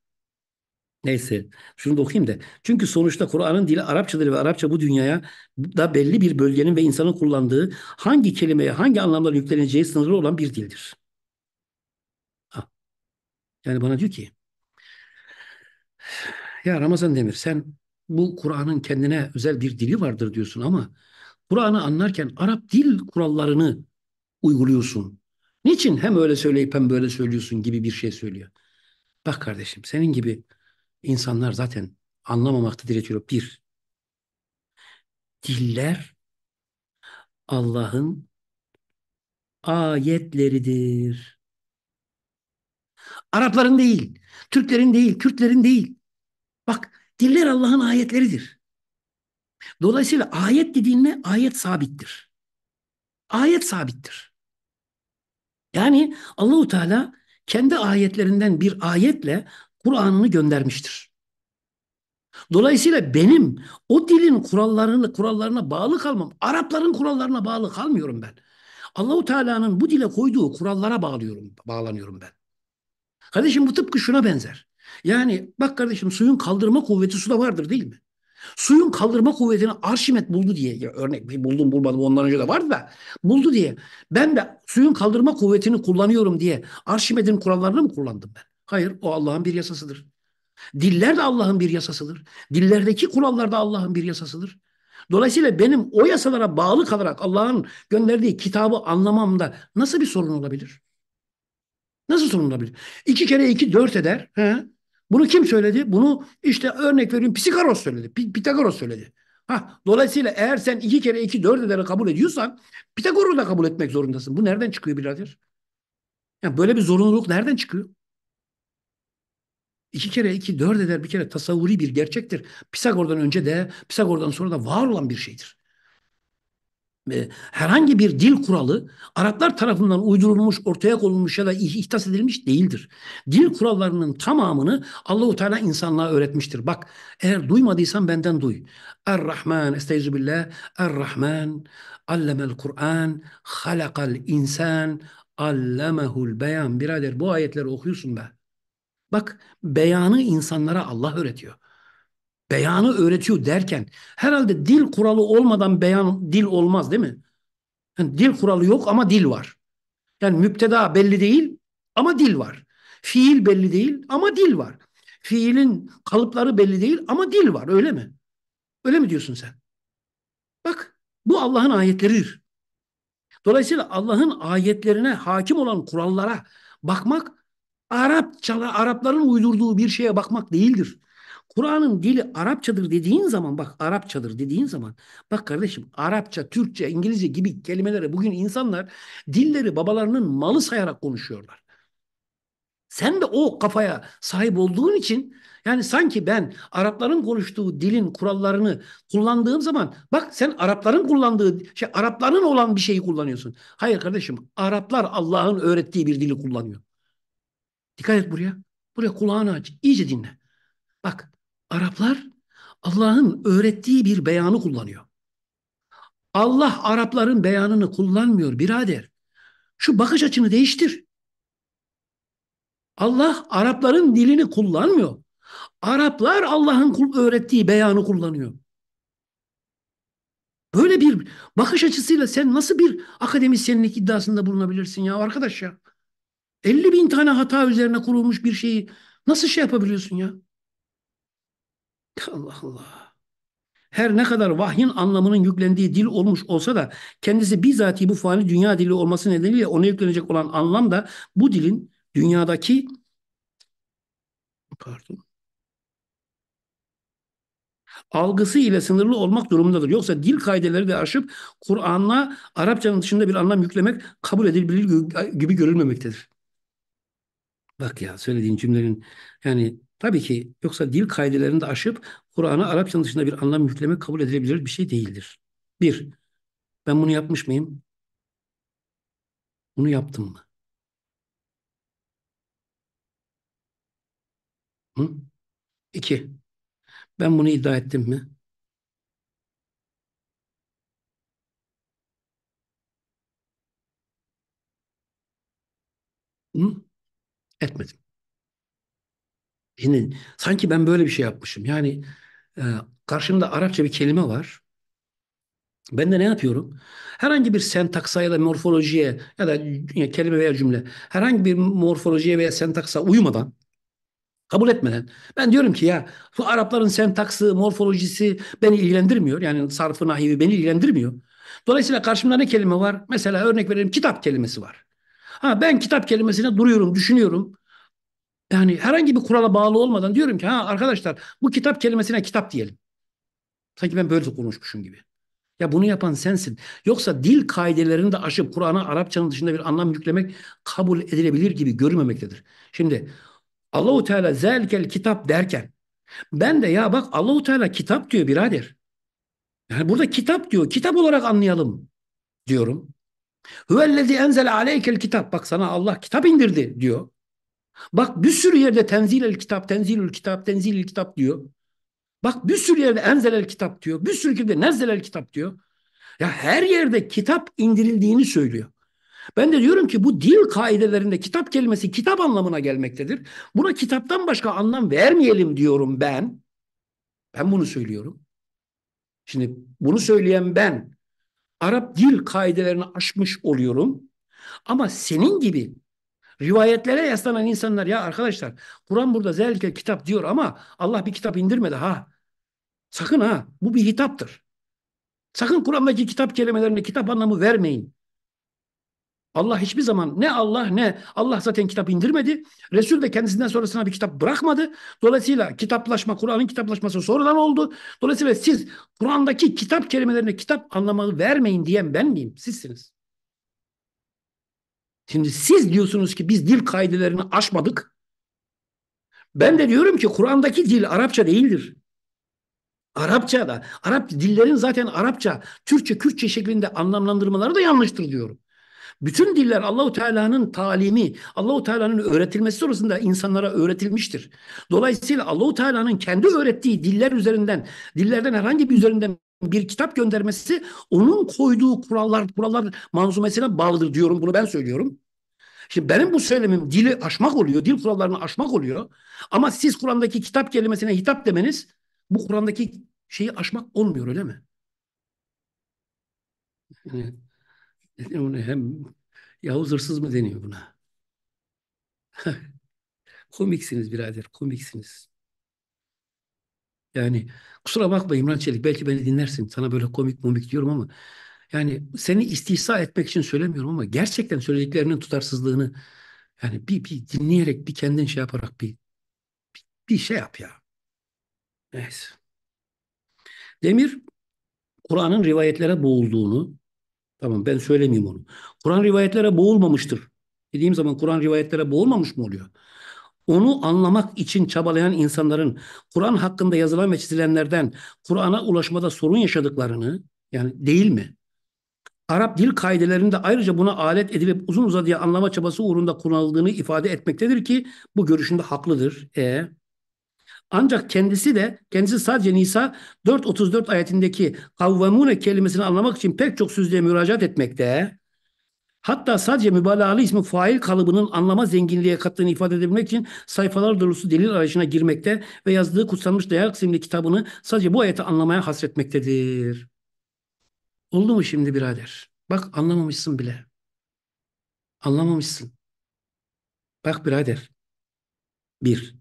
Neyse şunu da okuyayım da. Çünkü sonuçta Kur'an'ın dili Arapçadır ve Arapça bu dünyaya da belli bir bölgenin ve insanın kullandığı hangi kelimeye hangi anlamlara yükleneceği sınırlı olan bir dildir. Ha. Yani bana diyor ki ya Ramazan Demir sen bu Kur'an'ın kendine özel bir dili vardır diyorsun ama Kur'an'ı anlarken Arap dil kurallarını uyguluyorsun. Niçin hem öyle söyleyip hem böyle söylüyorsun gibi bir şey söylüyor. Bak kardeşim senin gibi insanlar zaten anlamamakta diretiyor. Bir, diller Allah'ın ayetleridir. Arapların değil, Türklerin değil, Kürtlerin değil. Bak diller Allah'ın ayetleridir. Dolayısıyla ayet dediğin ne? Ayet sabittir. Ayet sabittir. Yani Allahu Teala kendi ayetlerinden bir ayetle Kur'an'ını göndermiştir. Dolayısıyla benim o dilin kurallarını kurallarına bağlı kalmam, Arapların kurallarına bağlı kalmıyorum ben. Allahu Teala'nın bu dile koyduğu kurallara bağlıyorum, bağlanıyorum ben. Kardeşim bu tıpkı şuna benzer. Yani bak kardeşim suyun kaldırma kuvveti suda vardır değil mi? Suyun kaldırma kuvvetini Arşimet buldu diye ya örnek bir buldum bulmadım ondan önce de vardı da buldu diye ben de suyun kaldırma kuvvetini kullanıyorum diye Arşimet'in kurallarını mı kullandım ben? Hayır o Allah'ın bir yasasıdır. Diller de Allah'ın bir yasasıdır. Dillerdeki kurallar da Allah'ın bir yasasıdır. Dolayısıyla benim o yasalara bağlı kalarak Allah'ın gönderdiği kitabı anlamamda nasıl bir sorun olabilir? Nasıl sorun olabilir? İki kere iki dört eder. He? Bunu kim söyledi? Bunu işte örnek veriyorum Pisikaros söyledi. Pitagoros söyledi. Ha, dolayısıyla eğer sen iki kere iki dört ederi kabul ediyorsan Pitagor'u da kabul etmek zorundasın. Bu nereden çıkıyor birader? Yani böyle bir zorunluluk nereden çıkıyor? İki kere iki dört eder bir kere tasavvuri bir gerçektir. Pisagor'dan önce de Pisagor'dan sonra da var olan bir şeydir. Ee, herhangi bir dil kuralı Araplar tarafından uydurulmuş, ortaya konulmuş ya da ihtas edilmiş değildir. Dil kurallarının tamamını Allahu Teala insanlığa öğretmiştir. Bak eğer duymadıysan benden duy. Er-Rahman, estaizu billah, Er-Rahman, allemel Kur'an, halakal insan, allemehul beyan. Birader bu ayetleri okuyorsun be. Bak beyanı insanlara Allah öğretiyor beyanı öğretiyor derken herhalde dil kuralı olmadan beyan dil olmaz değil mi? Yani dil kuralı yok ama dil var. Yani müpteda belli değil ama dil var. Fiil belli değil ama dil var. Fiilin kalıpları belli değil ama dil var öyle mi? Öyle mi diyorsun sen? Bak bu Allah'ın ayetleridir. Dolayısıyla Allah'ın ayetlerine hakim olan kurallara bakmak Arapçala Arapların uydurduğu bir şeye bakmak değildir. Kur'an'ın dili Arapçadır dediğin zaman bak Arapçadır dediğin zaman bak kardeşim Arapça, Türkçe, İngilizce gibi kelimelere bugün insanlar dilleri babalarının malı sayarak konuşuyorlar. Sen de o kafaya sahip olduğun için yani sanki ben Arapların konuştuğu dilin kurallarını kullandığım zaman bak sen Arapların kullandığı şey Arapların olan bir şeyi kullanıyorsun. Hayır kardeşim Araplar Allah'ın öğrettiği bir dili kullanıyor. Dikkat et buraya. Buraya kulağını aç. iyice dinle. Bak Araplar Allah'ın öğrettiği bir beyanı kullanıyor. Allah Arapların beyanını kullanmıyor birader. Şu bakış açını değiştir. Allah Arapların dilini kullanmıyor. Araplar Allah'ın öğrettiği beyanı kullanıyor. Böyle bir bakış açısıyla sen nasıl bir akademisyenlik iddiasında bulunabilirsin ya arkadaş ya? 50 bin tane hata üzerine kurulmuş bir şeyi nasıl şey yapabiliyorsun ya? Allah Allah. Her ne kadar vahyin anlamının yüklendiği dil olmuş olsa da kendisi bizatihi bu fani dünya dili olması nedeniyle ona yüklenecek olan anlam da bu dilin dünyadaki pardon algısı ile sınırlı olmak durumundadır. Yoksa dil kaideleri de aşıp Kur'an'la Arapçanın dışında bir anlam yüklemek kabul edilebilir gibi görülmemektedir. Bak ya söylediğin cümlenin yani Tabii ki yoksa dil kaidelerini de aşıp Kur'an'a Arapça dışında bir anlam yüklemek kabul edilebilir bir şey değildir. Bir, ben bunu yapmış mıyım? Bunu yaptım mı? Hı? İki, ben bunu iddia ettim mi? Hı? Etmedim. Şimdi sanki ben böyle bir şey yapmışım. Yani e, karşımda Arapça bir kelime var. Ben de ne yapıyorum? Herhangi bir sentaksa ya da morfolojiye ya da kelime veya cümle herhangi bir morfolojiye veya sentaksa uymadan kabul etmeden ben diyorum ki ya bu Arapların sentaksı, morfolojisi beni ilgilendirmiyor. Yani sarfı, nahivi beni ilgilendirmiyor. Dolayısıyla karşımda ne kelime var? Mesela örnek verelim kitap kelimesi var. Ha ben kitap kelimesine duruyorum, düşünüyorum. Yani herhangi bir kurala bağlı olmadan diyorum ki ha arkadaşlar bu kitap kelimesine kitap diyelim. Sanki ben böyle konuşmuşum gibi. Ya bunu yapan sensin. Yoksa dil kaidelerini de aşıp Kur'an'a Arapçanın dışında bir anlam yüklemek kabul edilebilir gibi görülmemektedir. Şimdi Allahu Teala zelkel kitap derken ben de ya bak Allahu Teala kitap diyor birader. Yani burada kitap diyor. Kitap olarak anlayalım diyorum. Huvellezî enzel aleykel kitap. Bak sana Allah kitap indirdi diyor. Bak bir sürü yerde tenzil el kitap, tenzil el kitap, tenzil el kitap diyor. Bak bir sürü yerde enzel el kitap diyor. Bir sürü yerde nezzel el kitap diyor. Ya her yerde kitap indirildiğini söylüyor. Ben de diyorum ki bu dil kaidelerinde kitap kelimesi kitap anlamına gelmektedir. Buna kitaptan başka anlam vermeyelim diyorum ben. Ben bunu söylüyorum. Şimdi bunu söyleyen ben Arap dil kaidelerini aşmış oluyorum. Ama senin gibi Rivayetlere yaslanan insanlar ya arkadaşlar Kur'an burada zelike kitap diyor ama Allah bir kitap indirmedi ha. Sakın ha bu bir hitaptır. Sakın Kur'an'daki kitap kelimelerine kitap anlamı vermeyin. Allah hiçbir zaman ne Allah ne Allah zaten kitap indirmedi. Resul de kendisinden sonrasına bir kitap bırakmadı. Dolayısıyla kitaplaşma, Kur'an'ın kitaplaşması sonradan oldu. Dolayısıyla siz Kur'an'daki kitap kelimelerine kitap anlamı vermeyin diyen ben miyim? Sizsiniz. Şimdi siz diyorsunuz ki biz dil kaidelerini aşmadık. Ben de diyorum ki Kur'an'daki dil Arapça değildir. Arapça da, Arap dillerin zaten Arapça, Türkçe, Kürtçe şeklinde anlamlandırmaları da yanlıştır diyorum. Bütün diller Allahu Teala'nın talimi, Allahu Teala'nın öğretilmesi sonrasında insanlara öğretilmiştir. Dolayısıyla Allahu Teala'nın kendi öğrettiği diller üzerinden, dillerden herhangi bir üzerinden bir kitap göndermesi onun koyduğu kurallar, kurallar manzumesine bağlıdır diyorum. Bunu ben söylüyorum. Şimdi benim bu söylemim dili aşmak oluyor, dil kurallarını aşmak oluyor. Ama siz Kur'an'daki kitap kelimesine hitap demeniz bu Kur'an'daki şeyi aşmak olmuyor öyle mi? Yani, onu hem Yavuz hırsız mı deniyor buna? komiksiniz birader, komiksiniz. Yani Kusura bakma İmran Çelik belki beni dinlersin. Sana böyle komik mumik diyorum ama yani seni istihsa etmek için söylemiyorum ama gerçekten söylediklerinin tutarsızlığını yani bir, bir dinleyerek bir kendin şey yaparak bir, bir, bir şey yap ya. Neyse. Demir Kur'an'ın rivayetlere boğulduğunu tamam ben söylemeyeyim onu. Kur'an rivayetlere boğulmamıştır. Dediğim zaman Kur'an rivayetlere boğulmamış mı oluyor? onu anlamak için çabalayan insanların Kur'an hakkında yazılan ve çizilenlerden Kur'an'a ulaşmada sorun yaşadıklarını yani değil mi? Arap dil kaidelerinde ayrıca buna alet edilip uzun uzadıya anlama çabası uğrunda kullanıldığını ifade etmektedir ki bu görüşünde haklıdır. E ancak kendisi de kendisi sadece Nisa 4.34 ayetindeki kavvamune kelimesini anlamak için pek çok sözlüğe müracaat etmekte. Hatta sadece mübalağalı ismi fail kalıbının anlama zenginliğe kattığını ifade edebilmek için sayfalar dolusu delil arayışına girmekte ve yazdığı kutsanmış değer kısımlı kitabını sadece bu ayeti anlamaya hasretmektedir. Oldu mu şimdi birader? Bak anlamamışsın bile. Anlamamışsın. Bak birader. Bir.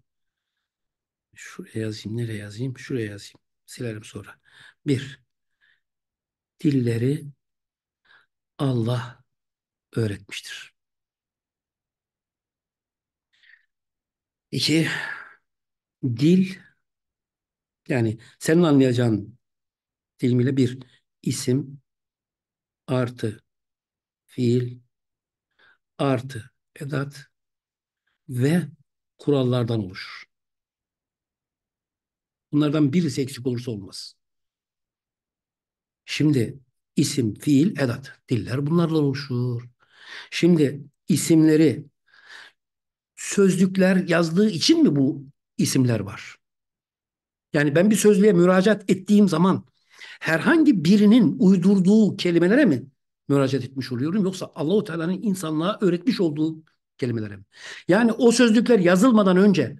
Şuraya yazayım, nereye yazayım? Şuraya yazayım. Silerim sonra. Bir. Dilleri Allah öğretmiştir. İki, dil yani senin anlayacağın dilimiyle bir isim artı fiil artı edat ve kurallardan oluşur. Bunlardan birisi eksik olursa olmaz. Şimdi isim, fiil, edat. Diller bunlarla oluşur. Şimdi isimleri sözlükler yazdığı için mi bu isimler var? Yani ben bir sözlüğe müracaat ettiğim zaman herhangi birinin uydurduğu kelimelere mi müracaat etmiş oluyorum yoksa Allahu Teala'nın insanlığa öğretmiş olduğu kelimelere mi? Yani o sözlükler yazılmadan önce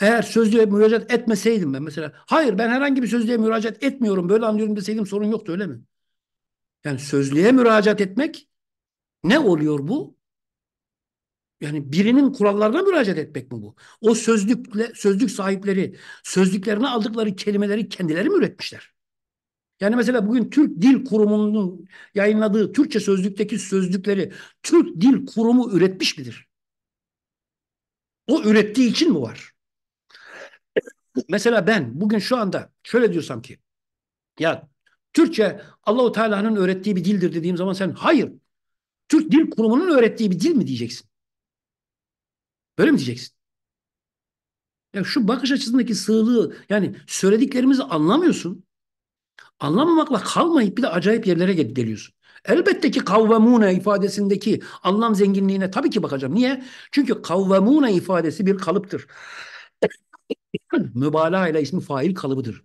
eğer sözlüğe müracaat etmeseydim ben mesela hayır ben herhangi bir sözlüğe müracaat etmiyorum böyle anlıyorum deseydim sorun yoktu öyle mi? Yani sözlüğe müracaat etmek ne oluyor bu? Yani birinin kurallarına müracaat etmek mi bu? O sözlükle, sözlük sahipleri sözlüklerine aldıkları kelimeleri kendileri mi üretmişler? Yani mesela bugün Türk Dil Kurumu'nun yayınladığı Türkçe sözlükteki sözlükleri Türk Dil Kurumu üretmiş midir? O ürettiği için mi var? Mesela ben bugün şu anda şöyle diyorsam ki ya Türkçe Allahu Teala'nın öğrettiği bir dildir dediğim zaman sen hayır Türk Dil Kurumu'nun öğrettiği bir dil mi diyeceksin? Böyle mi diyeceksin? Ya şu bakış açısındaki sığlığı yani söylediklerimizi anlamıyorsun. Anlamamakla kalmayıp bir de acayip yerlere gel geliyorsun. Elbette ki kavvamune ifadesindeki anlam zenginliğine tabii ki bakacağım. Niye? Çünkü kavvamune ifadesi bir kalıptır. Mübalağa ile ismi fail kalıbıdır.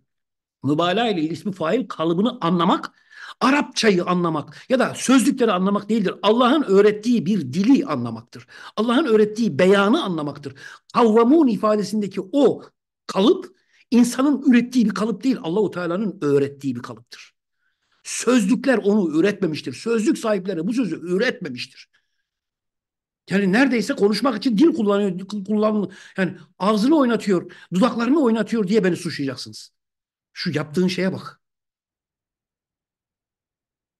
Mübalağa ile ismi fail kalıbını anlamak Arapçayı anlamak ya da sözlükleri anlamak değildir. Allah'ın öğrettiği bir dili anlamaktır. Allah'ın öğrettiği beyanı anlamaktır. Kavramun ifadesindeki o kalıp insanın ürettiği bir kalıp değil. Allahu Teala'nın öğrettiği bir kalıptır. Sözlükler onu üretmemiştir. Sözlük sahipleri bu sözü üretmemiştir. Yani neredeyse konuşmak için dil kullanıyor, kullan, yani ağzını oynatıyor, dudaklarını oynatıyor diye beni suçlayacaksınız. Şu yaptığın şeye bak.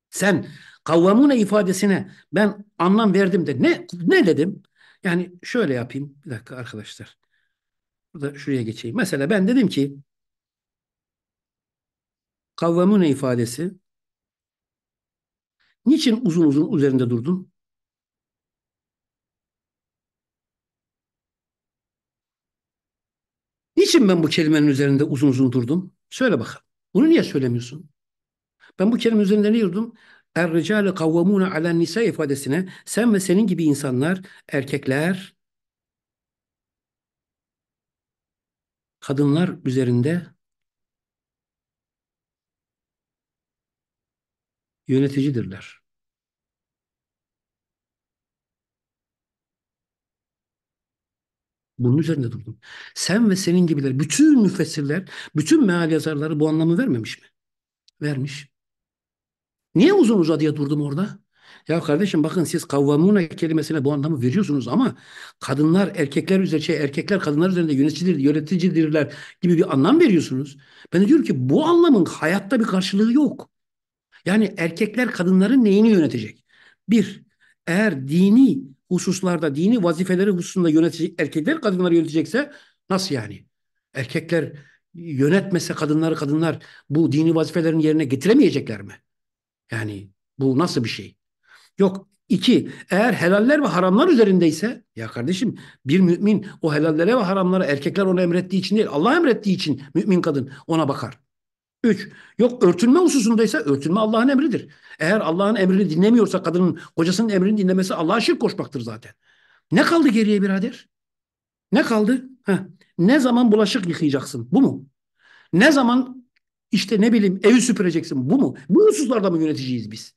Sen kavvamune ifadesine ben anlam verdim de ne ne dedim? Yani şöyle yapayım bir dakika arkadaşlar. Burada şuraya geçeyim. Mesela ben dedim ki kavvamune ifadesi niçin uzun uzun üzerinde durdun? Niçin ben bu kelimenin üzerinde uzun uzun durdum? Söyle bakalım. Bunu niye söylemiyorsun? Ben bu kelime üzerinde ne yurdum? Er-ricale kavvamuna alen nisa ifadesine sen ve senin gibi insanlar, erkekler kadınlar üzerinde yöneticidirler. Bunun üzerinde durdum. Sen ve senin gibiler, bütün müfessirler, bütün meal yazarları bu anlamı vermemiş mi? Vermiş. Niye uzun uzadıya durdum orada? Ya kardeşim bakın siz kavvamuna kelimesine bu anlamı veriyorsunuz ama kadınlar erkekler üzerinde şey, erkekler kadınlar üzerinde yöneticidir, yöneticidirler gibi bir anlam veriyorsunuz. Ben de diyorum ki bu anlamın hayatta bir karşılığı yok. Yani erkekler kadınların neyini yönetecek? Bir, eğer dini hususlarda, dini vazifeleri hususunda yönetecek erkekler kadınları yönetecekse nasıl yani? Erkekler yönetmese kadınları kadınlar bu dini vazifelerin yerine getiremeyecekler mi? Yani bu nasıl bir şey? Yok. iki. eğer helaller ve haramlar üzerindeyse, ya kardeşim bir mümin o helallere ve haramlara erkekler ona emrettiği için değil, Allah emrettiği için mümin kadın ona bakar. Üç, yok örtülme hususundaysa örtülme Allah'ın emridir. Eğer Allah'ın emrini dinlemiyorsa kadının, kocasının emrini dinlemesi Allah'a şirk koşmaktır zaten. Ne kaldı geriye birader? Ne kaldı? Heh. Ne zaman bulaşık yıkayacaksın? Bu mu? Ne zaman işte ne bileyim evi süpüreceksin bu mu? Bu hususlarda mı yöneticiyiz biz?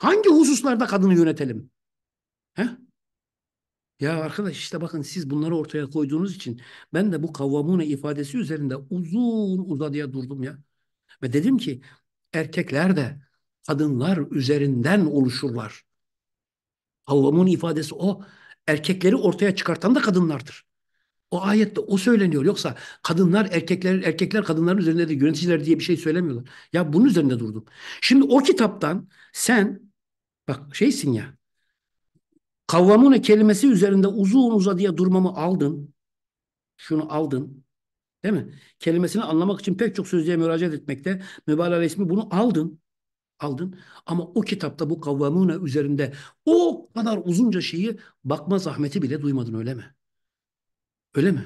Hangi hususlarda kadını yönetelim? He? Ya arkadaş işte bakın siz bunları ortaya koyduğunuz için ben de bu kavvamune ifadesi üzerinde uzun uzadıya durdum ya. Ve dedim ki erkekler de kadınlar üzerinden oluşurlar. Kavvamun ifadesi o. Erkekleri ortaya çıkartan da kadınlardır. O ayette o söyleniyor. Yoksa kadınlar erkekler, erkekler kadınların üzerinde de yöneticiler diye bir şey söylemiyorlar. Ya bunun üzerinde durdum. Şimdi o kitaptan sen bak şeysin ya kavvamune kelimesi üzerinde uzun uzadıya durmamı aldın. Şunu aldın. Değil mi? Kelimesini anlamak için pek çok sözlüğe müracaat etmekte mübalağa resmi bunu aldın. Aldın. Ama o kitapta bu kavvamune üzerinde o kadar uzunca şeyi bakma zahmeti bile duymadın öyle mi? Öyle mi?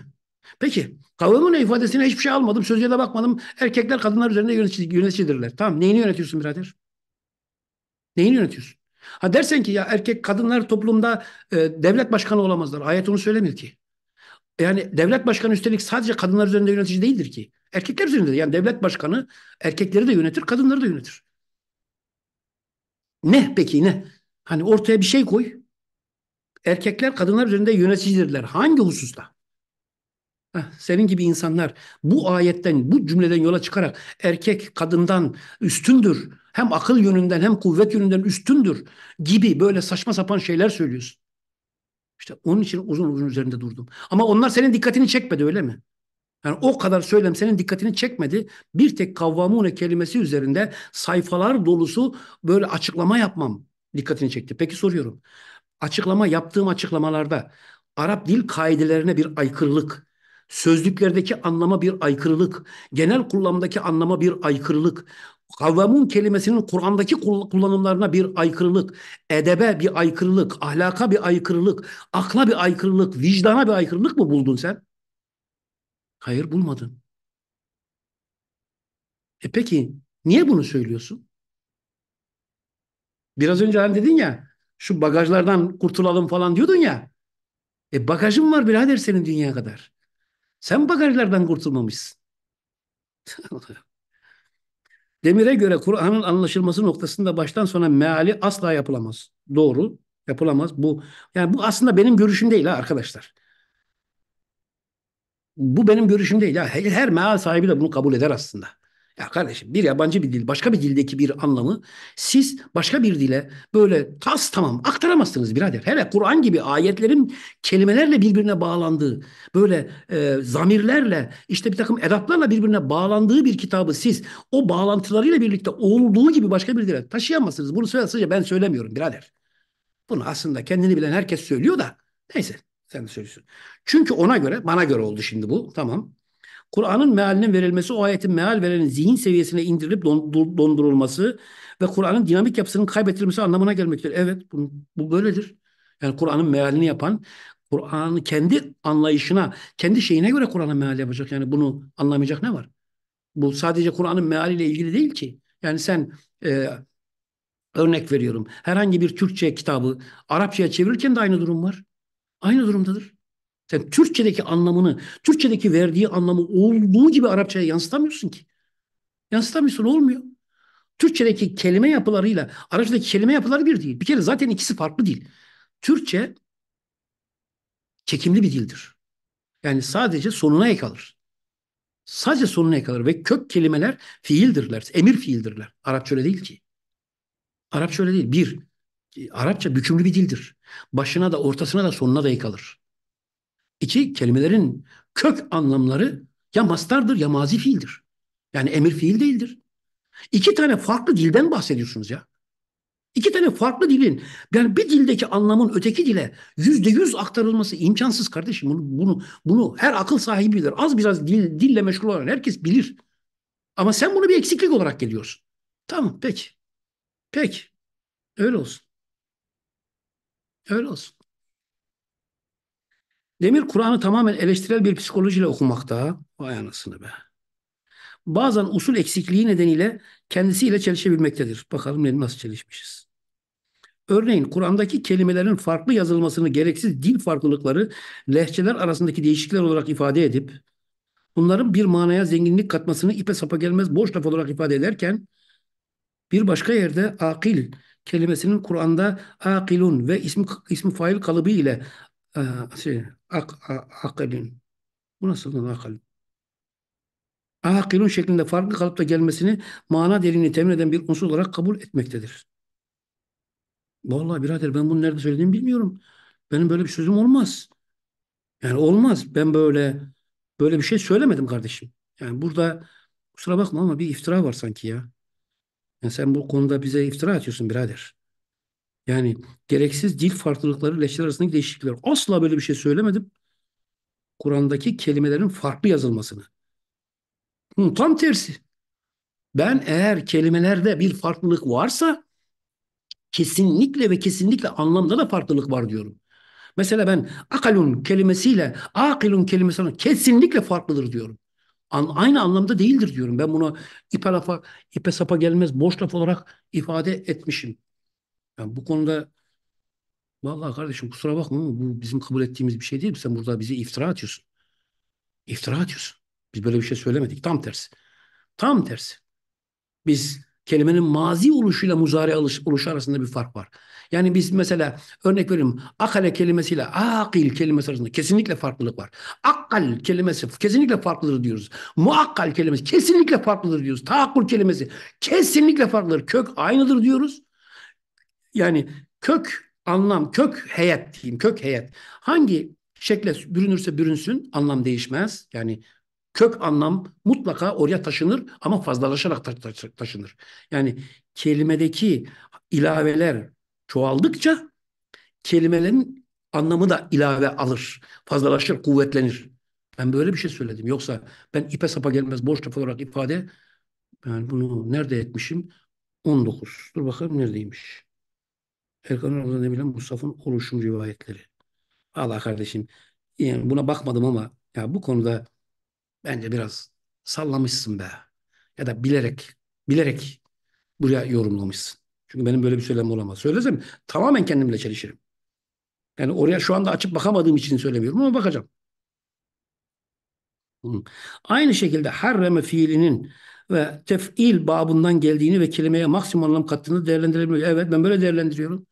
Peki kavramın ifadesine hiçbir şey almadım. Sözlüğe de bakmadım. Erkekler kadınlar üzerinde yönetici, yöneticidirler. Tamam neyini yönetiyorsun birader? Neyini yönetiyorsun? Ha dersen ki ya erkek kadınlar toplumda e, devlet başkanı olamazlar. Ayet onu söylemiyor ki. Yani devlet başkanı üstelik sadece kadınlar üzerinde yönetici değildir ki. Erkekler üzerinde de. Yani devlet başkanı erkekleri de yönetir, kadınları da yönetir. Ne peki ne? Hani ortaya bir şey koy. Erkekler kadınlar üzerinde yöneticidirler. Hangi hususta? Heh, senin gibi insanlar bu ayetten, bu cümleden yola çıkarak erkek kadından üstündür. Hem akıl yönünden hem kuvvet yönünden üstündür gibi böyle saçma sapan şeyler söylüyorsun. İşte onun için uzun uzun üzerinde durdum. Ama onlar senin dikkatini çekmedi öyle mi? Yani o kadar söylem senin dikkatini çekmedi. Bir tek kavvamune kelimesi üzerinde sayfalar dolusu böyle açıklama yapmam dikkatini çekti. Peki soruyorum. Açıklama yaptığım açıklamalarda Arap dil kaidelerine bir aykırılık, sözlüklerdeki anlama bir aykırılık, genel kullanımdaki anlama bir aykırılık, kavvamun kelimesinin Kur'an'daki kullanımlarına bir aykırılık, edebe bir aykırılık, ahlaka bir aykırılık, akla bir aykırılık, vicdana bir aykırılık mı buldun sen? Hayır bulmadın. E peki niye bunu söylüyorsun? Biraz önce hani dedin ya şu bagajlardan kurtulalım falan diyordun ya. E bagajın var birader senin dünya kadar. Sen bagajlardan kurtulmamışsın. Demir'e göre Kur'an'ın anlaşılması noktasında baştan sona meali asla yapılamaz. Doğru, yapılamaz. Bu yani bu aslında benim görüşüm değil ha arkadaşlar. Bu benim görüşüm değil. Ha. Her meal sahibi de bunu kabul eder aslında. Ya kardeşim bir yabancı bir dil başka bir dildeki bir anlamı siz başka bir dile böyle tas tamam aktaramazsınız birader. Hele Kur'an gibi ayetlerin kelimelerle birbirine bağlandığı böyle e, zamirlerle işte bir takım edatlarla birbirine bağlandığı bir kitabı siz o bağlantılarıyla birlikte olduğu gibi başka bir dile taşıyamazsınız. Bunu sadece ben söylemiyorum birader. Bunu aslında kendini bilen herkes söylüyor da neyse sen de söylüyorsun. Çünkü ona göre bana göre oldu şimdi bu tamam. Kur'an'ın mealinin verilmesi, o ayetin meal verenin zihin seviyesine indirilip dondurulması ve Kur'an'ın dinamik yapısının kaybetilmesi anlamına gelmektedir. Evet, bu, bu böyledir. Yani Kur'an'ın mealini yapan, Kur'an'ı kendi anlayışına, kendi şeyine göre Kur'an'ın meal yapacak. Yani bunu anlamayacak ne var? Bu sadece Kur'an'ın mealiyle ilgili değil ki. Yani sen e, örnek veriyorum. Herhangi bir Türkçe kitabı Arapçaya çevirirken de aynı durum var. Aynı durumdadır. Sen Türkçedeki anlamını, Türkçedeki verdiği anlamı olduğu gibi Arapçaya yansıtamıyorsun ki. Yansıtamıyorsun olmuyor. Türkçedeki kelime yapılarıyla Arapçadaki kelime yapıları bir değil. Bir kere zaten ikisi farklı değil. Türkçe çekimli bir dildir. Yani sadece sonuna ek alır. Sadece sonuna ek alır ve kök kelimeler fiildirler, emir fiildirler. Arapça öyle değil ki. Arapça öyle değil. Bir, Arapça bükümlü bir dildir. Başına da ortasına da sonuna da ek alır. İki kelimelerin kök anlamları ya mastardır ya mazi fiildir. Yani emir fiil değildir. İki tane farklı dilden bahsediyorsunuz ya. İki tane farklı dilin, yani bir dildeki anlamın öteki dile yüzde yüz aktarılması imkansız kardeşim. Bunu, bunu, bunu her akıl sahibi bilir. Az biraz dil, dille meşgul olan herkes bilir. Ama sen bunu bir eksiklik olarak geliyorsun. Tamam, peki. Peki. Öyle olsun. Öyle olsun. Demir Kur'an'ı tamamen eleştirel bir psikolojiyle okumakta. Vay anasını be. Bazen usul eksikliği nedeniyle kendisiyle çelişebilmektedir. Bakalım nasıl çelişmişiz. Örneğin Kur'an'daki kelimelerin farklı yazılmasını gereksiz dil farklılıkları lehçeler arasındaki değişiklikler olarak ifade edip bunların bir manaya zenginlik katmasını ipe sapa gelmez boş laf olarak ifade ederken bir başka yerde akil kelimesinin Kur'an'da akilun ve ismi ismi fail kalıbı ile şey, Ak, a, Bu nasıl akal? Akilun şeklinde farklı kalıpta gelmesini mana derinliğini temin eden bir unsur olarak kabul etmektedir. Vallahi birader ben bunu nerede söylediğimi bilmiyorum. Benim böyle bir sözüm olmaz. Yani olmaz. Ben böyle böyle bir şey söylemedim kardeşim. Yani burada kusura bakma ama bir iftira var sanki ya. Yani sen bu konuda bize iftira atıyorsun birader. Yani gereksiz dil farklılıkları, leşler arasındaki değişiklikler. Asla böyle bir şey söylemedim. Kur'an'daki kelimelerin farklı yazılmasını. Hı, tam tersi. Ben eğer kelimelerde bir farklılık varsa kesinlikle ve kesinlikle anlamda da farklılık var diyorum. Mesela ben akalun kelimesiyle akilun kelimesi kesinlikle farklıdır diyorum. An, aynı anlamda değildir diyorum. Ben bunu ipe, lafa, ipe sapa gelmez boş laf olarak ifade etmişim. Yani bu konuda vallahi kardeşim kusura bakma ama bu bizim kabul ettiğimiz bir şey değil. Sen burada bize iftira atıyorsun. İftira atıyorsun. Biz böyle bir şey söylemedik. Tam tersi. Tam tersi. Biz kelimenin mazi oluşuyla muzari oluşu arasında bir fark var. Yani biz mesela örnek vereyim akale kelimesiyle akil kelimesi arasında kesinlikle farklılık var. Akkal kelimesi kesinlikle farklıdır diyoruz. Muakkal kelimesi kesinlikle farklıdır diyoruz. Tahakkul kelimesi kesinlikle farklıdır. Kök aynıdır diyoruz. Yani kök anlam, kök heyet diyeyim, kök heyet. Hangi şekle bürünürse bürünsün anlam değişmez. Yani kök anlam mutlaka oraya taşınır ama fazlalaşarak ta- ta- taşınır. Yani kelimedeki ilaveler çoğaldıkça kelimelerin anlamı da ilave alır. Fazlalaşır, kuvvetlenir. Ben böyle bir şey söyledim. Yoksa ben ipe sapa gelmez boş laf olarak ifade yani bunu nerede etmişim? 19. Dur bakalım neredeymiş. Erkan Oğuz'dan Emirhan Mustafa'nın oluşum rivayetleri. Allah kardeşim yani buna bakmadım ama ya bu konuda bence biraz sallamışsın be. Ya da bilerek bilerek buraya yorumlamışsın. Çünkü benim böyle bir söylemem olamaz. Söylesem tamamen kendimle çelişirim. Yani oraya şu anda açıp bakamadığım için söylemiyorum ama bakacağım. Aynı şekilde harreme fiilinin ve tef'il babından geldiğini ve kelimeye maksimum anlam kattığını değerlendirebiliyor. Evet ben böyle değerlendiriyorum.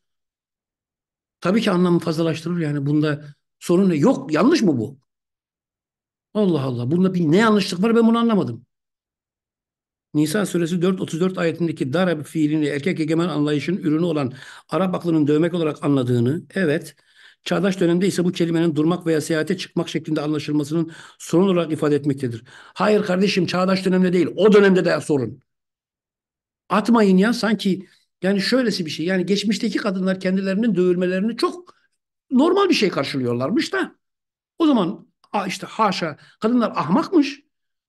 Tabii ki anlamı fazlalaştırır yani bunda sorun ne? Yok yanlış mı bu? Allah Allah bunda bir ne yanlışlık var ben bunu anlamadım. Nisa suresi 4.34 ayetindeki darab fiilini erkek egemen anlayışın ürünü olan Arap aklının dövmek olarak anladığını, evet, çağdaş dönemde ise bu kelimenin durmak veya seyahate çıkmak şeklinde anlaşılmasının sorun olarak ifade etmektedir. Hayır kardeşim çağdaş dönemde değil, o dönemde de sorun. Atmayın ya sanki yani şöylesi bir şey. Yani geçmişteki kadınlar kendilerinin dövülmelerini çok normal bir şey karşılıyorlarmış da. O zaman işte haşa kadınlar ahmakmış.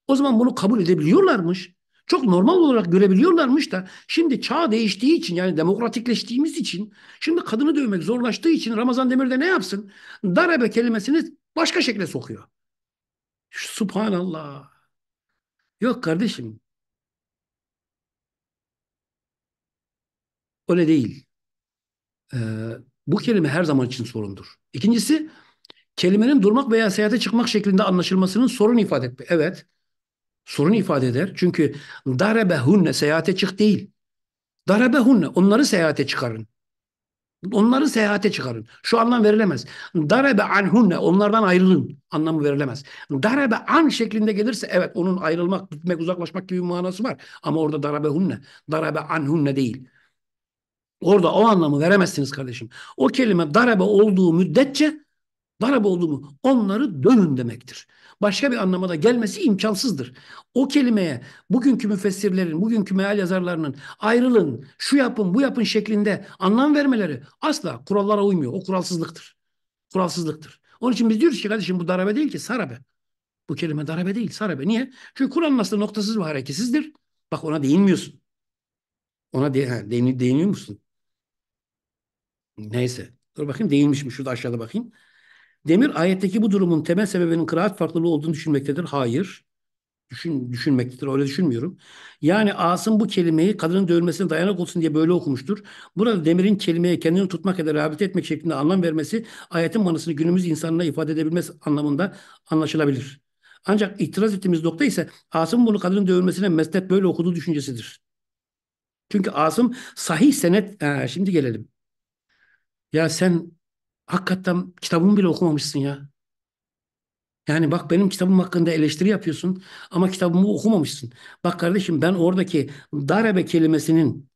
O zaman bunu kabul edebiliyorlarmış. Çok normal olarak görebiliyorlarmış da şimdi çağ değiştiği için yani demokratikleştiğimiz için şimdi kadını dövmek zorlaştığı için Ramazan Demir de ne yapsın? Darabe kelimesini başka şekle sokuyor. Subhanallah. Yok kardeşim Öyle değil. Ee, bu kelime her zaman için sorundur. İkincisi kelimenin durmak veya seyahate çıkmak şeklinde anlaşılmasının sorun ifade etme. Evet sorun ifade eder. Çünkü hunne seyahate çık değil. hunne, onları seyahate çıkarın. Onları seyahate çıkarın. Şu anlam verilemez. Darebe hunne, onlardan ayrılın anlamı verilemez. Darebe an şeklinde gelirse evet onun ayrılmak, gitmek, uzaklaşmak gibi bir manası var. Ama orada hunne, darabehunne, an hunne değil. Orada o anlamı veremezsiniz kardeşim. O kelime darabe olduğu müddetçe darabe olduğu onları dövün demektir. Başka bir anlama da gelmesi imkansızdır. O kelimeye bugünkü müfessirlerin, bugünkü meal yazarlarının ayrılın, şu yapın, bu yapın şeklinde anlam vermeleri asla kurallara uymuyor. O kuralsızlıktır. Kuralsızlıktır. Onun için biz diyoruz ki kardeşim bu darabe değil ki sarabe. Bu kelime darabe değil sarabe. Niye? Çünkü Kur'an aslında noktasız ve hareketsizdir. Bak ona değinmiyorsun. Ona de, he, değiniyor musun? Neyse. Dur bakayım değilmiş mi? Şurada aşağıda bakayım. Demir ayetteki bu durumun temel sebebinin kıraat farklılığı olduğunu düşünmektedir. Hayır. Düşün, düşünmektedir. Öyle düşünmüyorum. Yani Asım bu kelimeyi kadının dövülmesine dayanak olsun diye böyle okumuştur. Burada Demir'in kelimeye kendini tutmak ya da rehabilite etmek şeklinde anlam vermesi ayetin manasını günümüz insanına ifade edebilmesi anlamında anlaşılabilir. Ancak itiraz ettiğimiz nokta ise Asım bunu kadının dövülmesine mesnet böyle okuduğu düşüncesidir. Çünkü Asım sahih senet, e, şimdi gelelim. Ya sen hakikaten kitabımı bile okumamışsın ya. Yani bak benim kitabım hakkında eleştiri yapıyorsun ama kitabımı okumamışsın. Bak kardeşim ben oradaki darabe kelimesinin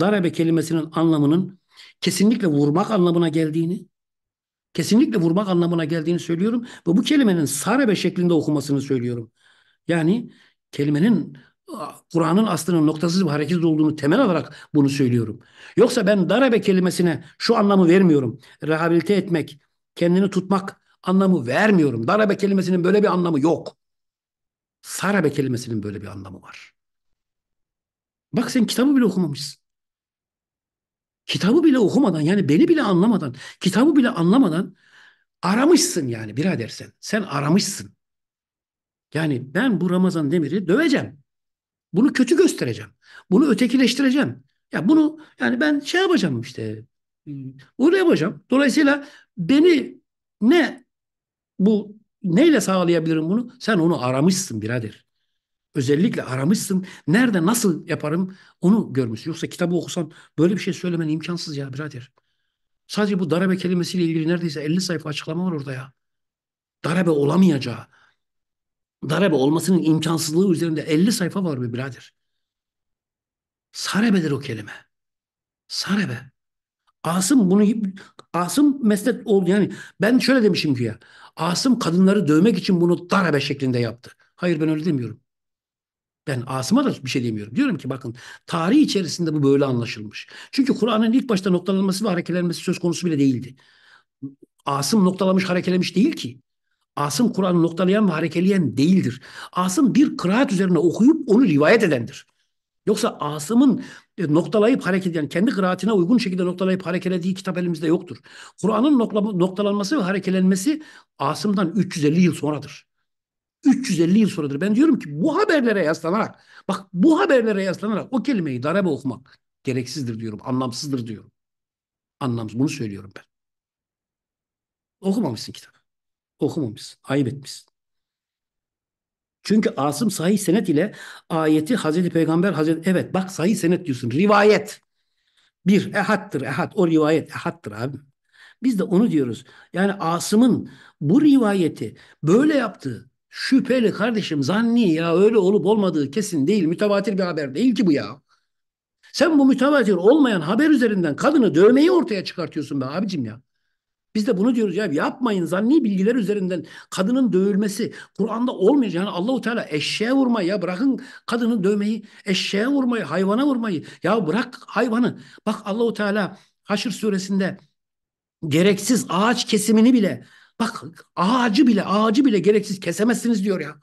darabe kelimesinin anlamının kesinlikle vurmak anlamına geldiğini kesinlikle vurmak anlamına geldiğini söylüyorum ve bu kelimenin sarabe şeklinde okumasını söylüyorum. Yani kelimenin Kur'an'ın aslında noktasız bir hareketsiz olduğunu temel alarak bunu söylüyorum. Yoksa ben darabe kelimesine şu anlamı vermiyorum. Rehabilite etmek, kendini tutmak anlamı vermiyorum. Darabe kelimesinin böyle bir anlamı yok. Sarabe kelimesinin böyle bir anlamı var. Bak sen kitabı bile okumamışsın. Kitabı bile okumadan yani beni bile anlamadan, kitabı bile anlamadan aramışsın yani birader sen. Sen aramışsın. Yani ben bu Ramazan Demir'i döveceğim. Bunu kötü göstereceğim. Bunu ötekileştireceğim. Ya bunu yani ben şey yapacağım işte. Bunu yapacağım. Dolayısıyla beni ne bu neyle sağlayabilirim bunu? Sen onu aramışsın birader. Özellikle aramışsın. Nerede nasıl yaparım onu görmüşsün. Yoksa kitabı okusan böyle bir şey söylemen imkansız ya birader. Sadece bu darabe kelimesiyle ilgili neredeyse 50 sayfa açıklama var orada ya. Darabe olamayacağı, Darabe olmasının imkansızlığı üzerinde 50 sayfa var mı birader? Sarebedir o kelime. Sarebe. Asım bunu Asım mesnet oldu yani ben şöyle demişim ki ya Asım kadınları dövmek için bunu darabe şeklinde yaptı. Hayır ben öyle demiyorum. Ben Asım'a da bir şey demiyorum. Diyorum ki bakın tarih içerisinde bu böyle anlaşılmış. Çünkü Kur'an'ın ilk başta noktalanması ve hareketlenmesi söz konusu bile değildi. Asım noktalamış harekelemiş değil ki. Asım Kur'an'ı noktalayan ve harekeleyen değildir. Asım bir kıraat üzerine okuyup onu rivayet edendir. Yoksa Asım'ın e, noktalayıp hareket eden, kendi kıraatine uygun şekilde noktalayıp harekelediği kitap elimizde yoktur. Kur'an'ın noktalanması ve harekelenmesi Asım'dan 350 yıl sonradır. 350 yıl sonradır. Ben diyorum ki bu haberlere yaslanarak, bak bu haberlere yaslanarak o kelimeyi darabe okumak gereksizdir diyorum, anlamsızdır diyorum. Anlamsız, bunu söylüyorum ben. Okumamışsın kitap. Okumamışsın. Ayıp etmişsin. Çünkü Asım sahih senet ile ayeti Hazreti Peygamber Hazreti evet bak sahih senet diyorsun. Rivayet. Bir ehattır ehad. O rivayet ehattır abi. Biz de onu diyoruz. Yani Asım'ın bu rivayeti böyle yaptığı şüpheli kardeşim zanni ya öyle olup olmadığı kesin değil. Mütevatir bir haber değil ki bu ya. Sen bu mütevatir olmayan haber üzerinden kadını dövmeyi ortaya çıkartıyorsun be abicim ya. Biz de bunu diyoruz ya yapmayın zanni bilgiler üzerinden kadının dövülmesi Kur'an'da olmayacak. Yani Allahu Teala eşeğe vurmayı ya bırakın kadını dövmeyi, eşeğe vurmayı, hayvana vurmayı. Ya bırak hayvanı. Bak Allahu Teala Haşr suresinde gereksiz ağaç kesimini bile bak ağacı bile ağacı bile gereksiz kesemezsiniz diyor ya.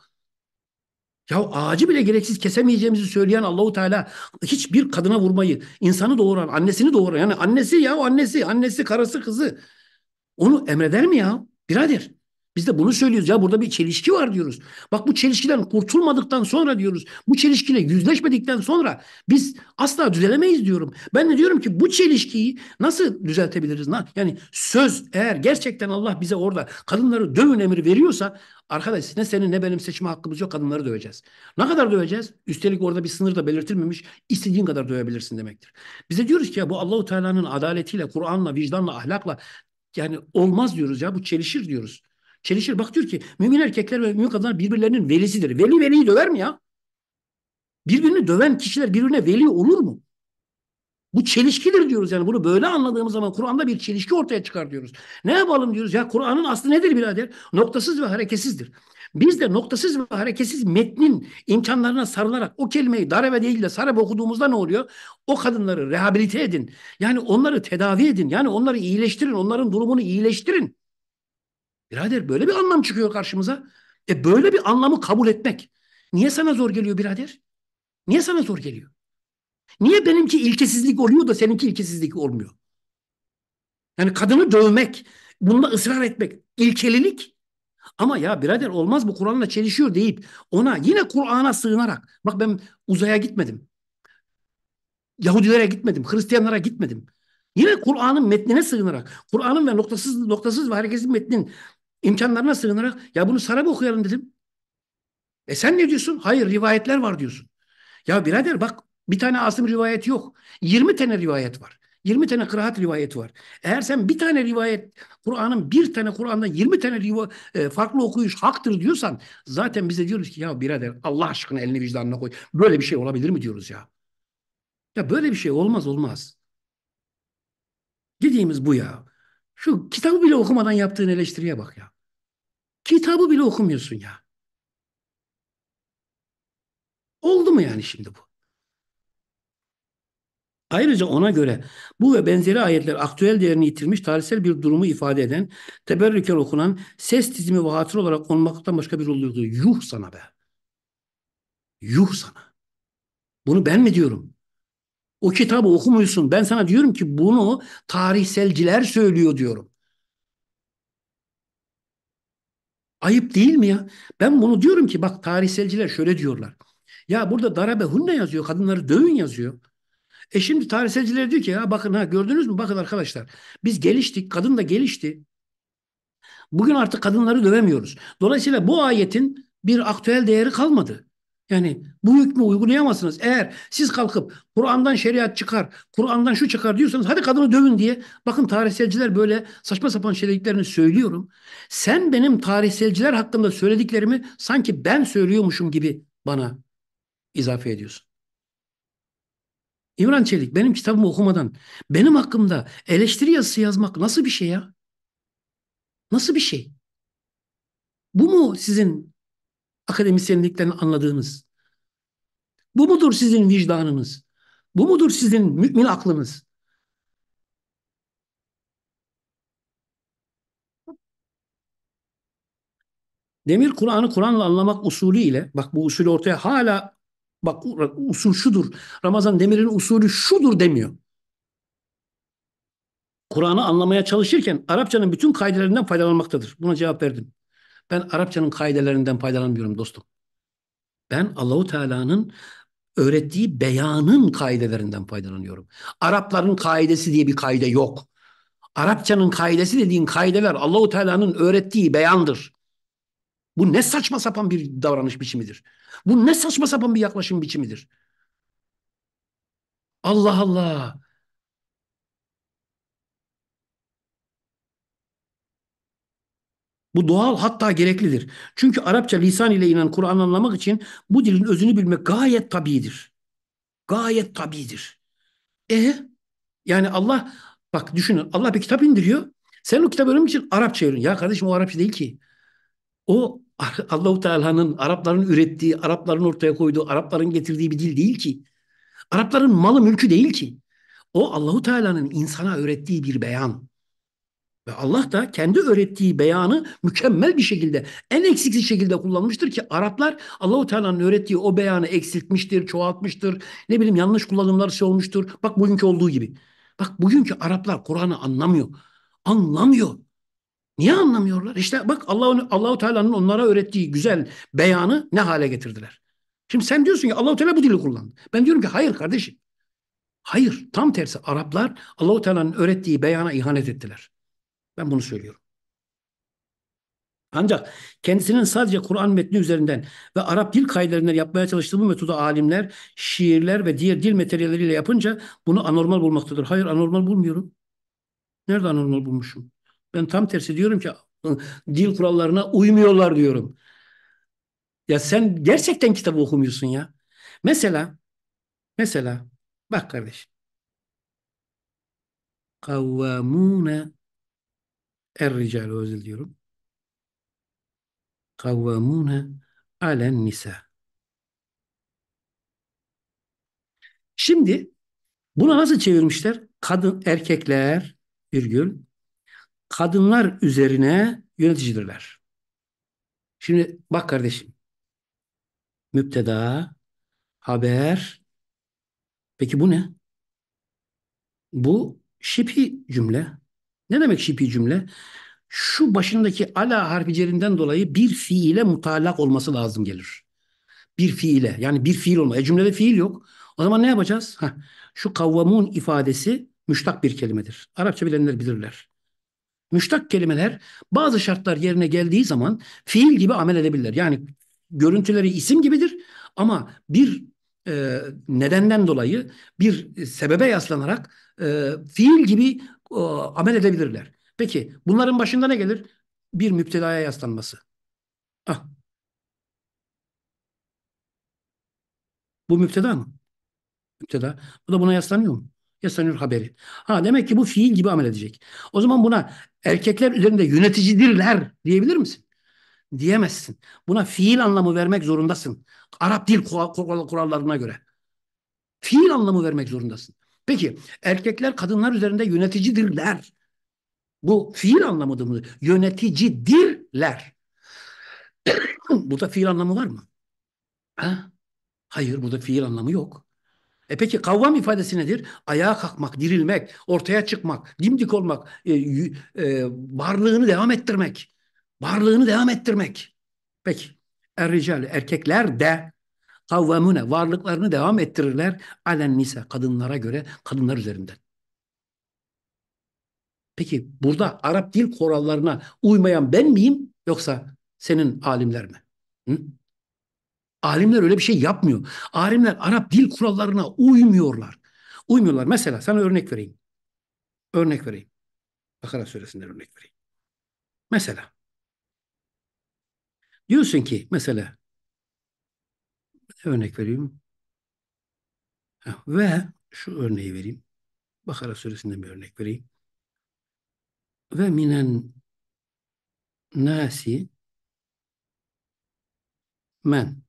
Ya ağacı bile gereksiz kesemeyeceğimizi söyleyen Allahu Teala hiçbir kadına vurmayı, insanı doğuran, annesini doğuran yani annesi ya annesi, annesi, karısı, kızı onu emreder mi ya? Birader biz de bunu söylüyoruz ya burada bir çelişki var diyoruz. Bak bu çelişkiden kurtulmadıktan sonra diyoruz. Bu çelişkiyle yüzleşmedikten sonra biz asla düzelemeyiz diyorum. Ben de diyorum ki bu çelişkiyi nasıl düzeltebiliriz? Yani söz eğer gerçekten Allah bize orada kadınları dövün emri veriyorsa arkadaş ne senin ne benim seçme hakkımız yok kadınları döveceğiz. Ne kadar döveceğiz? Üstelik orada bir sınır da belirtilmemiş. İstediğin kadar dövebilirsin demektir. Bize diyoruz ki ya bu Allahu Teala'nın adaletiyle, Kur'an'la, vicdanla, ahlakla yani olmaz diyoruz ya bu çelişir diyoruz. Çelişir bak diyor ki mümin erkekler ve mümin kadınlar birbirlerinin velisidir. Veli veliyi döver mi ya? Birbirini döven kişiler birbirine veli olur mu? Bu çelişkidir diyoruz yani bunu böyle anladığımız zaman Kur'an'da bir çelişki ortaya çıkar diyoruz. Ne yapalım diyoruz ya Kur'an'ın aslı nedir birader? Noktasız ve hareketsizdir. Biz de noktasız ve hareketsiz metnin imkanlarına sarılarak o kelimeyi darabe değil de sarabe okuduğumuzda ne oluyor? O kadınları rehabilite edin. Yani onları tedavi edin. Yani onları iyileştirin. Onların durumunu iyileştirin. Birader böyle bir anlam çıkıyor karşımıza. E böyle bir anlamı kabul etmek. Niye sana zor geliyor birader? Niye sana zor geliyor? Niye benimki ilkesizlik oluyor da seninki ilkesizlik olmuyor? Yani kadını dövmek, bunda ısrar etmek, ilkelilik ama ya birader olmaz bu Kur'an'la çelişiyor deyip ona yine Kur'an'a sığınarak bak ben uzaya gitmedim. Yahudilere gitmedim, Hristiyanlara gitmedim. Yine Kur'an'ın metnine sığınarak, Kur'an'ın ve noktasız noktasız ve hareketsiz metnin imkanlarına sığınarak ya bunu sana mı okuyalım dedim. E sen ne diyorsun? Hayır rivayetler var diyorsun. Ya birader bak bir tane asım rivayet yok. 20 tane rivayet var. 20 tane kıraat rivayeti var. Eğer sen bir tane rivayet, Kur'an'ın bir tane Kur'an'dan 20 tane riva, e, farklı okuyuş haktır diyorsan zaten bize diyoruz ki ya birader Allah aşkına elini vicdanına koy. Böyle bir şey olabilir mi diyoruz ya? Ya böyle bir şey olmaz olmaz. Dediğimiz bu ya. Şu kitabı bile okumadan yaptığın eleştiriye bak ya. Kitabı bile okumuyorsun ya. Oldu mu yani şimdi bu? Ayrıca ona göre bu ve benzeri ayetler aktüel değerini yitirmiş tarihsel bir durumu ifade eden, teberrüken okunan, ses dizimi ve hatır olarak olmaktan başka bir rol oluyordu. Yuh sana be. Yuh sana. Bunu ben mi diyorum? O kitabı okumuyorsun. Ben sana diyorum ki bunu tarihselciler söylüyor diyorum. Ayıp değil mi ya? Ben bunu diyorum ki bak tarihselciler şöyle diyorlar. Ya burada darabe hunne yazıyor. Kadınları dövün yazıyor. E şimdi tarihselciler diyor ki ya bakın ha gördünüz mü? Bakın arkadaşlar biz geliştik. Kadın da gelişti. Bugün artık kadınları dövemiyoruz. Dolayısıyla bu ayetin bir aktüel değeri kalmadı. Yani bu hükmü uygulayamazsınız. Eğer siz kalkıp Kur'an'dan şeriat çıkar, Kur'an'dan şu çıkar diyorsanız hadi kadını dövün diye. Bakın tarihselciler böyle saçma sapan söylediklerini söylüyorum. Sen benim tarihselciler hakkında söylediklerimi sanki ben söylüyormuşum gibi bana izafe ediyorsun. İmran Çelik benim kitabımı okumadan benim hakkımda eleştiri yazısı yazmak nasıl bir şey ya? Nasıl bir şey? Bu mu sizin akademisyenlikten anladığınız? Bu mudur sizin vicdanınız? Bu mudur sizin mümin aklınız? Demir Kur'an'ı Kur'an'la anlamak usulü ile bak bu usul ortaya hala Bak usul şudur. Ramazan Demir'in usulü şudur demiyor. Kur'an'ı anlamaya çalışırken Arapçanın bütün kaidelerinden faydalanmaktadır. Buna cevap verdim. Ben Arapçanın kaidelerinden faydalanmıyorum dostum. Ben Allahu Teala'nın öğrettiği beyanın kaidelerinden faydalanıyorum. Arapların kaidesi diye bir kaide yok. Arapçanın kaidesi dediğin kaideler Allahu Teala'nın öğrettiği beyandır. Bu ne saçma sapan bir davranış biçimidir. Bu ne saçma sapan bir yaklaşım biçimidir. Allah Allah. Bu doğal hatta gereklidir. Çünkü Arapça lisan ile inen Kuran anlamak için bu dilin özünü bilmek gayet tabidir. Gayet tabidir. E yani Allah bak düşünün Allah bir kitap indiriyor. Sen o kitabı öğrenmek için Arapça öğren. Ya kardeşim o Arapça değil ki. O Allahu Teala'nın Arapların ürettiği, Arapların ortaya koyduğu, Arapların getirdiği bir dil değil ki. Arapların malı mülkü değil ki. O Allahu Teala'nın insana öğrettiği bir beyan. Ve Allah da kendi öğrettiği beyanı mükemmel bir şekilde, en eksiksiz şekilde kullanmıştır ki Araplar Allahu Teala'nın öğrettiği o beyanı eksiltmiştir, çoğaltmıştır. Ne bileyim yanlış kullanımlar şey olmuştur. Bak bugünkü olduğu gibi. Bak bugünkü Araplar Kur'an'ı anlamıyor. Anlamıyor. Niye anlamıyorlar? İşte bak Allah Allahu Teala'nın onlara öğrettiği güzel beyanı ne hale getirdiler. Şimdi sen diyorsun ki Allahu Teala bu dili kullandı. Ben diyorum ki hayır kardeşim. Hayır, tam tersi Araplar Allahu Teala'nın öğrettiği beyana ihanet ettiler. Ben bunu söylüyorum. Ancak kendisinin sadece Kur'an metni üzerinden ve Arap dil kaydelerinde yapmaya çalıştığı bu metodu alimler, şiirler ve diğer dil materyalleriyle yapınca bunu anormal bulmaktadır. Hayır anormal bulmuyorum. Nerede anormal bulmuşum? Ben tam tersi diyorum ki ıı, dil kurallarına uymuyorlar diyorum. Ya sen gerçekten kitabı okumuyorsun ya. Mesela mesela bak kardeş. Kavvamune er-rical özür diyorum. Kavvamune alen nisa. Şimdi bunu nasıl çevirmişler? Kadın erkekler virgül kadınlar üzerine yöneticidirler. Şimdi bak kardeşim. Müpteda, haber. Peki bu ne? Bu şipi cümle. Ne demek şipi cümle? Şu başındaki ala harfi dolayı bir fiile mutalak olması lazım gelir. Bir fiile. Yani bir fiil olma. E cümlede fiil yok. O zaman ne yapacağız? Heh, şu kavvamun ifadesi müştak bir kelimedir. Arapça bilenler bilirler müştak kelimeler bazı şartlar yerine geldiği zaman fiil gibi amel edebilirler. Yani görüntüleri isim gibidir ama bir e, nedenden dolayı bir sebebe yaslanarak e, fiil gibi e, amel edebilirler. Peki bunların başında ne gelir? Bir müptelaya yaslanması. Ah. Bu müpteda mı? Müpteda. Bu da buna yaslanıyor mu? Yesenül haberi. Ha demek ki bu fiil gibi amel edecek. O zaman buna erkekler üzerinde yöneticidirler diyebilir misin? Diyemezsin. Buna fiil anlamı vermek zorundasın. Arap dil kurallarına göre. Fiil anlamı vermek zorundasın. Peki erkekler kadınlar üzerinde yöneticidirler. Bu fiil anlamıdır mı? Yöneticidirler. burada fiil anlamı var mı? Ha? Hayır burada fiil anlamı yok. E peki kavvam ifadesi nedir? Ayağa kalkmak, dirilmek, ortaya çıkmak, dimdik olmak, e, e, varlığını devam ettirmek. Varlığını devam ettirmek. Peki. Errical, erkekler de kavvamune, varlıklarını devam ettirirler. Alen nisa, kadınlara göre, kadınlar üzerinden. Peki burada Arap dil kurallarına uymayan ben miyim yoksa senin alimler mi? Hı? Alimler öyle bir şey yapmıyor. Alimler Arap dil kurallarına uymuyorlar. Uymuyorlar. Mesela sana örnek vereyim. Örnek vereyim. Bakara suresinden örnek vereyim. Mesela diyorsun ki mesela örnek vereyim. Ve şu örneği vereyim. Bakara suresinden bir örnek vereyim. Ve minen nasi men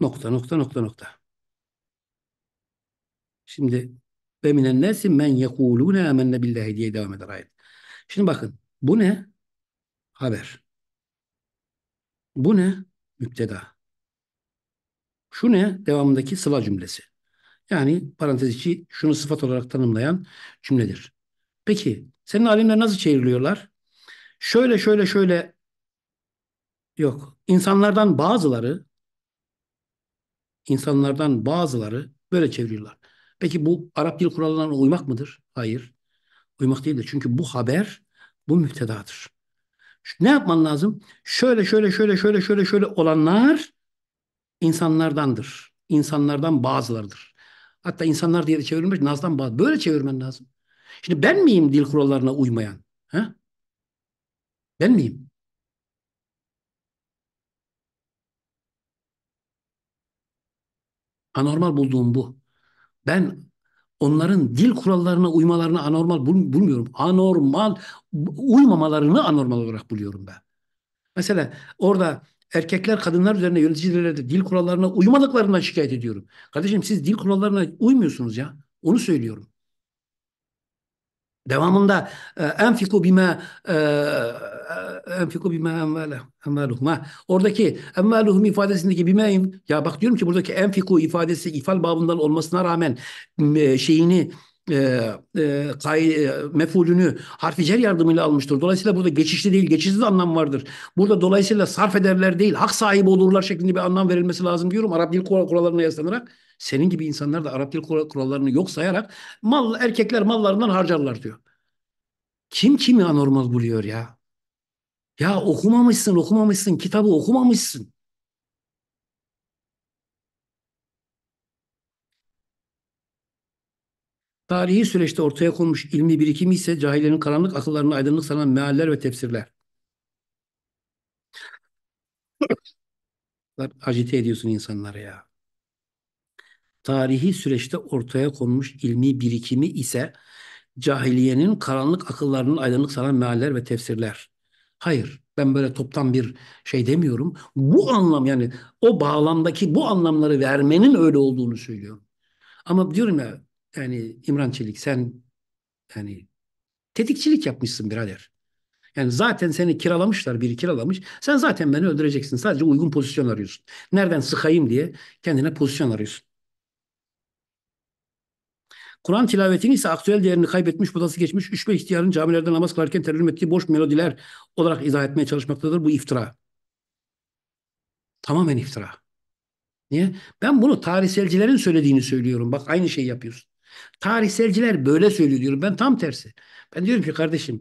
Nokta nokta nokta nokta. Şimdi ve minen nasi men yekulune amenne billahi diye devam eder ayet. Şimdi bakın bu ne? Haber. Bu ne? Müpteda. Şu ne? Devamındaki sıla cümlesi. Yani parantez içi şunu sıfat olarak tanımlayan cümledir. Peki senin alimler nasıl çevriliyorlar? Şöyle şöyle şöyle yok. İnsanlardan bazıları insanlardan bazıları böyle çeviriyorlar. Peki bu Arap dil kurallarına uymak mıdır? Hayır. Uymak değildir. Çünkü bu haber bu müptedadır. Ne yapman lazım? Şöyle şöyle şöyle şöyle şöyle şöyle olanlar insanlardandır. İnsanlardan bazılarıdır. Hatta insanlar diye de çevrilmiş nazdan bazı. Böyle çevirmen lazım. Şimdi ben miyim dil kurallarına uymayan? Ha? Ben miyim? Anormal bulduğum bu. Ben onların dil kurallarına uymalarını anormal bul bulmuyorum. Anormal uymamalarını anormal olarak buluyorum ben. Mesela orada erkekler kadınlar üzerine yöneticilere dil kurallarına uymadıklarından şikayet ediyorum. Kardeşim siz dil kurallarına uymuyorsunuz ya. Onu söylüyorum. Devamında e, enfiku bime e, e, enfiku bime emvaluhuma. Oradaki emvaluhum ifadesindeki bime ya bak diyorum ki buradaki enfiku ifadesi ifal babından olmasına rağmen şeyini e, e, kay, e, mefulünü harfi cer yardımıyla almıştır. Dolayısıyla burada geçişli değil, geçişsiz anlam vardır. Burada dolayısıyla sarf ederler değil, hak sahibi olurlar şeklinde bir anlam verilmesi lazım diyorum. Arap dil kurallarına yaslanarak. Senin gibi insanlar da Arap dil kurallarını yok sayarak mal erkekler mallarından harcarlar diyor. Kim kimi anormal buluyor ya? Ya okumamışsın, okumamışsın, kitabı okumamışsın. Tarihi süreçte ortaya konmuş ilmi birikimi ise cahillerin karanlık akıllarını aydınlık sanan mealler ve tefsirler. Acite ediyorsun insanları ya tarihi süreçte ortaya konmuş ilmi birikimi ise cahiliyenin karanlık akıllarının aydınlık sanan mealler ve tefsirler. Hayır, ben böyle toptan bir şey demiyorum. Bu anlam yani o bağlamdaki bu anlamları vermenin öyle olduğunu söylüyorum. Ama diyorum ya yani İmran Çelik sen yani tetikçilik yapmışsın birader. Yani zaten seni kiralamışlar, biri kiralamış. Sen zaten beni öldüreceksin. Sadece uygun pozisyon arıyorsun. Nereden sıkayım diye kendine pozisyon arıyorsun. Kur'an tilavetini ise aktüel değerini kaybetmiş, budası geçmiş, üç beş ihtiyarın camilerde namaz kılarken tercüme ettiği boş melodiler olarak izah etmeye çalışmaktadır. Bu iftira. Tamamen iftira. Niye? Ben bunu tarihselcilerin söylediğini söylüyorum. Bak aynı şeyi yapıyorsun. Tarihselciler böyle söylüyor diyorum. Ben tam tersi. Ben diyorum ki kardeşim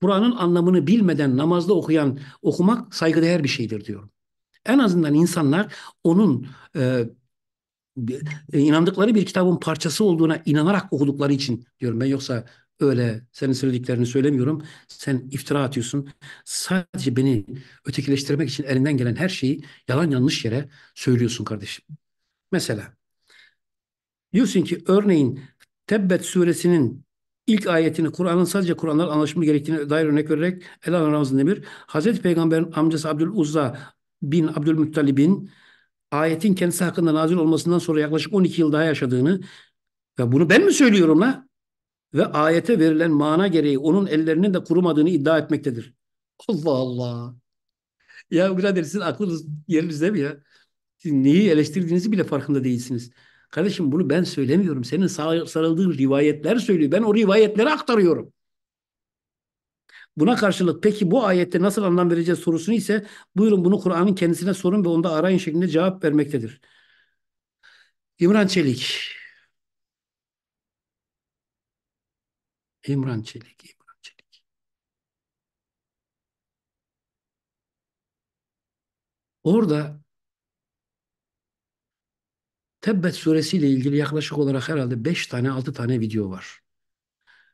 Kur'an'ın anlamını bilmeden namazda okuyan okumak saygıdeğer bir şeydir diyorum. En azından insanlar onun e, e, inandıkları bir kitabın parçası olduğuna inanarak okudukları için diyorum ben yoksa öyle senin söylediklerini söylemiyorum. Sen iftira atıyorsun. Sadece beni ötekileştirmek için elinden gelen her şeyi yalan yanlış yere söylüyorsun kardeşim. Mesela diyorsun ki örneğin Tebbet suresinin ilk ayetini Kur'an'ın sadece Kur'anlar anlaşımı gerektiğine dair örnek vererek Elan Ramazan Demir, Hazreti Peygamber'in amcası Abdül Uzza bin Abdülmuttalib'in ayetin kendisi hakkında nazil olmasından sonra yaklaşık 12 yıl daha yaşadığını ve bunu ben mi söylüyorum la? Ve ayete verilen mana gereği onun ellerinin de kurumadığını iddia etmektedir. Allah Allah. Ya birader sizin aklınız yerinizde mi ya? Siz neyi eleştirdiğinizi bile farkında değilsiniz. Kardeşim bunu ben söylemiyorum. Senin sarıldığın rivayetler söylüyor. Ben o rivayetleri aktarıyorum. Buna karşılık peki bu ayette nasıl anlam vereceğiz sorusunu ise buyurun bunu Kur'an'ın kendisine sorun ve onda arayın şeklinde cevap vermektedir. İmran Çelik. İmran Çelik, İmran Çelik. Orada Tebbet suresiyle ilgili yaklaşık olarak herhalde 5 tane 6 tane video var.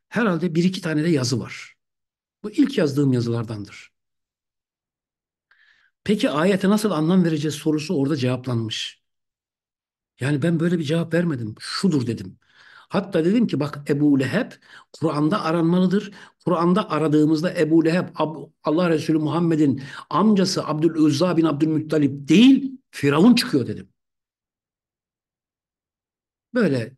Herhalde 1-2 tane de yazı var. Bu ilk yazdığım yazılardandır. Peki ayete nasıl anlam vereceğiz sorusu orada cevaplanmış. Yani ben böyle bir cevap vermedim. Şudur dedim. Hatta dedim ki bak Ebu Leheb Kur'an'da aranmalıdır. Kur'an'da aradığımızda Ebu Leheb Allah Resulü Muhammed'in amcası Abdül Uzza bin Abdülmuttalip değil Firavun çıkıyor dedim. Böyle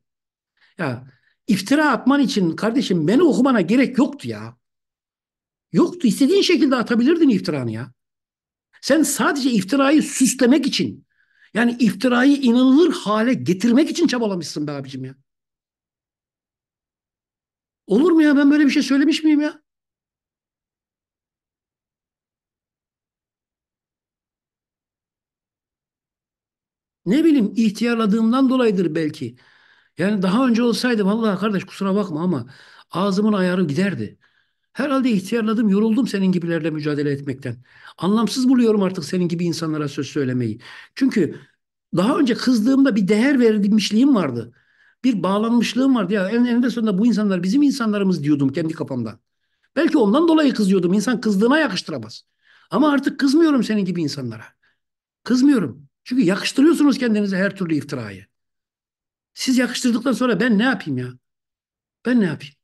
ya iftira atman için kardeşim beni okumana gerek yoktu ya. Yoktu. İstediğin şekilde atabilirdin iftiranı ya. Sen sadece iftirayı süslemek için yani iftirayı inanılır hale getirmek için çabalamışsın be abicim ya. Olur mu ya ben böyle bir şey söylemiş miyim ya? Ne bileyim ihtiyarladığımdan dolayıdır belki. Yani daha önce olsaydı vallahi kardeş kusura bakma ama ağzımın ayarı giderdi. Herhalde ihtiyarladım, yoruldum senin gibilerle mücadele etmekten. Anlamsız buluyorum artık senin gibi insanlara söz söylemeyi. Çünkü daha önce kızdığımda bir değer verilmişliğim vardı. Bir bağlanmışlığım vardı. Ya en eninde sonunda bu insanlar bizim insanlarımız diyordum kendi kafamdan. Belki ondan dolayı kızıyordum. İnsan kızdığına yakıştıramaz. Ama artık kızmıyorum senin gibi insanlara. Kızmıyorum. Çünkü yakıştırıyorsunuz kendinize her türlü iftirayı. Siz yakıştırdıktan sonra ben ne yapayım ya? Ben ne yapayım?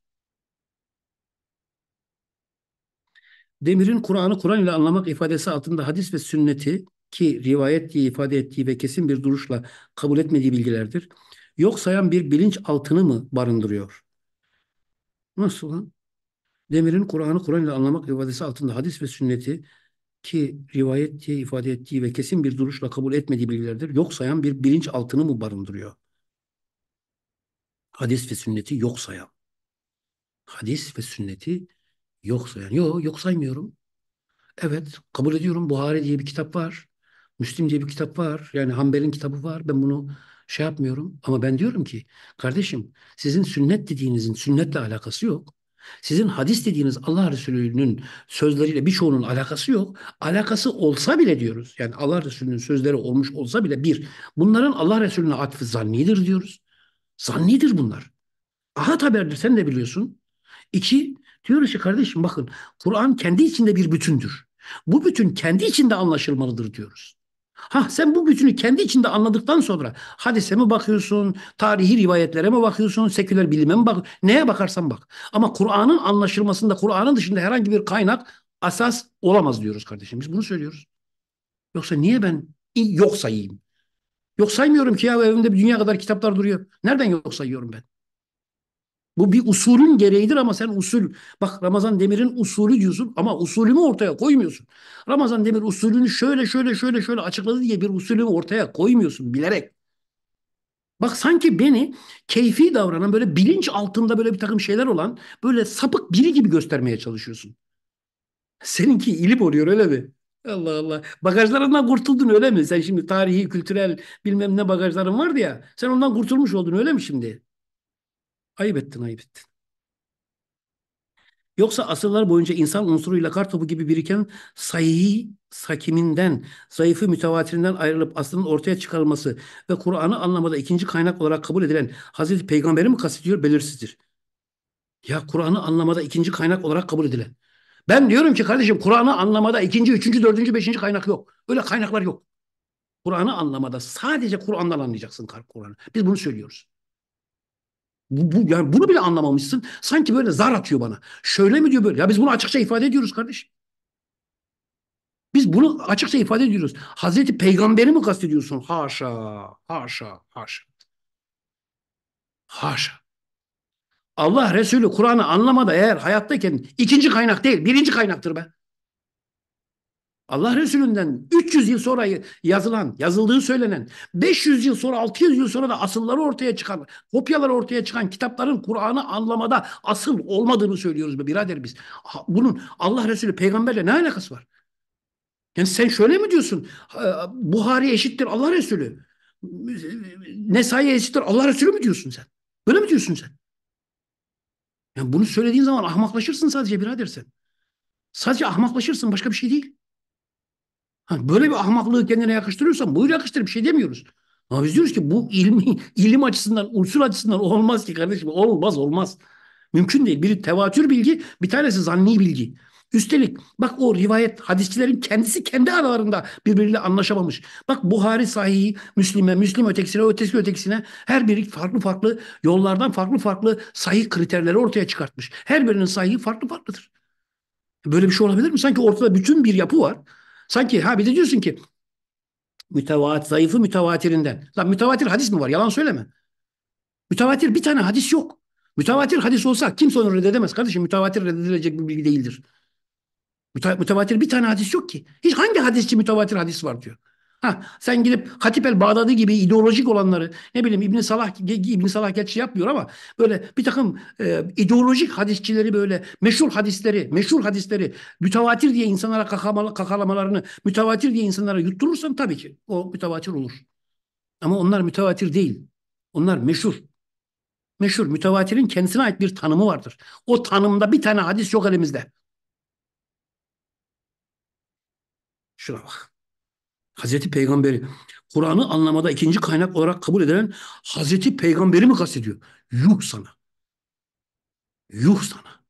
Demir'in Kur'an'ı Kur'an ile anlamak ifadesi altında hadis ve sünneti ki rivayet diye ifade ettiği ve kesin bir duruşla kabul etmediği bilgilerdir. Yok sayan bir bilinç altını mı barındırıyor? Nasıl lan? Demir'in Kur'an'ı Kur'an ile anlamak ifadesi altında hadis ve sünneti ki rivayet diye ifade ettiği ve kesin bir duruşla kabul etmediği bilgilerdir. Yok sayan bir bilinç altını mı barındırıyor? Hadis ve sünneti yok sayan. Hadis ve sünneti Yoksa yani yok yok saymıyorum. Evet kabul ediyorum Buhari diye bir kitap var. Müslim diye bir kitap var. Yani Hanbel'in kitabı var. Ben bunu şey yapmıyorum. Ama ben diyorum ki kardeşim sizin sünnet dediğinizin sünnetle alakası yok. Sizin hadis dediğiniz Allah Resulü'nün sözleriyle birçoğunun alakası yok. Alakası olsa bile diyoruz. Yani Allah Resulü'nün sözleri olmuş olsa bile bir. Bunların Allah Resulü'ne atfı zannidir diyoruz. Zannidir bunlar. Aha haberdir sen de biliyorsun. İki, Diyor ki kardeşim bakın Kur'an kendi içinde bir bütündür. Bu bütün kendi içinde anlaşılmalıdır diyoruz. Ha sen bu bütünü kendi içinde anladıktan sonra hadise mi bakıyorsun, tarihi rivayetlere mi bakıyorsun, seküler bilime mi bakıyorsun, neye bakarsan bak. Ama Kur'an'ın anlaşılmasında Kur'an'ın dışında herhangi bir kaynak asas olamaz diyoruz kardeşim. Biz bunu söylüyoruz. Yoksa niye ben yok sayayım? Yok saymıyorum ki ya evimde bir dünya kadar kitaplar duruyor. Nereden yok sayıyorum ben? Bu bir usulün gereğidir ama sen usul, bak Ramazan Demir'in usulü diyorsun ama usulümü ortaya koymuyorsun. Ramazan Demir usulünü şöyle şöyle şöyle şöyle açıkladı diye bir usulümü ortaya koymuyorsun bilerek. Bak sanki beni keyfi davranan böyle bilinç altında böyle bir takım şeyler olan böyle sapık biri gibi göstermeye çalışıyorsun. Seninki ilip oluyor öyle mi? Allah Allah. Bagajlarından kurtuldun öyle mi? Sen şimdi tarihi, kültürel bilmem ne bagajların vardı ya. Sen ondan kurtulmuş oldun öyle mi şimdi? Ayıp ettin, ayıp ettin. Yoksa asırlar boyunca insan unsuruyla kar topu gibi biriken sahihi sakiminden, zayıfı mütevatirinden ayrılıp aslının ortaya çıkarılması ve Kur'an'ı anlamada ikinci kaynak olarak kabul edilen Hazreti Peygamber'i mi kastediyor belirsizdir. Ya Kur'an'ı anlamada ikinci kaynak olarak kabul edilen. Ben diyorum ki kardeşim Kur'an'ı anlamada ikinci, üçüncü, dördüncü, beşinci kaynak yok. Öyle kaynaklar yok. Kur'an'ı anlamada sadece Kur'an'dan anlayacaksın Kur'an'ı. Biz bunu söylüyoruz. Bu, bu, yani bunu bile anlamamışsın. Sanki böyle zar atıyor bana. Şöyle mi diyor böyle? Ya biz bunu açıkça ifade ediyoruz kardeşim. Biz bunu açıkça ifade ediyoruz. Hazreti Peygamber'i mi kastediyorsun? Haşa, haşa, haşa. Haşa. Allah Resulü Kur'an'ı anlamada eğer hayattayken ikinci kaynak değil, birinci kaynaktır be. Allah Resulü'nden 300 yıl sonra yazılan, yazıldığı söylenen, 500 yıl sonra, 600 yıl sonra da asılları ortaya çıkan, kopyaları ortaya çıkan kitapların Kur'an'ı anlamada asıl olmadığını söylüyoruz be birader biz. Bunun Allah Resulü peygamberle ne alakası var? Yani sen şöyle mi diyorsun? Buhari eşittir Allah Resulü. Nesai eşittir Allah Resulü mü diyorsun sen? Böyle mi diyorsun sen? Yani bunu söylediğin zaman ahmaklaşırsın sadece birader sen. Sadece ahmaklaşırsın başka bir şey değil. Böyle bir ahmaklığı kendine yakıştırıyorsan buyur yakıştır bir şey demiyoruz. Ama biz diyoruz ki bu ilmi, ilim açısından, usul açısından olmaz ki kardeşim. Olmaz olmaz. Mümkün değil. Biri tevatür bilgi, bir tanesi zanni bilgi. Üstelik bak o rivayet hadisçilerin kendisi kendi aralarında birbiriyle anlaşamamış. Bak Buhari sahihi, Müslim'e, Müslim ötekisine, ötesi ötekisine her biri farklı farklı yollardan farklı farklı sahih kriterleri ortaya çıkartmış. Her birinin sahihi farklı farklıdır. Böyle bir şey olabilir mi? Sanki ortada bütün bir yapı var. Sanki ha bir de diyorsun ki mütevat, zayıfı mütevatirinden. Lan mütevatir hadis mi var? Yalan söyleme. Mütevatir bir tane hadis yok. Mütevatir hadis olsa kimse onu reddedemez kardeşim. Mütevatir reddedilecek bir bilgi değildir. Mütevatir bir tane hadis yok ki. Hiç hangi hadisçi mütevatir hadis var diyor. Ha, sen gidip Hatip el Bağdadi gibi ideolojik olanları ne bileyim İbn Salah İbn Salah gerçi yapmıyor ama böyle bir takım e, ideolojik hadisçileri böyle meşhur hadisleri, meşhur hadisleri mütevatir diye insanlara kakamalı, kakalamalarını mütevatir diye insanlara yutturursan tabii ki o mütevatir olur. Ama onlar mütevatir değil. Onlar meşhur. Meşhur mütevatirin kendisine ait bir tanımı vardır. O tanımda bir tane hadis yok elimizde. Şuna bak. Hazreti Peygamberi. Kur'an'ı anlamada ikinci kaynak olarak kabul edilen Hazreti Peygamberi mi kastediyor? Yuh sana. Yuh sana.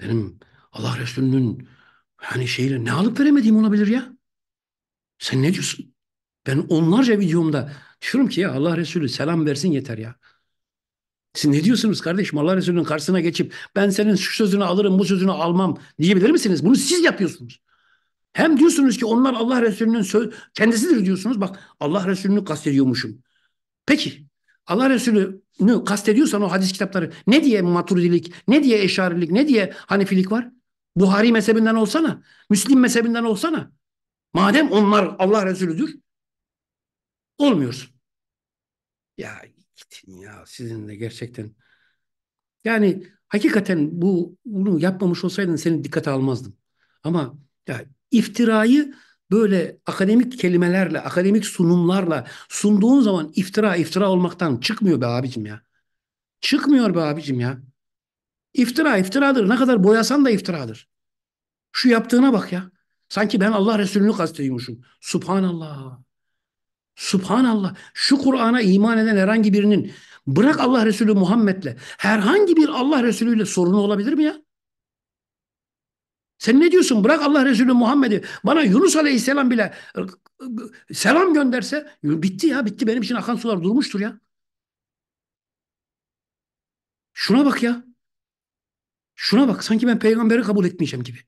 Benim Allah Resulü'nün hani şeyle ne alıp veremediğim olabilir ya. Sen ne diyorsun? Ben onlarca videomda diyorum ki ya Allah Resulü selam versin yeter ya. Siz ne diyorsunuz kardeşim? Allah Resulü'nün karşısına geçip ben senin şu sözünü alırım bu sözünü almam diyebilir misiniz? Bunu siz yapıyorsunuz. Hem diyorsunuz ki onlar Allah Resulü'nün söz, kendisidir diyorsunuz. Bak Allah Resulü'nü kastediyormuşum. Peki Allah Resulü'nü kastediyorsan o hadis kitapları ne diye maturidilik, ne diye eşarilik, ne diye hanefilik var? Buhari mezhebinden olsana, Müslim mezhebinden olsana. Madem onlar Allah Resulü'dür, olmuyorsun. Ya gittin ya sizinle gerçekten. Yani hakikaten bu bunu yapmamış olsaydın seni dikkate almazdım. Ama ya iftirayı böyle akademik kelimelerle, akademik sunumlarla sunduğun zaman iftira iftira olmaktan çıkmıyor be abicim ya. Çıkmıyor be abicim ya. İftira iftiradır. Ne kadar boyasan da iftiradır. Şu yaptığına bak ya. Sanki ben Allah Resulü'nü kastediyormuşum. Subhanallah. Subhanallah. Şu Kur'an'a iman eden herhangi birinin bırak Allah Resulü Muhammed'le herhangi bir Allah Resulü'yle sorunu olabilir mi ya? Sen ne diyorsun? Bırak Allah Resulü Muhammed'i. Bana Yunus Aleyhisselam bile ıı, ıı, selam gönderse bitti ya bitti. Benim için akan sular durmuştur ya. Şuna bak ya. Şuna bak. Sanki ben peygamberi kabul etmeyeceğim gibi.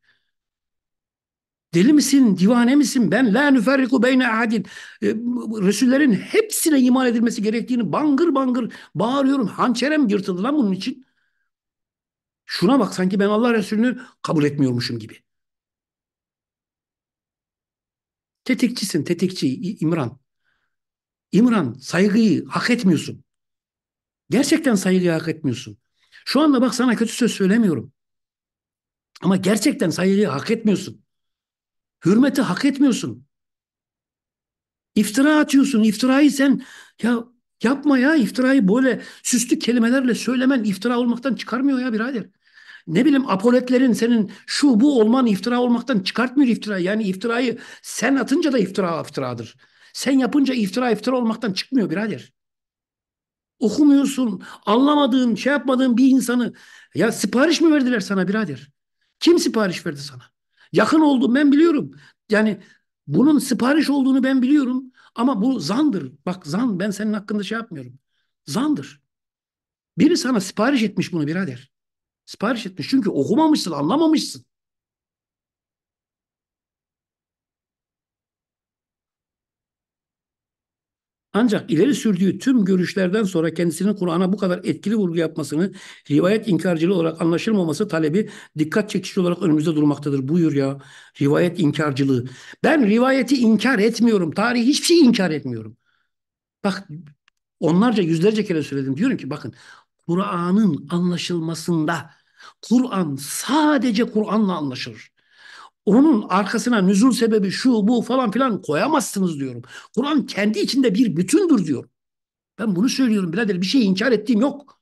Deli misin, divane misin? Ben la nüferriku beyne ahadin. Ee, Resullerin hepsine iman edilmesi gerektiğini bangır bangır bağırıyorum. Hançerem yırtıldı lan bunun için. Şuna bak sanki ben Allah Resulü'nü kabul etmiyormuşum gibi. Tetikçisin, tetikçi İmran. İmran saygıyı hak etmiyorsun. Gerçekten saygıyı hak etmiyorsun. Şu anda bak sana kötü söz söylemiyorum. Ama gerçekten saygıyı hak etmiyorsun. Hürmeti hak etmiyorsun. İftira atıyorsun. İftirayı sen ya yapma ya iftirayı böyle süslü kelimelerle söylemen iftira olmaktan çıkarmıyor ya birader ne bileyim apoletlerin senin şu bu olman iftira olmaktan çıkartmıyor iftira. Yani iftirayı sen atınca da iftira iftiradır. Sen yapınca iftira iftira olmaktan çıkmıyor birader. Okumuyorsun, anlamadığın, şey yapmadığın bir insanı ya sipariş mi verdiler sana birader? Kim sipariş verdi sana? Yakın oldum ben biliyorum. Yani bunun sipariş olduğunu ben biliyorum ama bu zandır. Bak zan ben senin hakkında şey yapmıyorum. Zandır. Biri sana sipariş etmiş bunu birader. Sipariş etmiş. Çünkü okumamışsın, anlamamışsın. Ancak ileri sürdüğü tüm görüşlerden sonra kendisinin Kur'an'a bu kadar etkili vurgu yapmasını rivayet inkarcılığı olarak anlaşılmaması talebi dikkat çekici olarak önümüzde durmaktadır. Buyur ya rivayet inkarcılığı. Ben rivayeti inkar etmiyorum. Tarihi hiçbir şey inkar etmiyorum. Bak onlarca yüzlerce kere söyledim. Diyorum ki bakın Kur'an'ın anlaşılmasında Kur'an sadece Kur'an'la anlaşır. Onun arkasına nüzul sebebi şu bu falan filan koyamazsınız diyorum. Kur'an kendi içinde bir bütündür diyorum. Ben bunu söylüyorum birader bir şey inkar ettiğim yok.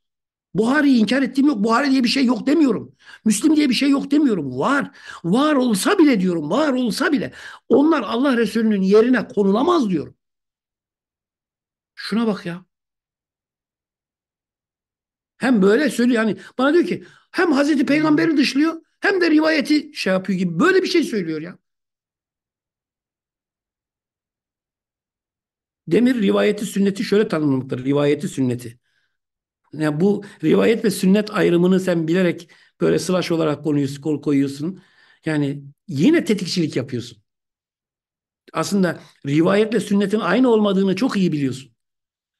Buhari'yi inkar ettiğim yok. Buhari diye bir şey yok demiyorum. Müslim diye bir şey yok demiyorum. Var. Var olsa bile diyorum. Var olsa bile. Onlar Allah Resulü'nün yerine konulamaz diyorum. Şuna bak ya. Hem böyle söylüyor yani bana diyor ki hem Hazreti hmm. Peygamber'i dışlıyor hem de rivayeti şey yapıyor gibi. Böyle bir şey söylüyor ya. Demir rivayeti sünneti şöyle tanımlamaktadır. Rivayeti sünneti. Yani bu rivayet ve sünnet ayrımını sen bilerek böyle slash olarak konuyu kol koyuyorsun. Yani yine tetikçilik yapıyorsun. Aslında rivayetle sünnetin aynı olmadığını çok iyi biliyorsun.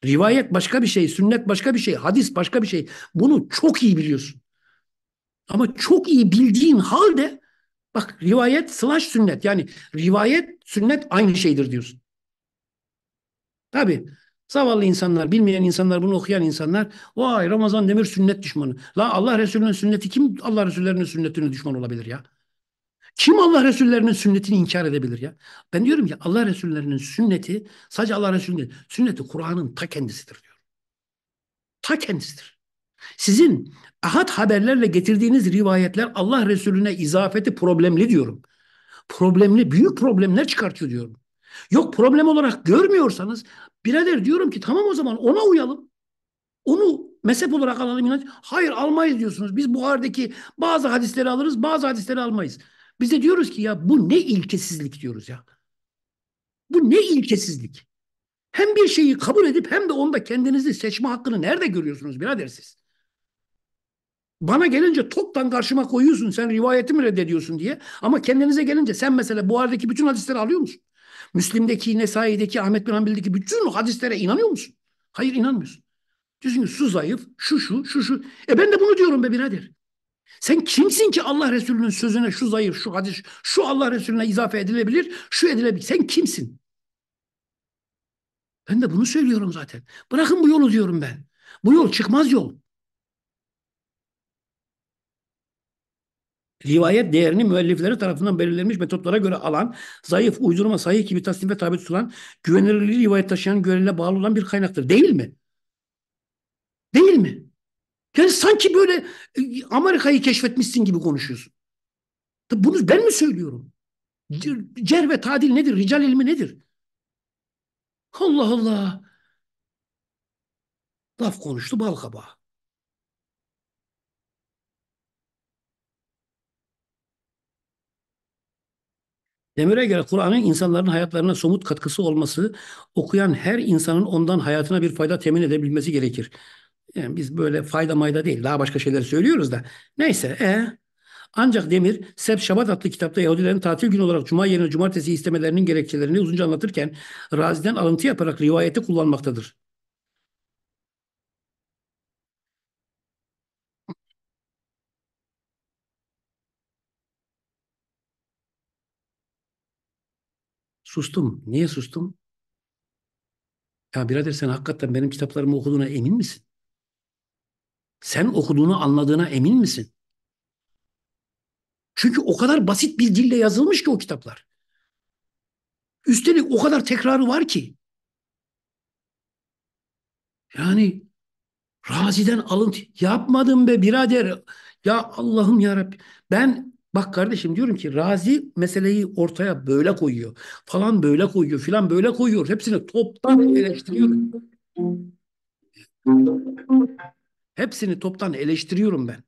Rivayet başka bir şey, sünnet başka bir şey, hadis başka bir şey. Bunu çok iyi biliyorsun. Ama çok iyi bildiğin halde bak rivayet slash sünnet yani rivayet sünnet aynı şeydir diyorsun. Tabi zavallı insanlar, bilmeyen insanlar, bunu okuyan insanlar vay Ramazan Demir sünnet düşmanı. La Allah Resulü'nün sünneti kim Allah Resulü'nün sünnetine düşman olabilir ya? Kim Allah Resullerinin sünnetini inkar edebilir ya? Ben diyorum ki Allah Resullerinin sünneti sadece Allah Resulü'nün sünneti Kur'an'ın ta kendisidir diyor. Ta kendisidir. Sizin ahad haberlerle getirdiğiniz rivayetler Allah Resulüne izafeti problemli diyorum. Problemli, büyük problemler çıkartıyor diyorum. Yok problem olarak görmüyorsanız birader diyorum ki tamam o zaman ona uyalım. Onu mezhep olarak alalım inanç. Hayır almayız diyorsunuz. Biz Buhar'daki bazı hadisleri alırız bazı hadisleri almayız. Biz de diyoruz ki ya bu ne ilkesizlik diyoruz ya. Bu ne ilkesizlik. Hem bir şeyi kabul edip hem de onda kendinizi seçme hakkını nerede görüyorsunuz birader siz? Bana gelince toptan karşıma koyuyorsun sen rivayeti mi reddediyorsun diye. Ama kendinize gelince sen mesela bu aradaki bütün hadisleri alıyor musun? Müslim'deki, Nesai'deki, Ahmet bin Hanbel'deki bütün hadislere inanıyor musun? Hayır inanmıyorsun. Diyorsun ki su zayıf, şu şu, şu şu. E ben de bunu diyorum be birader. Sen kimsin ki Allah Resulü'nün sözüne şu zayıf, şu hadis, şu Allah Resulü'ne izafe edilebilir, şu edilebilir. Sen kimsin? Ben de bunu söylüyorum zaten. Bırakın bu yolu diyorum ben. Bu yol çıkmaz yol. rivayet değerini müellifleri tarafından belirlenmiş metotlara göre alan, zayıf, uydurma, sahih gibi tasnife tabi tutulan, güvenilirliği rivayet taşıyan görele bağlı olan bir kaynaktır. Değil mi? Değil mi? Yani sanki böyle e, Amerika'yı keşfetmişsin gibi konuşuyorsun. Bunu ben mi söylüyorum? Cer ve tadil nedir? Rical ilmi nedir? Allah Allah. Laf konuştu bal kabağı. Demir'e göre Kur'an'ın insanların hayatlarına somut katkısı olması, okuyan her insanın ondan hayatına bir fayda temin edebilmesi gerekir. Yani biz böyle fayda mayda değil, daha başka şeyler söylüyoruz da. Neyse, e ee? Ancak Demir, Sep Şabat adlı kitapta Yahudilerin tatil günü olarak Cuma yerine Cumartesi istemelerinin gerekçelerini uzunca anlatırken Razi'den alıntı yaparak rivayeti kullanmaktadır. Sustum. Niye sustum? Ya birader sen hakikaten benim kitaplarımı okuduğuna emin misin? Sen okuduğunu anladığına emin misin? Çünkü o kadar basit bir dille yazılmış ki o kitaplar. Üstelik o kadar tekrarı var ki. Yani Razi'den alıntı yapmadım be birader. Ya Allah'ım ya Rabbi. Ben Bak kardeşim diyorum ki Razi meseleyi ortaya böyle koyuyor. Falan böyle koyuyor filan böyle koyuyor. Hepsini toptan eleştiriyorum. Hepsini toptan eleştiriyorum ben.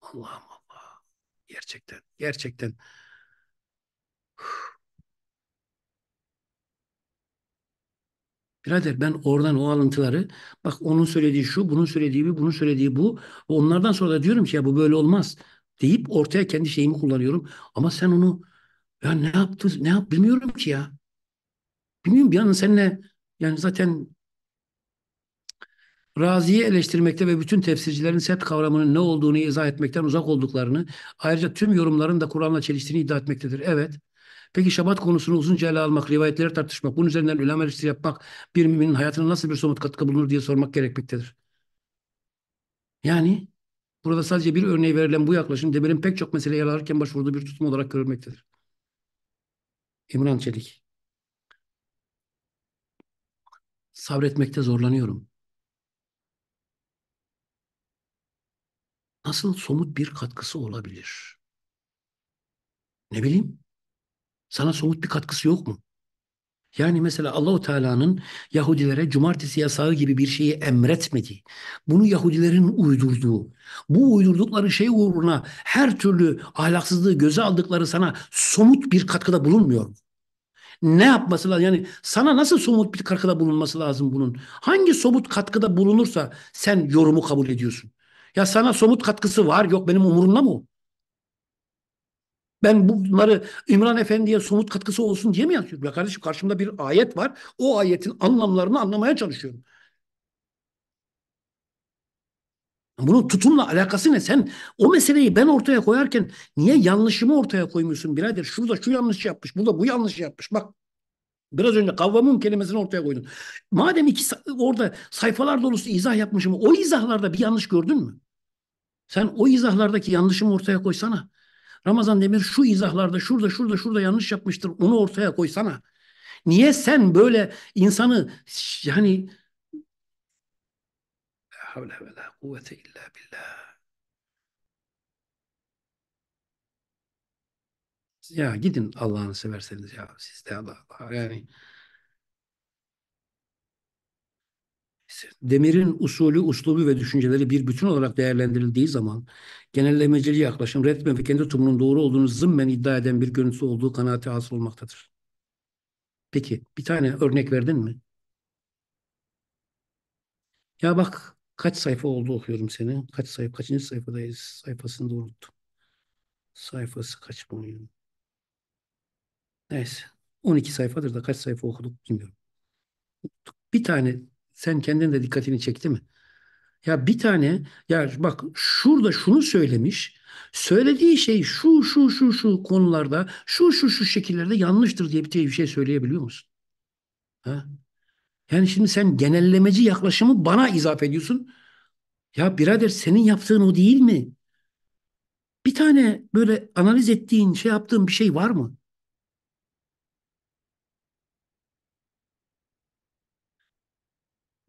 Allah'ım Allah. Gerçekten, gerçekten Birader ben oradan o alıntıları bak onun söylediği şu, bunun söylediği bu, bunun söylediği bu. Onlardan sonra da diyorum ki ya bu böyle olmaz deyip ortaya kendi şeyimi kullanıyorum. Ama sen onu ya ne yaptın, ne yap bilmiyorum ki ya. Bilmiyorum bir an seninle yani zaten Razi'yi eleştirmekte ve bütün tefsircilerin set kavramının ne olduğunu izah etmekten uzak olduklarını, ayrıca tüm yorumların da Kur'an'la çeliştiğini iddia etmektedir. Evet. Peki şabat konusunu uzunca ele almak, rivayetleri tartışmak, bunun üzerinden ülema eleştiri yapmak bir müminin hayatına nasıl bir somut katkı bulunur diye sormak gerekmektedir. Yani burada sadece bir örneği verilen bu yaklaşım Demir'in pek çok meseleye yer alırken başvurduğu bir tutum olarak görülmektedir. İmran Çelik Sabretmekte zorlanıyorum. Nasıl somut bir katkısı olabilir? Ne bileyim? Sana somut bir katkısı yok mu? Yani mesela Allahu Teala'nın Yahudilere cumartesi yasağı gibi bir şeyi emretmediği, bunu Yahudilerin uydurduğu, bu uydurdukları şey uğruna her türlü ahlaksızlığı göze aldıkları sana somut bir katkıda bulunmuyor mu? Ne yapması lazım? Yani sana nasıl somut bir katkıda bulunması lazım bunun? Hangi somut katkıda bulunursa sen yorumu kabul ediyorsun. Ya sana somut katkısı var yok benim umurumda mı o? Ben bunları İmran Efendi'ye somut katkısı olsun diye mi yazıyorum? Ya kardeşim karşımda bir ayet var. O ayetin anlamlarını anlamaya çalışıyorum. Bunun tutumla alakası ne? Sen o meseleyi ben ortaya koyarken niye yanlışımı ortaya koymuyorsun birader? Şurada şu yanlış yapmış, burada bu yanlış yapmış. Bak biraz önce kavramın kelimesini ortaya koydun. Madem iki orada sayfalar dolusu izah yapmışım, o izahlarda bir yanlış gördün mü? Sen o izahlardaki yanlışımı ortaya koysana. Ramazan Demir şu izahlarda şurada şurada şurada yanlış yapmıştır. Onu ortaya koysana. Niye sen böyle insanı yani havle ve la kuvvete illa billah. Ya gidin Allah'ını severseniz ya siz de Allah, Allah yani Demir'in usulü, uslubu ve düşünceleri bir bütün olarak değerlendirildiği zaman genellemecili yaklaşım Redman ve kendi tutumunun doğru olduğunu zımmen iddia eden bir görüntüsü olduğu kanaati hasıl olmaktadır. Peki bir tane örnek verdin mi? Ya bak kaç sayfa oldu okuyorum seni. Kaç sayfa, kaçıncı sayfadayız? Sayfasını da unuttum. Sayfası kaç bunun? Neyse. 12 sayfadır da kaç sayfa okuduk bilmiyorum. Bir tane sen kendin de dikkatini çekti mi? Ya bir tane ya bak şurada şunu söylemiş. Söylediği şey şu şu şu şu konularda şu şu şu şekillerde yanlıştır diye bir şey, şey söyleyebiliyor musun? Ha? Yani şimdi sen genellemeci yaklaşımı bana izaf ediyorsun. Ya birader senin yaptığın o değil mi? Bir tane böyle analiz ettiğin şey yaptığın bir şey var mı?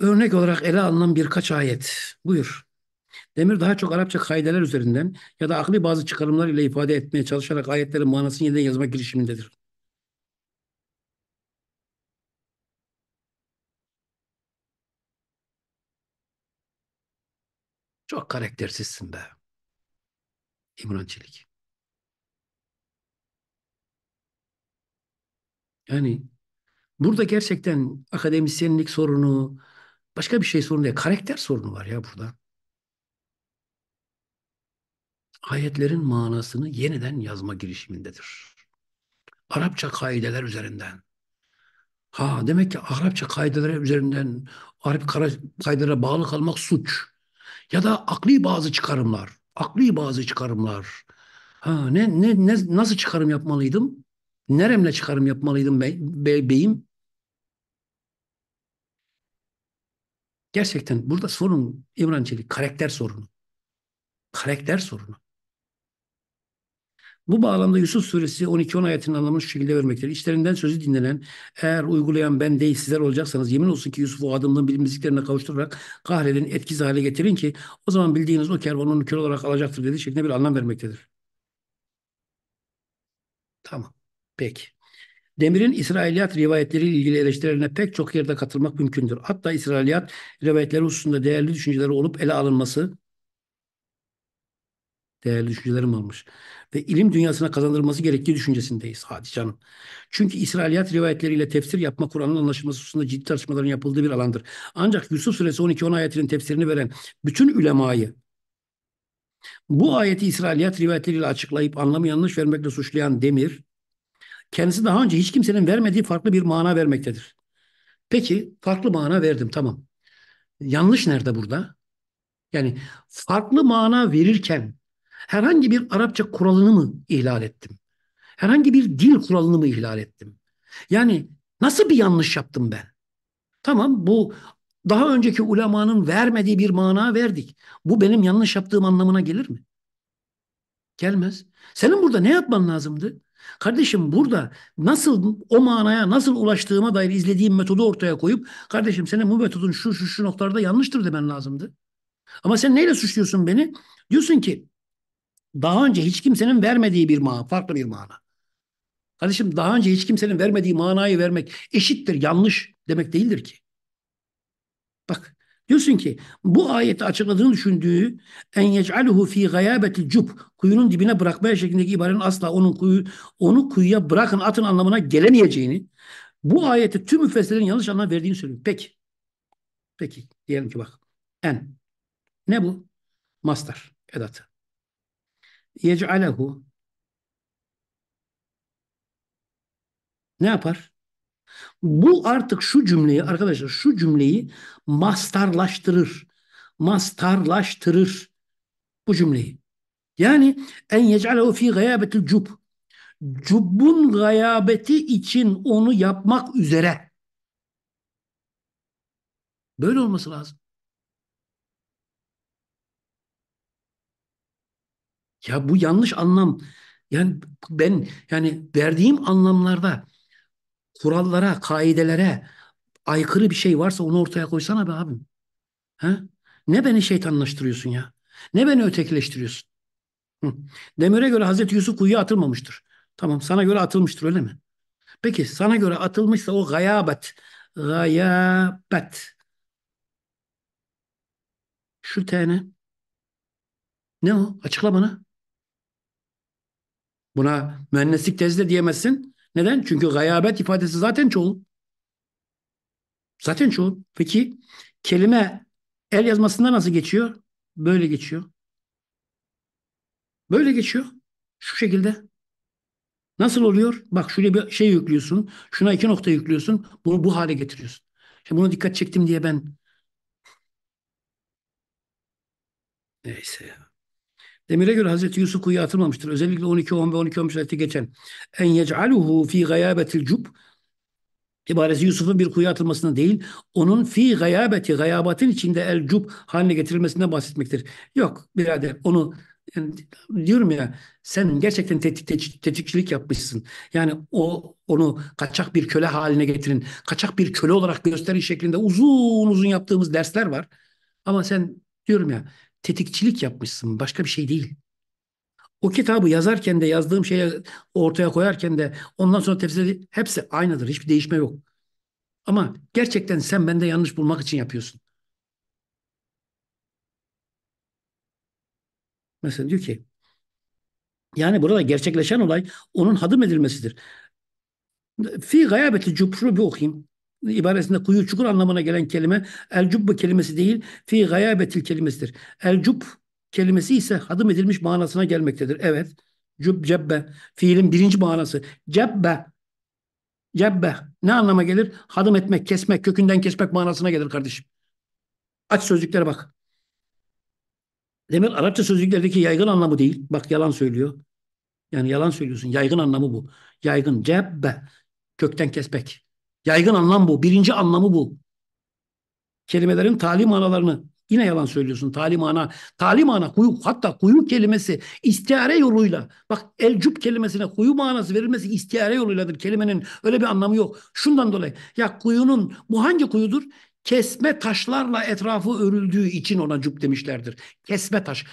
Örnek olarak ele alınan birkaç ayet. Buyur. Demir daha çok Arapça kaideler üzerinden ya da akli bazı çıkarımlar ile ifade etmeye çalışarak ayetlerin manasını yeniden yazma girişimindedir. Çok karaktersizsin be. İmran Çelik. Yani burada gerçekten akademisyenlik sorunu, Başka bir şey sorun değil. Karakter sorunu var ya burada. Ayetlerin manasını yeniden yazma girişimindedir. Arapça kaideler üzerinden. Ha demek ki Arapça kaidelere üzerinden Arap kaidelere bağlı kalmak suç. Ya da akli bazı çıkarımlar. Akli bazı çıkarımlar. Ha ne ne, ne nasıl çıkarım yapmalıydım? Neremle çıkarım yapmalıydım be, be, beyim? Gerçekten burada sorun İmran Çelik karakter sorunu. Karakter sorunu. Bu bağlamda Yusuf Suresi 12-10 ayetinin anlamını şu şekilde vermektedir. İçlerinden sözü dinlenen, eğer uygulayan ben değil sizler olacaksanız yemin olsun ki Yusuf'u adımlığın bilinmezliklerine kavuşturarak kahreden etkisiz hale getirin ki o zaman bildiğiniz o kervan onu kör olarak alacaktır dediği şeklinde bir anlam vermektedir. Tamam. Peki. Demir'in İsrailiyat rivayetleriyle ilgili eleştirilerine pek çok yerde katılmak mümkündür. Hatta İsrailiyat rivayetleri hususunda değerli düşünceleri olup ele alınması değerli düşüncelerim olmuş ve ilim dünyasına kazandırılması gerektiği düşüncesindeyiz Hadi canım. Çünkü İsrailiyat rivayetleriyle tefsir yapma Kur'an'ın anlaşılması hususunda ciddi tartışmaların yapıldığı bir alandır. Ancak Yusuf Suresi 12-10 ayetinin tefsirini veren bütün ülemayı bu ayeti İsrailiyat rivayetleriyle açıklayıp anlamı yanlış vermekle suçlayan Demir, kendisi daha önce hiç kimsenin vermediği farklı bir mana vermektedir. Peki farklı mana verdim tamam. Yanlış nerede burada? Yani farklı mana verirken herhangi bir Arapça kuralını mı ihlal ettim? Herhangi bir dil kuralını mı ihlal ettim? Yani nasıl bir yanlış yaptım ben? Tamam bu daha önceki ulemanın vermediği bir mana verdik. Bu benim yanlış yaptığım anlamına gelir mi? Gelmez. Senin burada ne yapman lazımdı? Kardeşim burada nasıl o manaya nasıl ulaştığıma dair izlediğim metodu ortaya koyup kardeşim senin bu metodun şu şu şu noktalarda yanlıştır demen lazımdı. Ama sen neyle suçluyorsun beni? Diyorsun ki daha önce hiç kimsenin vermediği bir mana, farklı bir mana. Kardeşim daha önce hiç kimsenin vermediği manayı vermek eşittir, yanlış demek değildir ki. Bak Diyorsun ki bu ayette açıkladığını düşündüğü en yec'aluhu fi gayabetil cub kuyunun dibine bırakmaya şeklindeki ibarenin asla onun kuyu onu kuyuya bırakın atın anlamına gelemeyeceğini bu ayeti tüm müfessirlerin yanlış anlam verdiğini söylüyor. Peki. Peki diyelim ki bak en ne bu? Mastar edatı. Yec'alehu ne yapar? Bu artık şu cümleyi arkadaşlar şu cümleyi mastarlaştırır. Mastarlaştırır bu cümleyi. Yani en yec'alehu fi gayabetil cub. Cubbun gayabeti için onu yapmak üzere. Böyle olması lazım. Ya bu yanlış anlam. Yani ben yani verdiğim anlamlarda kurallara, kaidelere aykırı bir şey varsa onu ortaya koysana be abim. Ha? Ne beni şeytanlaştırıyorsun ya? Ne beni ötekileştiriyorsun? Hı. Demir'e göre Hazreti Yusuf kuyuya atılmamıştır. Tamam sana göre atılmıştır öyle mi? Peki sana göre atılmışsa o gayabet. Gayabet. Şu tane. Ne o? Açıkla bana. Buna mühendislik tezde diyemezsin. Neden? Çünkü gayabet ifadesi zaten çoğul. Zaten çoğul. Peki kelime el yazmasında nasıl geçiyor? Böyle geçiyor. Böyle geçiyor. Şu şekilde. Nasıl oluyor? Bak şuraya bir şey yüklüyorsun. Şuna iki nokta yüklüyorsun. Bunu bu hale getiriyorsun. Şimdi buna dikkat çektim diye ben Neyse ya. Demire göre Hazreti Yusuf kuyuya atılmamıştır. Özellikle 12-10 ve 12-11 ayette geçen en yec'aluhu fi gayabetil cub ibaresi Yusuf'un bir kuyuya atılmasına değil, onun fi gayabeti, gayabatın içinde el cub haline getirilmesinden bahsetmektir. Yok birader onu yani diyorum ya sen gerçekten tetik, tetik, tetikçilik yapmışsın. Yani o onu kaçak bir köle haline getirin. Kaçak bir köle olarak gösterin şeklinde uzun uzun yaptığımız dersler var. Ama sen diyorum ya tetikçilik yapmışsın. Başka bir şey değil. O kitabı yazarken de yazdığım şeyi ortaya koyarken de ondan sonra tefsiri hepsi aynıdır. Hiçbir değişme yok. Ama gerçekten sen bende yanlış bulmak için yapıyorsun. Mesela diyor ki yani burada gerçekleşen olay onun hadım edilmesidir. Fi gayabeti cübşunu bir okuyayım ibaresinde kuyu çukur anlamına gelen kelime el cubbu kelimesi değil fi gayabetil kelimesidir. El cub kelimesi ise hadım edilmiş manasına gelmektedir. Evet. Cub cebbe fiilin birinci manası. Cebbe cebbe ne anlama gelir? Hadım etmek, kesmek, kökünden kesmek manasına gelir kardeşim. Aç sözlüklere bak. Demek Arapça sözlüklerdeki yaygın anlamı değil. Bak yalan söylüyor. Yani yalan söylüyorsun. Yaygın anlamı bu. Yaygın cebbe kökten kesmek. Yaygın anlam bu. Birinci anlamı bu. Kelimelerin talim manalarını yine yalan söylüyorsun. talim ana, talim ana kuyu hatta kuyu kelimesi istiare yoluyla. Bak elcup kelimesine kuyu manası verilmesi istiare yoluyladır. Kelimenin öyle bir anlamı yok. Şundan dolayı ya kuyunun bu hangi kuyudur? kesme taşlarla etrafı örüldüğü için ona cüp demişlerdir. Kesme taş.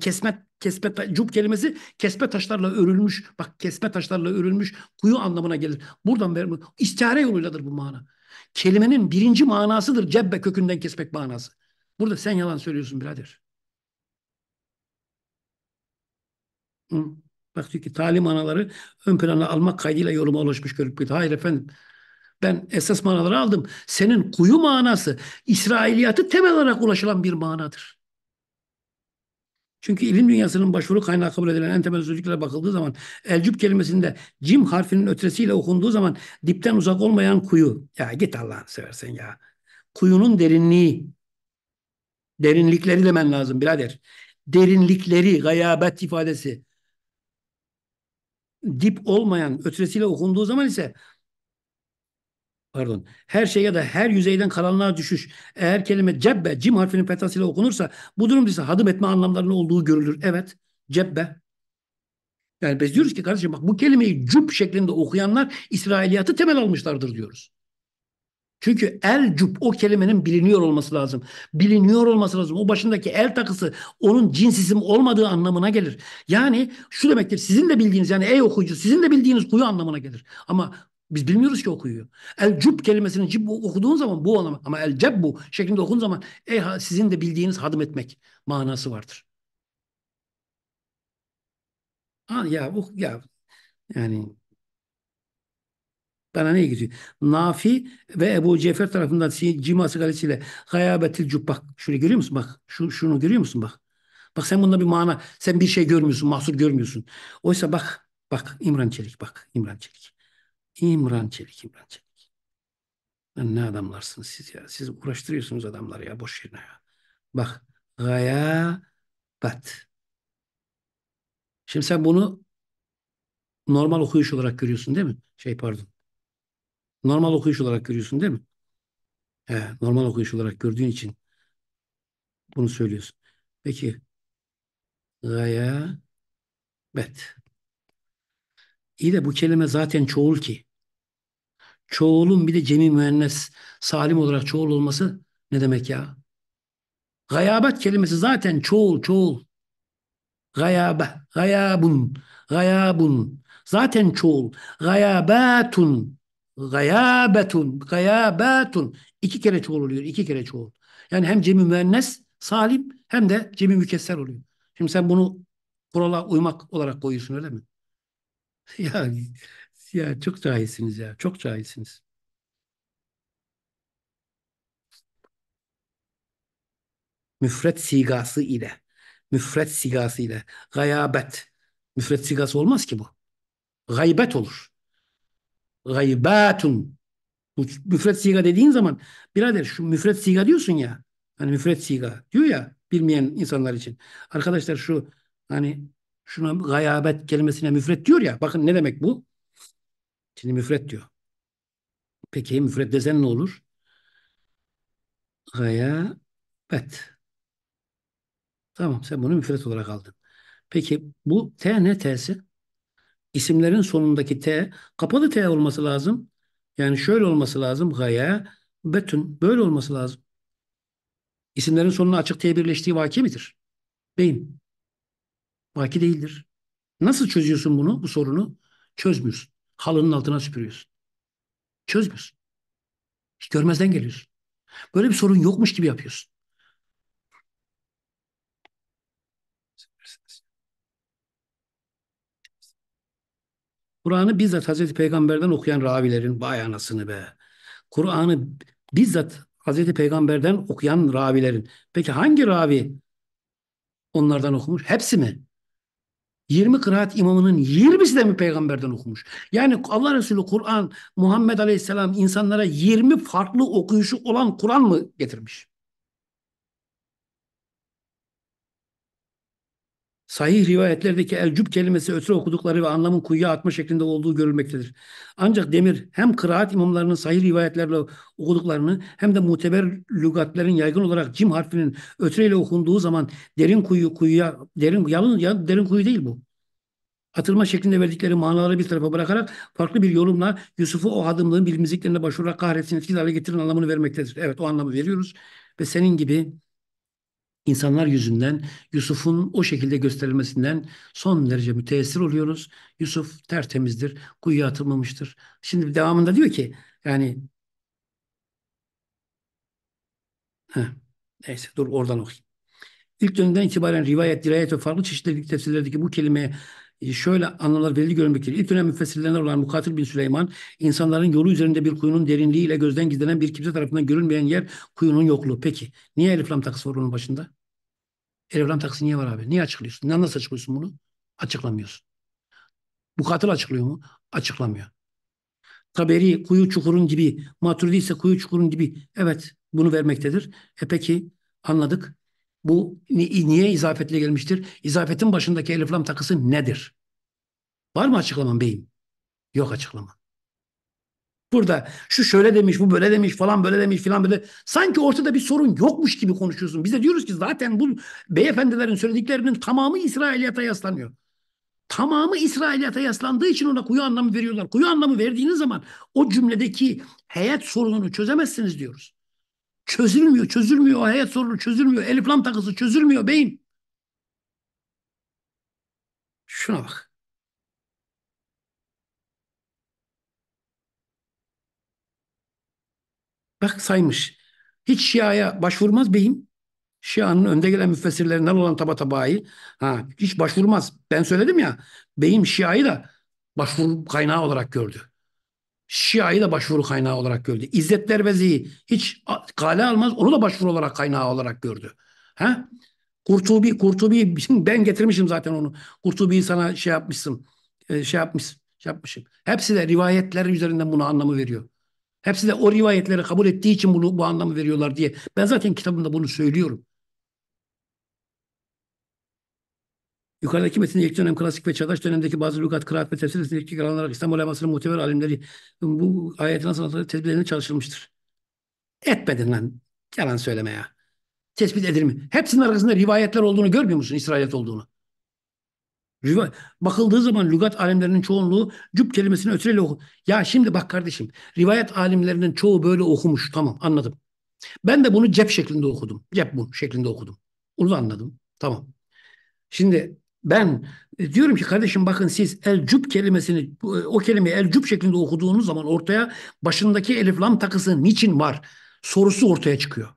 Kesme kesme cub kelimesi kesme taşlarla örülmüş. Bak kesme taşlarla örülmüş kuyu anlamına gelir. Buradan verim istihare yoluyladır bu mana. Kelimenin birinci manasıdır cebbe kökünden kesmek manası. Burada sen yalan söylüyorsun birader. Hı? Bak diyor ki talim manaları ön plana almak kaydıyla yoruma ulaşmış görüp gitti. Hayır efendim ben esas manaları aldım. Senin kuyu manası İsrailiyatı temel olarak ulaşılan bir manadır. Çünkü ilim dünyasının başvuru kaynağı kabul edilen en temel sözcüklere bakıldığı zaman elcüp kelimesinde cim harfinin ötresiyle okunduğu zaman dipten uzak olmayan kuyu. Ya git Allah'ını seversen ya. Kuyunun derinliği. Derinlikleri demen lazım birader. Derinlikleri, gayabet ifadesi. Dip olmayan ötresiyle okunduğu zaman ise pardon her şey ya da her yüzeyden karanlığa düşüş eğer kelime cebbe cim harfinin fetasıyla okunursa bu durumda ise hadım etme anlamlarının olduğu görülür. Evet cebbe. Yani biz diyoruz ki kardeşim bak bu kelimeyi cüb şeklinde okuyanlar İsrailiyatı temel almışlardır diyoruz. Çünkü el cüb o kelimenin biliniyor olması lazım. Biliniyor olması lazım. O başındaki el takısı onun cins isim olmadığı anlamına gelir. Yani şu demektir sizin de bildiğiniz yani ey okuyucu sizin de bildiğiniz kuyu anlamına gelir. Ama biz bilmiyoruz ki okuyor. El cub kelimesini cib okuduğun zaman bu anlamı ama el cebbu şeklinde okuduğun zaman ey sizin de bildiğiniz hadım etmek manası vardır. Ha, ya bu ya yani bana ne gidiyor? Nafi ve Ebu Cefer tarafından cima sigarasıyla hayabetil cub bak şunu görüyor musun bak şu, şunu görüyor musun bak bak sen bunda bir mana sen bir şey görmüyorsun mahsur görmüyorsun oysa bak bak İmran Çelik bak İmran Çelik İmran Çelik, İmran Çelik. Lan ne adamlarsınız siz ya. Siz uğraştırıyorsunuz adamları ya boş yerine ya. Bak gayabat. Şimdi sen bunu normal okuyuş olarak görüyorsun değil mi? Şey pardon. Normal okuyuş olarak görüyorsun değil mi? He, normal okuyuş olarak gördüğün için bunu söylüyorsun. Peki gayabet. İyi de bu kelime zaten çoğul ki çoğulun bir de cemi müennes salim olarak çoğul olması ne demek ya? Gayabet kelimesi zaten çoğul çoğul. Gayabe, gayabun, gayabun. Zaten çoğul. Gayabatun, gayabetun, gayabatun. İki kere çoğul oluyor, iki kere çoğul. Yani hem cemi müennes salim hem de cemi mükesser oluyor. Şimdi sen bunu kurala uymak olarak koyuyorsun öyle mi? ya ya çok cahilsiniz ya. Çok cahilsiniz. Müfret sigası ile. Müfret sigası ile. Gayabet. Müfret sigası olmaz ki bu. Gaybet olur. Gaybatun. Bu müfret siga dediğin zaman birader şu müfret siga diyorsun ya. Hani müfret siga diyor ya bilmeyen insanlar için. Arkadaşlar şu hani şuna gayabet kelimesine müfret diyor ya. Bakın ne demek bu? Şimdi müfret diyor. Peki müfret desen ne olur? Gayabet. Tamam sen bunu müfret olarak aldın. Peki bu T ne T'si? İsimlerin sonundaki T kapalı T olması lazım. Yani şöyle olması lazım. Gaya, betün. Böyle olması lazım. İsimlerin sonuna açık T birleştiği vaki midir? Beyim. Vaki değildir. Nasıl çözüyorsun bunu, bu sorunu? Çözmüyorsun halının altına süpürüyorsun. Çözmüyorsun. Hiç görmezden geliyorsun. Böyle bir sorun yokmuş gibi yapıyorsun. Kur'an'ı bizzat Hazreti Peygamber'den okuyan ravilerin vay anasını be. Kur'an'ı bizzat Hazreti Peygamber'den okuyan ravilerin. Peki hangi ravi onlardan okumuş? Hepsi mi? 20 kıraat imamının 20'si de mi peygamberden okumuş? Yani Allah Resulü Kur'an Muhammed Aleyhisselam insanlara 20 farklı okuyuşu olan Kur'an mı getirmiş? Sahih rivayetlerdeki elcüp kelimesi ötürü okudukları ve anlamın kuyuya atma şeklinde olduğu görülmektedir. Ancak Demir hem kıraat imamlarının sahih rivayetlerle okuduklarını hem de muteber lügatlerin yaygın olarak cim harfinin ötreyle okunduğu zaman derin kuyu kuyuya derin yalın ya derin kuyu değil bu. Atılma şeklinde verdikleri manaları bir tarafa bırakarak farklı bir yorumla Yusuf'u o hadımlığın bilmezliklerine başvurarak kahretsin etkili hale getirin anlamını vermektedir. Evet o anlamı veriyoruz ve senin gibi insanlar yüzünden Yusuf'un o şekilde gösterilmesinden son derece müteessir oluyoruz. Yusuf tertemizdir, kuyuya atılmamıştır. Şimdi devamında diyor ki yani heh, neyse dur oradan okuyayım. İlk dönemden itibaren rivayet, dirayet ve farklı çeşitli tefsirlerdeki bu kelimeye şöyle anlamlar verili görülmektedir. İlk dönem müfessirlerine olan Mukatil bin Süleyman, insanların yolu üzerinde bir kuyunun derinliği ile gözden gizlenen bir kimse tarafından görünmeyen yer kuyunun yokluğu. Peki niye elif lam takısı var onun başında? Elevran taksi niye var abi? Niye açıklıyorsun? Ne nasıl açıklıyorsun bunu? Açıklamıyorsun. Bu katil açıklıyor mu? Açıklamıyor. Taberi kuyu çukurun gibi, Maturidi ise kuyu çukurun gibi. Evet bunu vermektedir. E peki anladık. Bu niye izafetle gelmiştir? İzafetin başındaki elif takısı nedir? Var mı açıklaman beyim? Yok açıklama. Burada şu şöyle demiş, bu böyle demiş falan böyle demiş falan böyle. Sanki ortada bir sorun yokmuş gibi konuşuyorsun. Biz de diyoruz ki zaten bu beyefendilerin söylediklerinin tamamı İsrailiyata yaslanıyor. Tamamı İsrailiyata yaslandığı için ona kuyu anlamı veriyorlar. Kuyu anlamı verdiğiniz zaman o cümledeki heyet sorununu çözemezsiniz diyoruz. Çözülmüyor, çözülmüyor. O heyet sorunu çözülmüyor. Elif lam takısı çözülmüyor beyin. Şuna bak. Bak saymış. Hiç Şia'ya başvurmaz beyim. Şia'nın önde gelen müfessirlerinden olan Tabatabai ha, hiç başvurmaz. Ben söyledim ya beyim Şia'yı da başvuru kaynağı olarak gördü. Şia'yı da başvuru kaynağı olarak gördü. İzzet Dervezi'yi hiç kale almaz onu da başvuru olarak kaynağı olarak gördü. Ha? Kurtubi, Kurtubi ben getirmişim zaten onu. Kurtubi'yi sana şey yapmışsın. E, şey yapmış, şey yapmışım. Hepsi de rivayetler üzerinden bunu anlamı veriyor. Hepsi de o rivayetleri kabul ettiği için bunu bu anlamı veriyorlar diye. Ben zaten kitabımda bunu söylüyorum. Yukarıdaki metinde ilk dönem klasik ve çağdaş dönemdeki bazı lügat, kıraat ve tefsir ilk alınarak İslam ulemasının muteber alimleri bu ayetin nasıl anlatılır tespitlerine çalışılmıştır. Etmedin lan. Yalan söyleme ya. Tespit edilir mi? Hepsinin arkasında rivayetler olduğunu görmüyor musun İsrailiyet olduğunu? bakıldığı zaman lügat alimlerinin çoğunluğu cüp kelimesini ötreyle oku. Ya şimdi bak kardeşim rivayet alimlerinin çoğu böyle okumuş. Tamam anladım. Ben de bunu cep şeklinde okudum. Cep bu şeklinde okudum. Onu da anladım. Tamam. Şimdi ben e, diyorum ki kardeşim bakın siz el cüp kelimesini e, o kelimeyi el cüp şeklinde okuduğunuz zaman ortaya başındaki elif lam takısı niçin var sorusu ortaya çıkıyor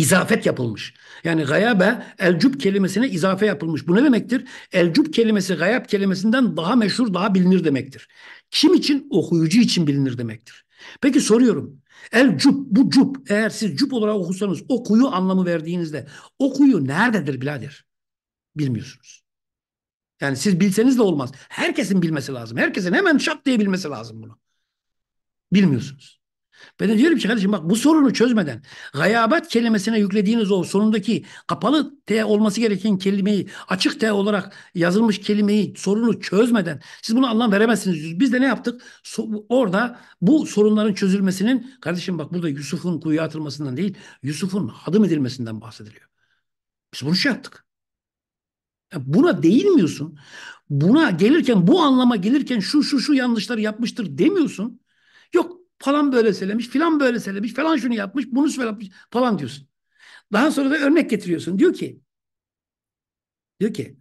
izafet yapılmış. Yani gayabe elcub kelimesine izafe yapılmış. Bu ne demektir? Elcub kelimesi gayab kelimesinden daha meşhur, daha bilinir demektir. Kim için? Okuyucu için bilinir demektir. Peki soruyorum. El cub, bu cub. Eğer siz cub olarak okusanız okuyu anlamı verdiğinizde okuyu nerededir birader? Bilmiyorsunuz. Yani siz bilseniz de olmaz. Herkesin bilmesi lazım. Herkesin hemen şap diye bilmesi lazım bunu. Bilmiyorsunuz. Ben de diyorum ki kardeşim bak bu sorunu çözmeden gayabet kelimesine yüklediğiniz o sonundaki kapalı T olması gereken kelimeyi açık T olarak yazılmış kelimeyi sorunu çözmeden siz bunu anlam veremezsiniz. Biz de ne yaptık? So orada bu sorunların çözülmesinin kardeşim bak burada Yusuf'un kuyuya atılmasından değil Yusuf'un hadım edilmesinden bahsediliyor. Biz bunu şey yaptık. Buna değinmiyorsun. Buna gelirken bu anlama gelirken şu şu şu yanlışları yapmıştır demiyorsun. Yok falan böyle söylemiş, filan böyle söylemiş, falan şunu yapmış, bunu söylemiş, yapmış falan diyorsun. Daha sonra da örnek getiriyorsun. Diyor ki, diyor ki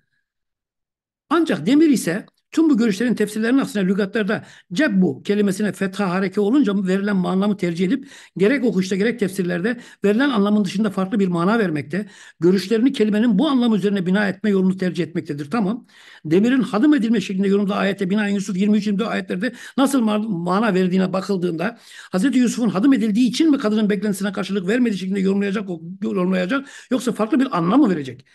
ancak demir ise Tüm bu görüşlerin tefsirlerinin aksine lügatlarda cebbu kelimesine fetha hareke olunca verilen anlamı tercih edip gerek okuşta gerek tefsirlerde verilen anlamın dışında farklı bir mana vermekte, görüşlerini kelimenin bu anlam üzerine bina etme yolunu tercih etmektedir. Tamam. Demir'in hadım edilme şeklinde yorumda ayete binaen Yusuf 23-24 ayetlerde nasıl mana verdiğine bakıldığında Hz. Yusuf'un hadım edildiği için mi kadının beklentisine karşılık vermediği şekilde yorumlayacak, yorumlayacak yoksa farklı bir anlam mı verecek?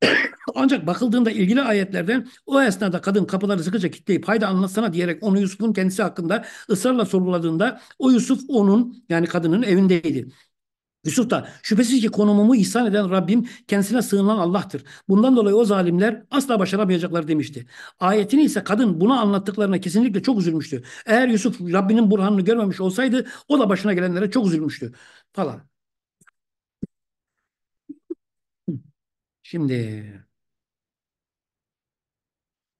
Ancak bakıldığında ilgili ayetlerden o esnada kadın kapıları sıkıca kilitleyip haydi anlatsana diyerek onu Yusuf'un kendisi hakkında ısrarla soruladığında o Yusuf onun yani kadının evindeydi. Yusuf da şüphesiz ki konumumu ihsan eden Rabbim kendisine sığınan Allah'tır. Bundan dolayı o zalimler asla başaramayacaklar demişti. Ayetini ise kadın buna anlattıklarına kesinlikle çok üzülmüştü. Eğer Yusuf Rabbinin burhanını görmemiş olsaydı o da başına gelenlere çok üzülmüştü falan. Şimdi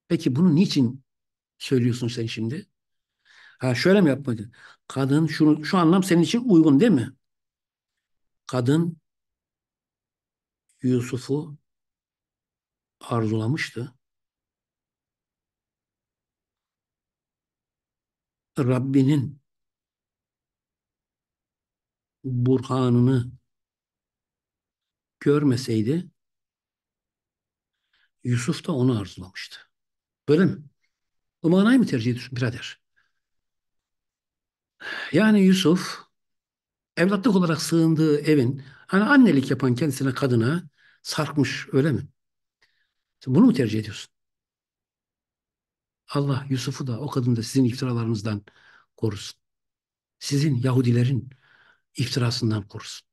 peki bunu niçin söylüyorsun sen şimdi? Ha şöyle mi yapmadın? Kadın şunu, şu anlam senin için uygun değil mi? Kadın Yusuf'u arzulamıştı. Rabbinin burhanını görmeseydi Yusuf da onu arzulamıştı. Böyle mi? Bu manayı mı tercih ediyorsun birader? Yani Yusuf evlatlık olarak sığındığı evin hani annelik yapan kendisine kadına sarkmış öyle mi? Sen bunu mu tercih ediyorsun? Allah Yusuf'u da o kadını da sizin iftiralarınızdan korusun. Sizin Yahudilerin iftirasından korusun.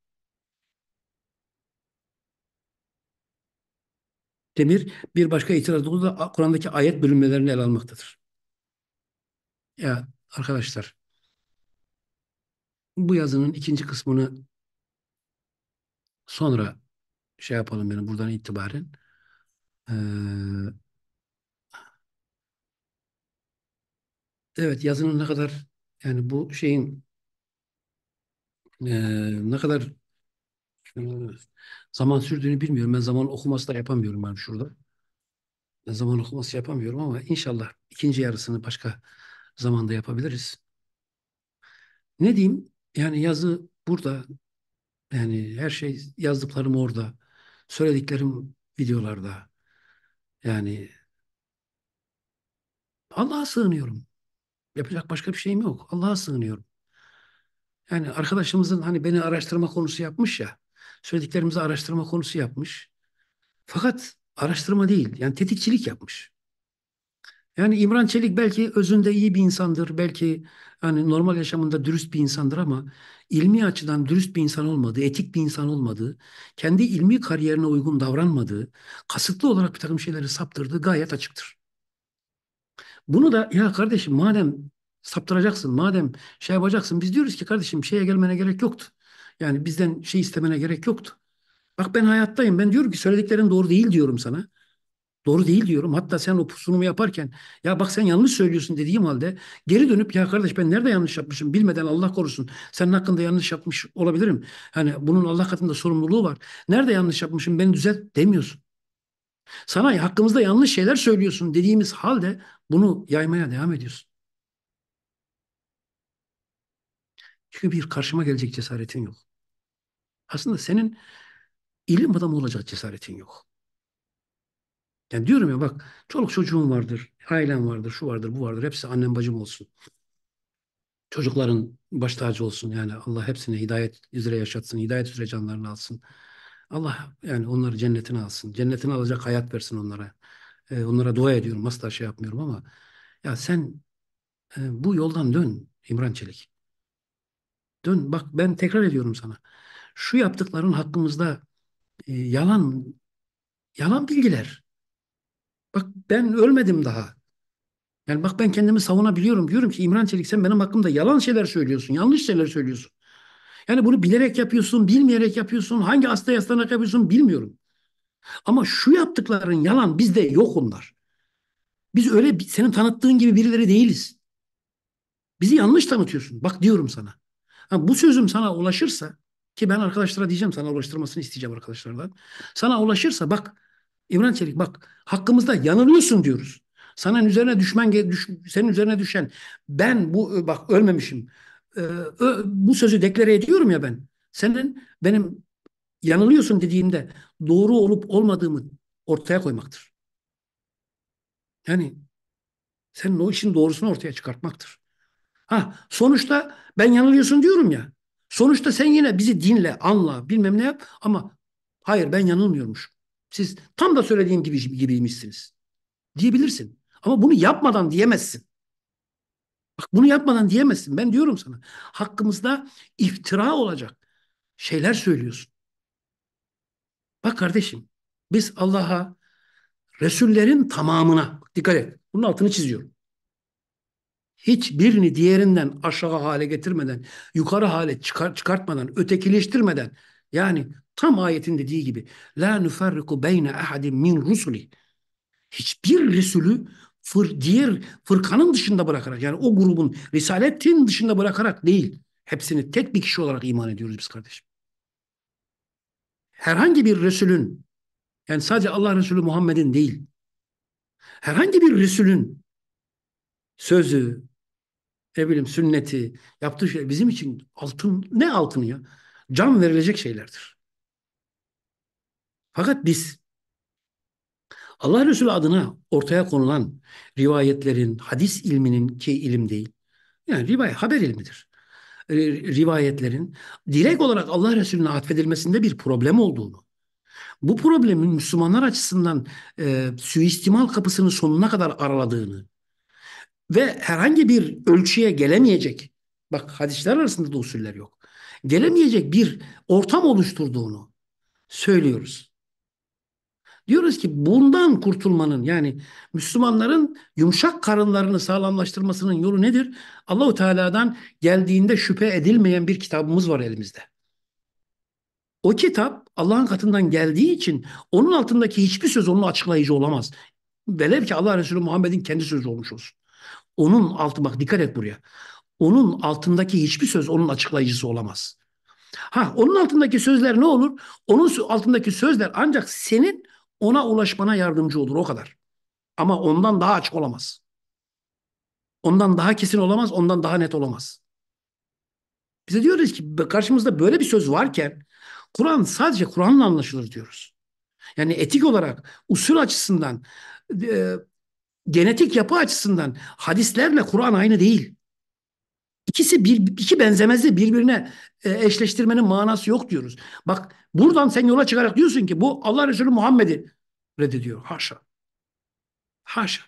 Demir bir başka itiraz da Kur'an'daki ayet bölümlerini ele almaktadır. Ya arkadaşlar bu yazının ikinci kısmını sonra şey yapalım benim buradan itibaren ee, evet yazının ne kadar yani bu şeyin e, ne kadar Yıllar. Zaman sürdüğünü bilmiyorum. Ben zaman okuması da yapamıyorum ben şurada. Ben zaman okuması yapamıyorum ama inşallah ikinci yarısını başka zamanda yapabiliriz. Ne diyeyim? Yani yazı burada. Yani her şey yazdıklarım orada. Söylediklerim videolarda. Yani Allah'a sığınıyorum. Yapacak başka bir şeyim yok. Allah'a sığınıyorum. Yani arkadaşımızın hani beni araştırma konusu yapmış ya söylediklerimizi araştırma konusu yapmış. Fakat araştırma değil, yani tetikçilik yapmış. Yani İmran Çelik belki özünde iyi bir insandır, belki yani normal yaşamında dürüst bir insandır ama ilmi açıdan dürüst bir insan olmadığı, etik bir insan olmadığı, kendi ilmi kariyerine uygun davranmadığı, kasıtlı olarak bir takım şeyleri saptırdığı gayet açıktır. Bunu da ya kardeşim madem saptıracaksın, madem şey yapacaksın biz diyoruz ki kardeşim şeye gelmene gerek yoktu. Yani bizden şey istemene gerek yoktu. Bak ben hayattayım. Ben diyorum ki söylediklerin doğru değil diyorum sana. Doğru değil diyorum. Hatta sen o sunumu yaparken ya bak sen yanlış söylüyorsun dediğim halde geri dönüp ya kardeş ben nerede yanlış yapmışım bilmeden Allah korusun. Senin hakkında yanlış yapmış olabilirim. Hani bunun Allah katında sorumluluğu var. Nerede yanlış yapmışım beni düzelt demiyorsun. Sana hakkımızda yanlış şeyler söylüyorsun dediğimiz halde bunu yaymaya devam ediyorsun. Çünkü bir karşıma gelecek cesaretin yok. Aslında senin ilim adamı olacak cesaretin yok. Yani diyorum ya bak çoluk çocuğun vardır, ailem vardır, şu vardır, bu vardır. Hepsi annem bacım olsun. Çocukların baş tacı olsun yani Allah hepsini hidayet üzere yaşatsın, hidayet üzere canlarını alsın. Allah yani onları cennetine alsın. Cennetine alacak hayat versin onlara. Ee, onlara dua ediyorum. Asla şey yapmıyorum ama ya sen e, bu yoldan dön İmran Çelik. Dön bak ben tekrar ediyorum sana şu yaptıkların hakkımızda e, yalan yalan bilgiler. Bak ben ölmedim daha. Yani bak ben kendimi savunabiliyorum. Diyorum ki İmran Çelik sen benim hakkımda yalan şeyler söylüyorsun. Yanlış şeyler söylüyorsun. Yani bunu bilerek yapıyorsun, bilmeyerek yapıyorsun. Hangi hasta yaslanarak yapıyorsun bilmiyorum. Ama şu yaptıkların yalan bizde yok onlar. Biz öyle senin tanıttığın gibi birileri değiliz. Bizi yanlış tanıtıyorsun. Bak diyorum sana. Ha, bu sözüm sana ulaşırsa ki ben arkadaşlara diyeceğim sana ulaştırmasını isteyeceğim arkadaşlardan. Sana ulaşırsa bak İmran Çelik bak hakkımızda yanılıyorsun diyoruz. Sana üzerine düşmen düş, senin üzerine düşen ben bu bak ölmemişim. Ee, bu sözü deklare ediyorum ya ben. Senin benim yanılıyorsun dediğimde doğru olup olmadığımı ortaya koymaktır. Yani senin o işin doğrusunu ortaya çıkartmaktır. Ha sonuçta ben yanılıyorsun diyorum ya. Sonuçta sen yine bizi dinle, anla, bilmem ne yap ama hayır ben yanılmıyormuş. Siz tam da söylediğim gibi gibiymişsiniz. Diyebilirsin. Ama bunu yapmadan diyemezsin. Bak bunu yapmadan diyemezsin. Ben diyorum sana. Hakkımızda iftira olacak şeyler söylüyorsun. Bak kardeşim biz Allah'a Resullerin tamamına dikkat et. Bunun altını çiziyorum hiçbirini diğerinden aşağı hale getirmeden, yukarı hale çıkar, çıkartmadan, ötekileştirmeden yani tam ayetin dediği gibi la nufarriku beyne ahadin min rusuli hiçbir resulü fır, diğer fırkanın dışında bırakarak yani o grubun risaletin dışında bırakarak değil hepsini tek bir kişi olarak iman ediyoruz biz kardeşim. Herhangi bir resulün yani sadece Allah Resulü Muhammed'in değil herhangi bir resulün sözü, ne bileyim sünneti, yaptığı şey bizim için altın, ne altını ya? Can verilecek şeylerdir. Fakat biz Allah Resulü adına ortaya konulan rivayetlerin, hadis ilminin ki ilim değil. Yani rivayet, haber ilmidir. Ee, rivayetlerin direkt olarak Allah Resulüne atfedilmesinde bir problem olduğunu, bu problemin Müslümanlar açısından e, suistimal kapısının sonuna kadar araladığını, ve herhangi bir ölçüye gelemeyecek, bak hadisler arasında da usuller yok, gelemeyecek bir ortam oluşturduğunu söylüyoruz. Diyoruz ki bundan kurtulmanın yani Müslümanların yumuşak karınlarını sağlamlaştırmasının yolu nedir? Allahu Teala'dan geldiğinde şüphe edilmeyen bir kitabımız var elimizde. O kitap Allah'ın katından geldiği için onun altındaki hiçbir söz onun açıklayıcı olamaz. Velev ki Allah Resulü Muhammed'in kendi sözü olmuş olsun. Onun altı bak dikkat et buraya. Onun altındaki hiçbir söz onun açıklayıcısı olamaz. Ha onun altındaki sözler ne olur? Onun altındaki sözler ancak senin ona ulaşmana yardımcı olur o kadar. Ama ondan daha açık olamaz. Ondan daha kesin olamaz, ondan daha net olamaz. Bize diyoruz ki karşımızda böyle bir söz varken Kur'an sadece Kur'an'la anlaşılır diyoruz. Yani etik olarak, usul açısından, e, genetik yapı açısından hadislerle Kur'an aynı değil. İkisi bir, iki benzemezliği birbirine e, eşleştirmenin manası yok diyoruz. Bak buradan sen yola çıkarak diyorsun ki bu Allah Resulü Muhammed'i reddediyor. Haşa. Haşa.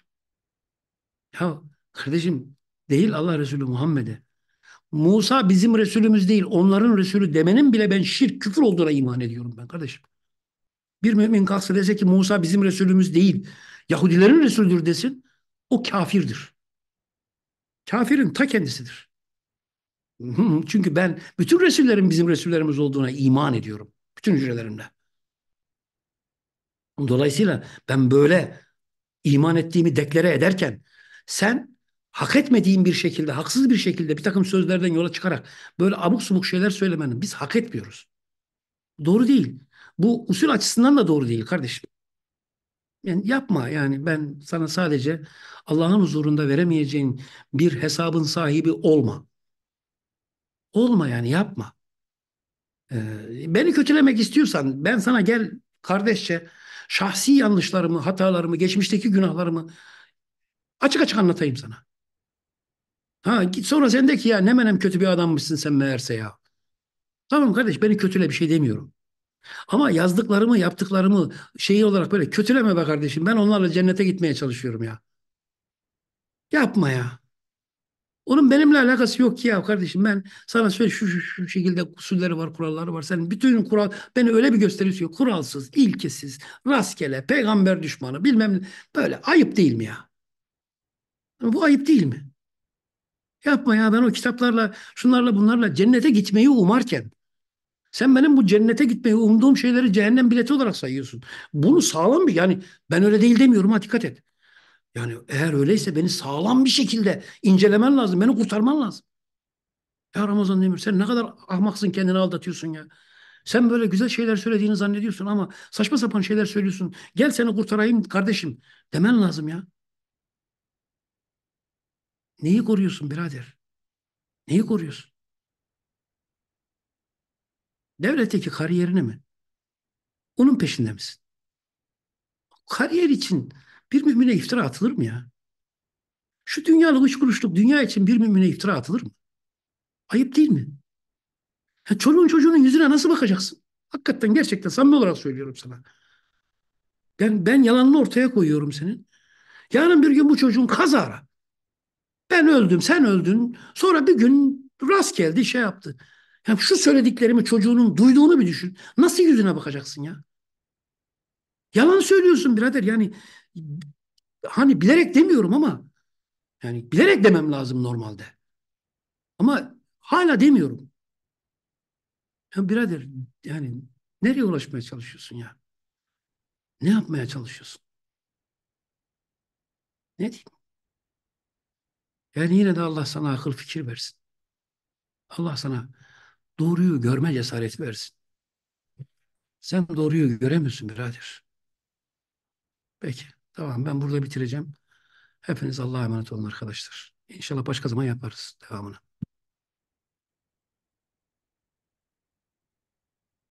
Ya kardeşim değil Allah Resulü Muhammed'e. Musa bizim Resulümüz değil onların Resulü demenin bile ben şirk küfür olduğuna iman ediyorum ben kardeşim. Bir mümin kalksa dese ki Musa bizim Resulümüz değil. Yahudilerin Resulüdür desin, o kafirdir. Kafirin ta kendisidir. Çünkü ben bütün Resullerin bizim Resullerimiz olduğuna iman ediyorum. Bütün hücrelerimle. Dolayısıyla ben böyle iman ettiğimi deklere ederken sen hak etmediğin bir şekilde, haksız bir şekilde bir takım sözlerden yola çıkarak böyle abuk subuk şeyler söylemenin biz hak etmiyoruz. Doğru değil. Bu usul açısından da doğru değil kardeşim. Yani yapma yani ben sana sadece Allah'ın huzurunda veremeyeceğin bir hesabın sahibi olma. Olma yani yapma. Ee, beni kötülemek istiyorsan ben sana gel kardeşçe şahsi yanlışlarımı, hatalarımı, geçmişteki günahlarımı açık açık anlatayım sana. Ha git sonra sen de ki ya ne menem kötü bir adammışsın sen meğerse ya. Tamam kardeş beni kötüle bir şey demiyorum. Ama yazdıklarımı, yaptıklarımı şeyi olarak böyle kötüleme be kardeşim. Ben onlarla cennete gitmeye çalışıyorum ya. Yapma ya. Onun benimle alakası yok ki ya kardeşim. Ben sana söyle şu, şu, şu şekilde usulleri var, kuralları var. Sen bütün kural beni öyle bir gösteriyorsun. Kuralsız, ilkesiz, rastgele, peygamber düşmanı bilmem ne. Böyle ayıp değil mi ya? Bu ayıp değil mi? Yapma ya ben o kitaplarla, şunlarla bunlarla cennete gitmeyi umarken sen benim bu cennete gitmeyi umduğum şeyleri cehennem bileti olarak sayıyorsun. Bunu sağlam bir yani ben öyle değil demiyorum ha dikkat et. Yani eğer öyleyse beni sağlam bir şekilde incelemen lazım. Beni kurtarman lazım. Ya Ramazan Demir sen ne kadar ahmaksın kendini aldatıyorsun ya. Sen böyle güzel şeyler söylediğini zannediyorsun ama saçma sapan şeyler söylüyorsun. Gel seni kurtarayım kardeşim demen lazım ya. Neyi koruyorsun birader? Neyi koruyorsun? Devletteki kariyerini mi? Onun peşinde misin? Kariyer için bir mümine iftira atılır mı ya? Şu dünyalık üç kuruşluk dünya için bir mümine iftira atılır mı? Ayıp değil mi? Ya çoluğun çocuğunun yüzüne nasıl bakacaksın? Hakikaten gerçekten samimi olarak söylüyorum sana. Ben, ben yalanını ortaya koyuyorum senin. Yarın bir gün bu çocuğun kazara. Ben öldüm, sen öldün. Sonra bir gün rast geldi, şey yaptı. Ya şu söylediklerimi çocuğunun duyduğunu bir düşün. Nasıl yüzüne bakacaksın ya? Yalan söylüyorsun birader. Yani hani bilerek demiyorum ama yani bilerek demem lazım normalde. Ama hala demiyorum. Ya birader yani nereye ulaşmaya çalışıyorsun ya? Ne yapmaya çalışıyorsun? Ne diyeyim? Yani yine de Allah sana akıl fikir versin. Allah sana Doğruyu görme cesaret versin. Sen doğruyu göremiyorsun birader. Peki. Tamam ben burada bitireceğim. Hepiniz Allah'a emanet olun arkadaşlar. İnşallah başka zaman yaparız devamını.